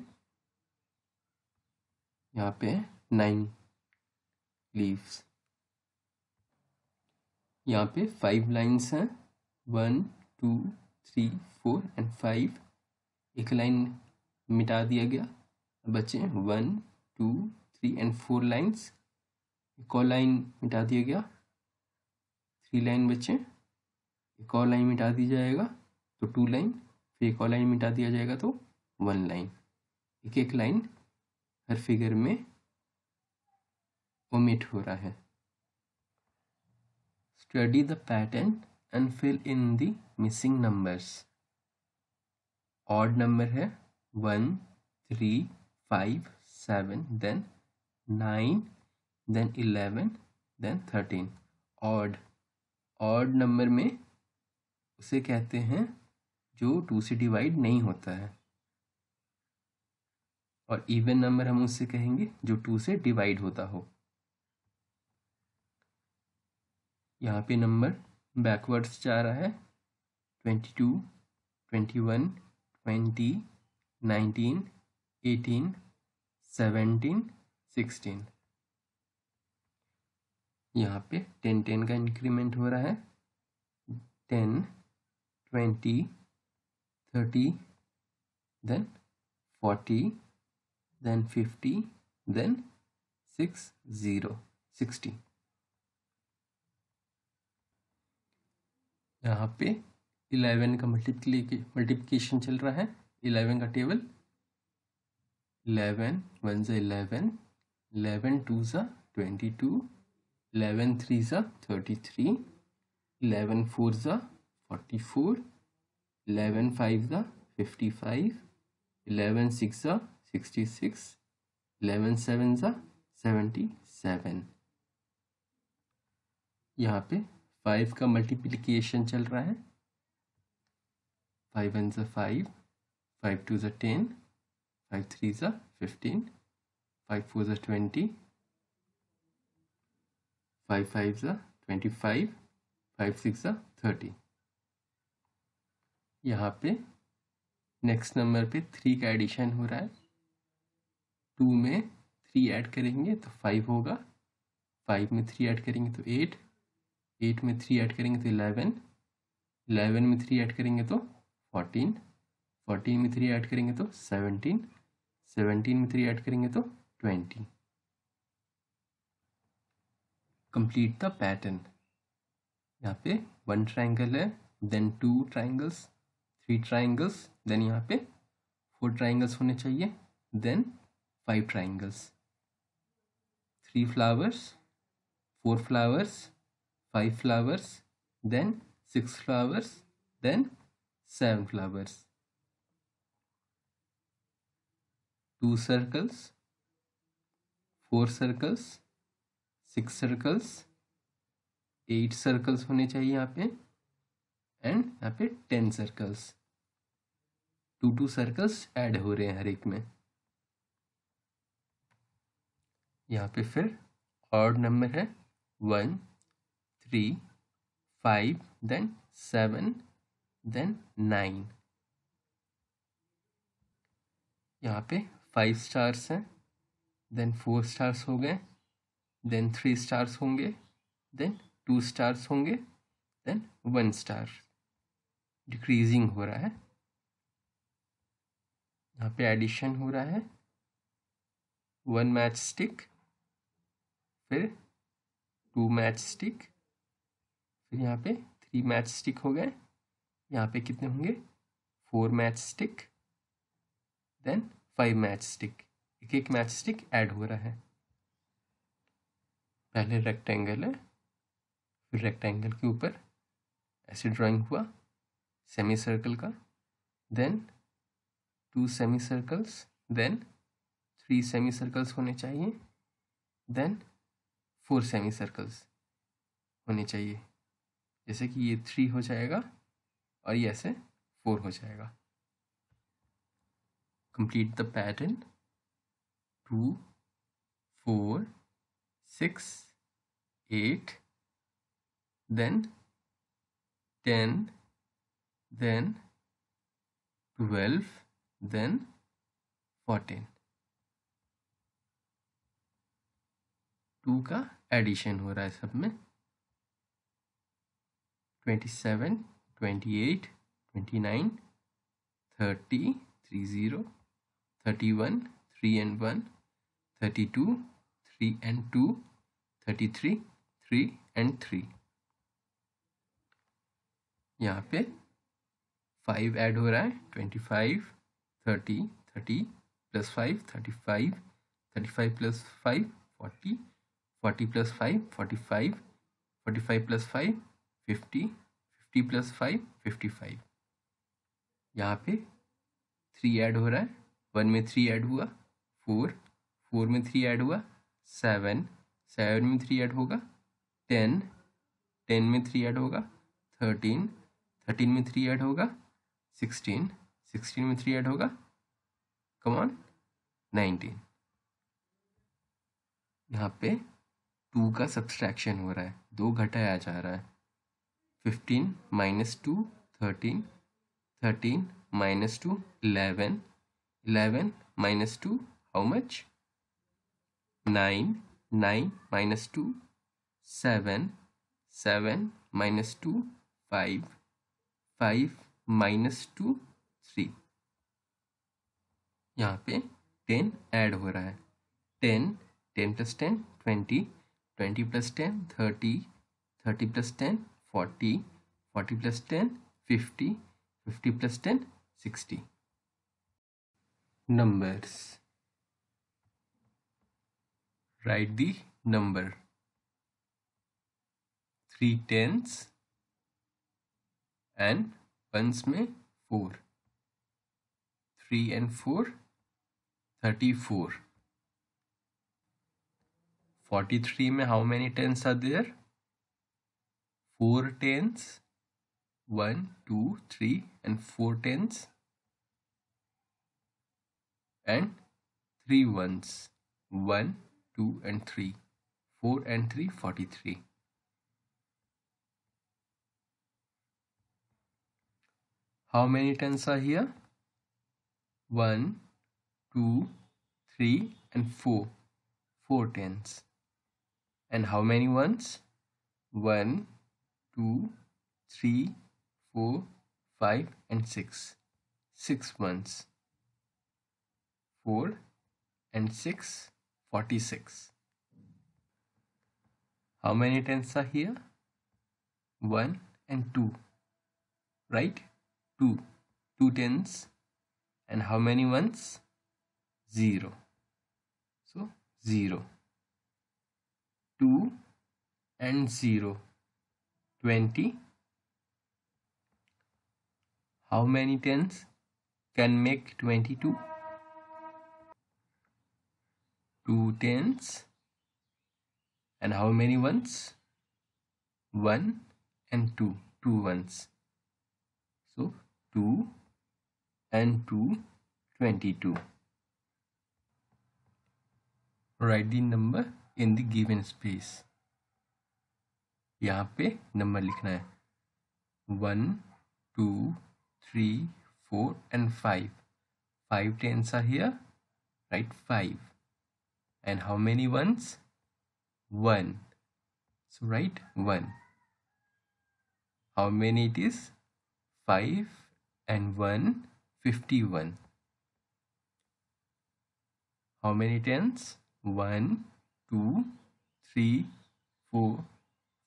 यहाँ पे नाइन लीव्स यहाँ पे फाइव लाइन्स हैं one two three four and five एक लाइन मिटा दिया गया बचे one two three and four lines एक और लाइन मिटा दिया गया थ्री लाइन बचे एक और लाइन मिटा दी जाएगा तो टू लाइन फिर एक और लाइन मिटा दिया जाएगा तो वन लाइन एक एक लाइन हर फिगर में ओमिट हो रहा है study the pattern and fill in the missing numbers. Odd number है one three five seven then nine then eleven then thirteen odd odd number में उसे कहते हैं जो टू से डिवाइड नहीं होता है और इवन नंबर हम उससे कहेंगे जो टू से डिवाइड होता हो यहाँ पे नंबर बैकवर्ड्स जा रहा है twenty two twenty one twenty nineteen eighteen seventeen sixteen यहाँ पे टेन टेन का इंक्रीमेंट हो रहा है ten twenty thirty then forty then fifty then six zero sixty यहाँ पे इलेवन का मल्टीप्ली मल्टीप्लीकेशन चल रहा है इलेवन का टेबल इलेवन वन ज़ा इलेवन इलेवन टू ज़ा ट्वेंटी टू इलेवन थ्री ज़ा थर्टी थ्री इलेवन फोर ज़ा फोर्टी फोर इलेवन फाइव ज़ा फिफ्टी फाइव इलेवन सिक्स ज़ा सिक्सटी सिक्स इलेवन सेवन ज़ा सेवेंटी सेवन यहाँ पे फाइव का मल्टीप्लिकेशन चल रहा है फाइव वन ज़ फाइव फाइव टू ज टेन फाइव थ्री ज फिफ्टीन फाइव फोर ज ट्वेंटी फाइव फाइव ज ट्वेंटी फाइव फाइव सिक्स ज थर्टी यहाँ पे नेक्स्ट नंबर पे थ्री का एडिशन हो रहा है टू में थ्री ऐड करेंगे तो फाइव होगा फाइव में थ्री ऐड करेंगे तो एट एट में थ्री ऐड करेंगे तो इलेवन इलेवन में थ्री ऐड करेंगे तो फोर्टीन फोर्टीन में थ्री ऐड करेंगे तो सेवनटीन सेवनटीन में थ्री ऐड करेंगे तो ट्वेंटी कंप्लीट द पैटर्न यहाँ पे वन ट्राइंगल है then two triangles three triangles then यहाँ पे फोर ट्राइंगल्स होने चाहिए then five triangles three flowers four flowers five flowers then six flowers then seven flowers two circles four circles six circles eight circles होने चाहिए यहाँ पे and यहाँ पे ten circles two two circles add हो रहे हैं हर एक में यहाँ पे फिर ऑड नंबर है one three, five, then seven, then nine. यहाँ पे फाइव स्टार्स हैं देन फोर स्टार्स हो गए देन थ्री स्टार्स होंगे देन टू स्टार्स होंगे देन वन स्टार डिक्रीजिंग हो रहा है यहाँ पे एडिशन हो रहा है वन मैच स्टिक फिर टू मैच स्टिक फिर यहाँ पे थ्री मैच स्टिक हो गए यहाँ पे कितने होंगे four match stick then five match stick एक एक मैच स्टिक ऐड हो रहा है पहले रेक्टेंगल है फिर रेक्टेंगल के ऊपर ऐसे ड्राइंग हुआ सेमी सर्कल का then two semi circles then three semi circles होने चाहिए देन फोर सेमी सर्कल्स होने चाहिए जैसे कि ये थ्री हो जाएगा और ये ऐसे फोर हो जाएगा complete the pattern two four six eight then ten then twelve then fourteen two का एडिशन हो रहा है सब में 27, 28, 29, 30, 30, 31, 3 and 1, 32, 3 and 2, 33, 3 and 3. यहाँ पे फाइव ऐड हो रहा है twenty five thirty thirty plus five thirty five thirty five plus five forty forty plus five forty five forty five plus five fifty fifty plus five fifty five यहाँ पे three add हो रहा है one में three add हुआ four four में three add हुआ seven seven में थ्री ऐड होगा टेन टेन में थ्री ऐड होगा थर्टीन थर्टीन में थ्री ऐड होगा सिक्सटीन सिक्सटीन में थ्री ऐड होगा ऑन नाइनटीन यहाँ पे टू का सब्सट्रैक्शन हो रहा है दो घटाया जा रहा है fifteen minus two thirteen thirteen minus two eleven eleven minus two how much nine nine minus two seven seven minus two five five minus two three यहाँ पे टेन ऐड हो रहा है ten ten plus ten twenty twenty plus ten thirty thirty plus ten 40 40 plus 10 50 50 plus 10 60 numbers write the number 3 tens and ones may 4 3 and 4 34 43 may how many tens are there Four tens, one, two, three, and four tens, and three ones. 1 2 and 3 4 and 3 43 how many tens are here One, two, three, and 4 Four tens, and how many ones 1 2, 3, 4, 5 and 6. 6 ones. 4 and 6, 46. How many tens are here? 1 and 2. Right? 2. 2 tens. And how many ones? 0. So 0. 2 and 0. 20 how many tens can make 22 two tens and how many ones one and two two ones so two and two 22 write the number in the given space यहाँ पे number लिखना है one two three four and five five tens are here right five and how many ones one so right one how many it is five and one fifty one how many tens one two three four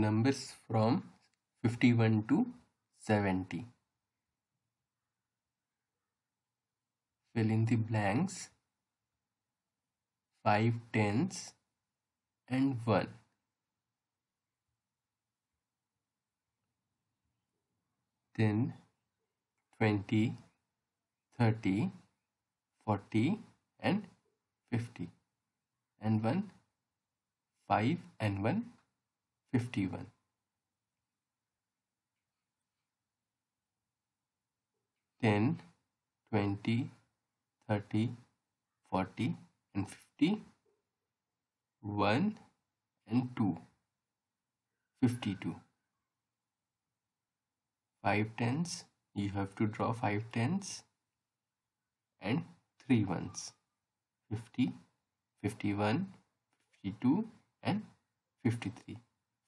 numbers from 51 to 70 fill in the blanks 5 tens and 1 then 20 30 40 and 50 and 1 5 and 1 51. Ten, twenty, thirty, forty, and fifty. One and two. Fifty-two. Five tens. You have to draw five tens and three ones. Fifty, fifty-one, fifty-two, and fifty-three.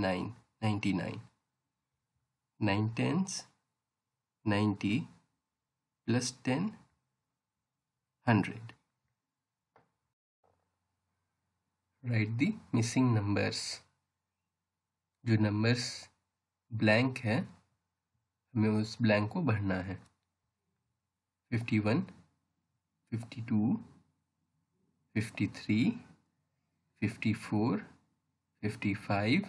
nine, ninety-nine. Nine tens, ninety plus ten, hundred. Write the missing numbers. जो numbers blank है हमें उस blank को भरना है fifty one fifty two fifty three fifty four fifty five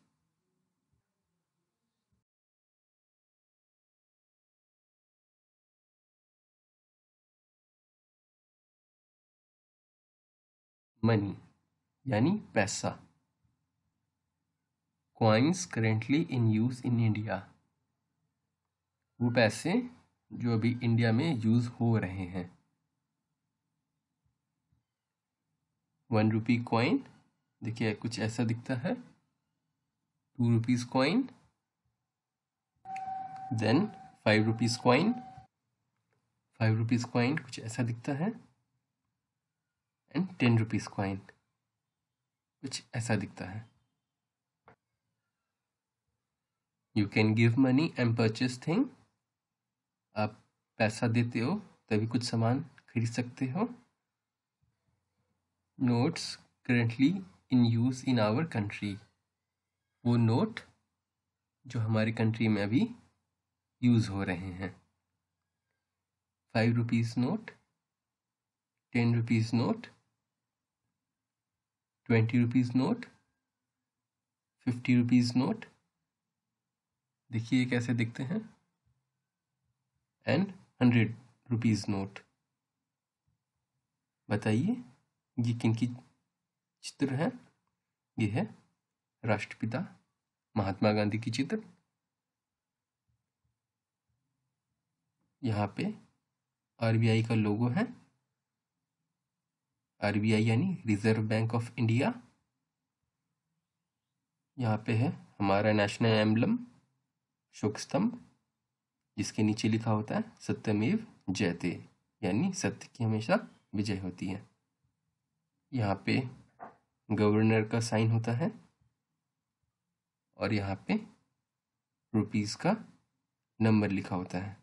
money यानी पैसा coins currently in use in India वो पैसे जो अभी इंडिया में यूज हो रहे हैं वन रुपी कॉइन देखिए कुछ ऐसा दिखता है two rupees coin then five rupees coin five rupees coin कुछ ऐसा दिखता है एंड टेन रुपीज़ क्वाइन कुछ ऐसा दिखता है you can give money and purchase thing आप पैसा देते हो तभी कुछ सामान खरीद सकते हो notes currently in use in our country वो नोट जो हमारे कंट्री में अभी यूज़ हो रहे हैं five rupees note ten rupees note twenty rupees note fifty rupees note देखिए कैसे दिखते हैं एंड हंड्रेड रुपीज़ नोट बताइए ये किन की चित्र है ये है राष्ट्रपिता महात्मा गांधी की चित्र यहाँ पे आरबीआई का लोगो है आरबीआई यानी रिजर्व बैंक ऑफ इंडिया यहाँ पे है हमारा नेशनल एम्बलम शुक स्तंभ जिसके नीचे लिखा होता है सत्यमेव जयते यानी सत्य की हमेशा विजय होती है यहाँ पे गवर्नर का साइन होता है और यहाँ पे रुपीज़ का नंबर लिखा होता है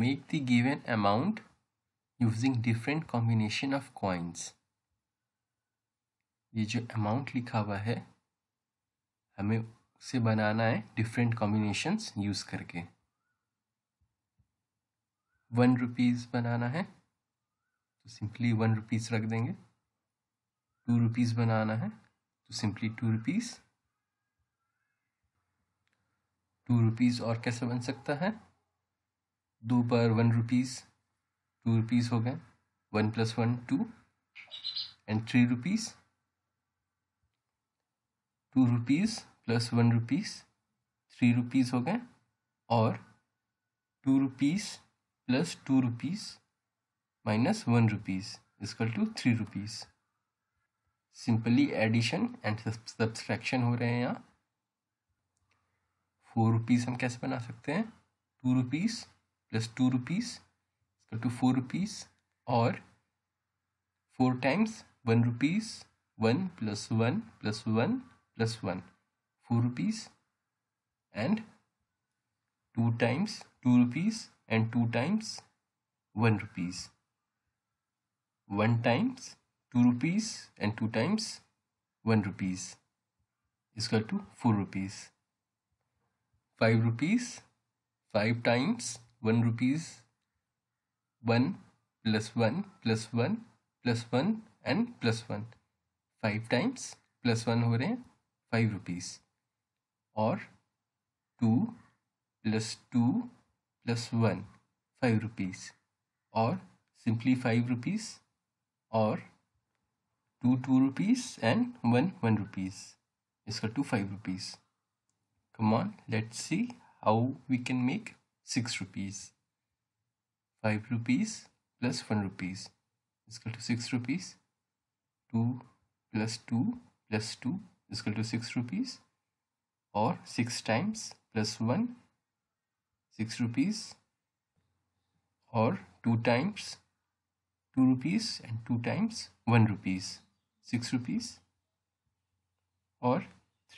make the given amount using different combination of coins ये जो अमाउंट लिखा हुआ है हमें उसे बनाना है डिफरेंट कॉम्बिनेशंस यूज़ करके वन रुपीज़ बनाना है तो सिंपली वन रुपीज़ रख देंगे टू रुपीज़ बनाना है तो simply two rupees two rupees और कैसे बन सकता है दो बार वन रुपीज़ टू रुपीज़ हो गए one plus one two and three rupees two rupees plus one rupees three rupees हो गए और two rupees plus two rupees minus one rupees is equal to three rupees simply addition and subtraction हो रहे हैं यहाँ four rupees हम कैसे बना सकते हैं two rupees plus two rupees Equal to 4 rupees or 4 times 1 rupees 1 plus 1 plus 1 plus 1 4 rupees and 2 times 2 rupees and 2 times 1 rupees 1 times 2 rupees and 2 times 1 rupees is equal to 4 rupees 5 rupees 5 times 1 rupees 1 plus 1 plus 1 plus 1 and plus 1 5 times plus 1 हो रहे 5 rupees Or 2 plus 2 plus 1 5 rupees Or simply 5 rupees Or 2 2 rupees and 1 1 rupees इसका 2 5 rupees come on let's see how we can make 6 rupees 5 rupees plus 1 rupees is equal to 6 rupees 2 plus 2 plus 2 is equal to 6 rupees or 6 times plus 1 6 rupees or 2 times 2 rupees and 2 times 1 rupees 6 rupees or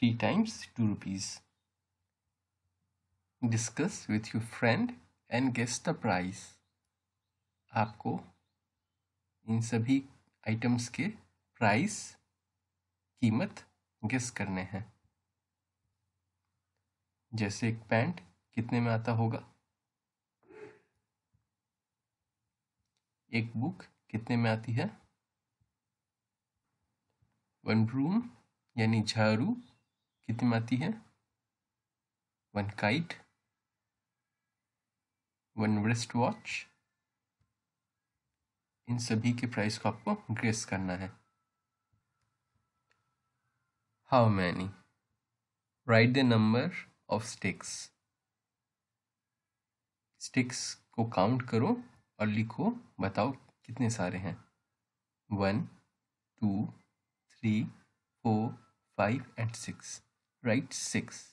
3 times 2 rupees discuss with your friend and guess the price आपको इन सभी items के price कीमत guess करने हैं जैसे एक pant कितने में आता होगा एक बुक कितने में आती है वन रूम यानी झाड़ू कितने में आती है one kite one wrist watch इन सभी के प्राइस को आपको ग्रेस करना है how many right the number of sticks sticks को काउंट करो और लिखो बताओ कितने सारे हैं one two three four five and six right six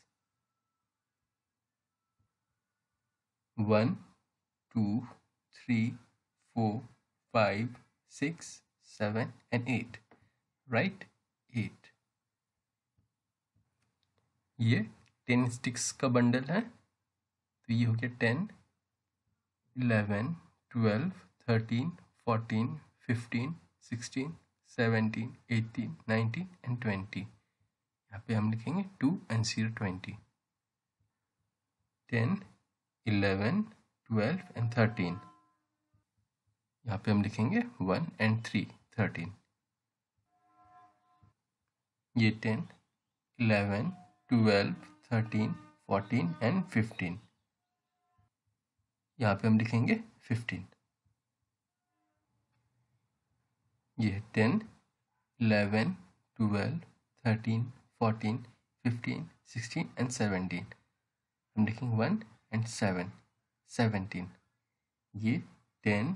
one two three four 5, 6, 7 and 8 right 8 ये 10 स्टिक्स का बंडल है तो ये हो गया 10 11 12 13 14 15 16 17 18 19 एंड 20 यहाँ पे हम लिखेंगे 2 एंड जीरो 20 10 11 12 एंड 13 यहाँ पे हम लिखेंगे वन एंड थ्री थर्टीन ये ten eleven twelve thirteen fourteen and fifteen यहाँ पे हम लिखेंगे फिफ्टीन ये ten eleven twelve thirteen fourteen fifteen sixteen and seventeen हम लिखेंगे वन एंड सेवन सेवेंटीन ये टेन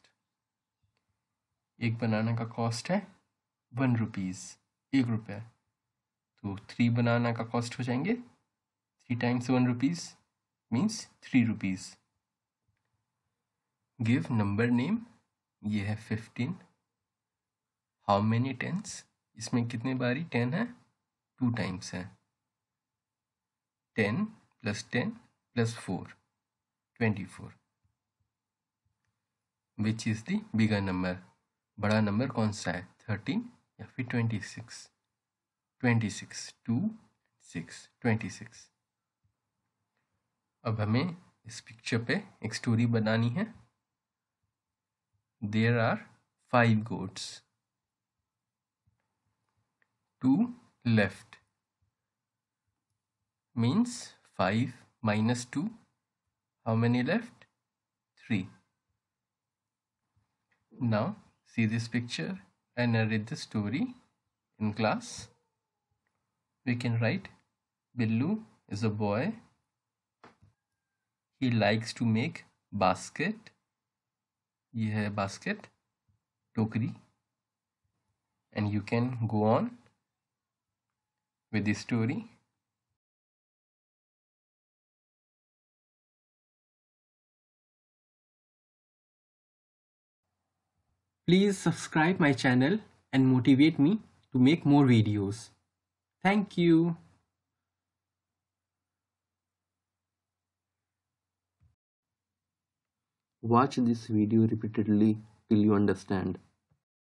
एक बनाना का कॉस्ट है वन रुपीज़ एक रुपये तो थ्री बनाना का कॉस्ट हो जाएंगे three times one rupees means three rupees give number name ये है फिफ्टीन हाउ मैनी टेंस इसमें कितने बारी टेन है टू टाइम्स है ten plus ten plus four twenty four which is the bigger number बड़ा नंबर कौन सा है थर्टीन या फिर twenty six twenty six two six twenty six अब हमें इस पिक्चर पे एक स्टोरी बनानी है there are five goats two left means five minus two how many left three now see this picture and read the story in class. We can write Billu is a boy. He likes to make basket. ये है basket, टोकरी and you can go on with this story. Please subscribe my channel and motivate me to make more videos. Thank you. Watch this video repeatedly till you understand.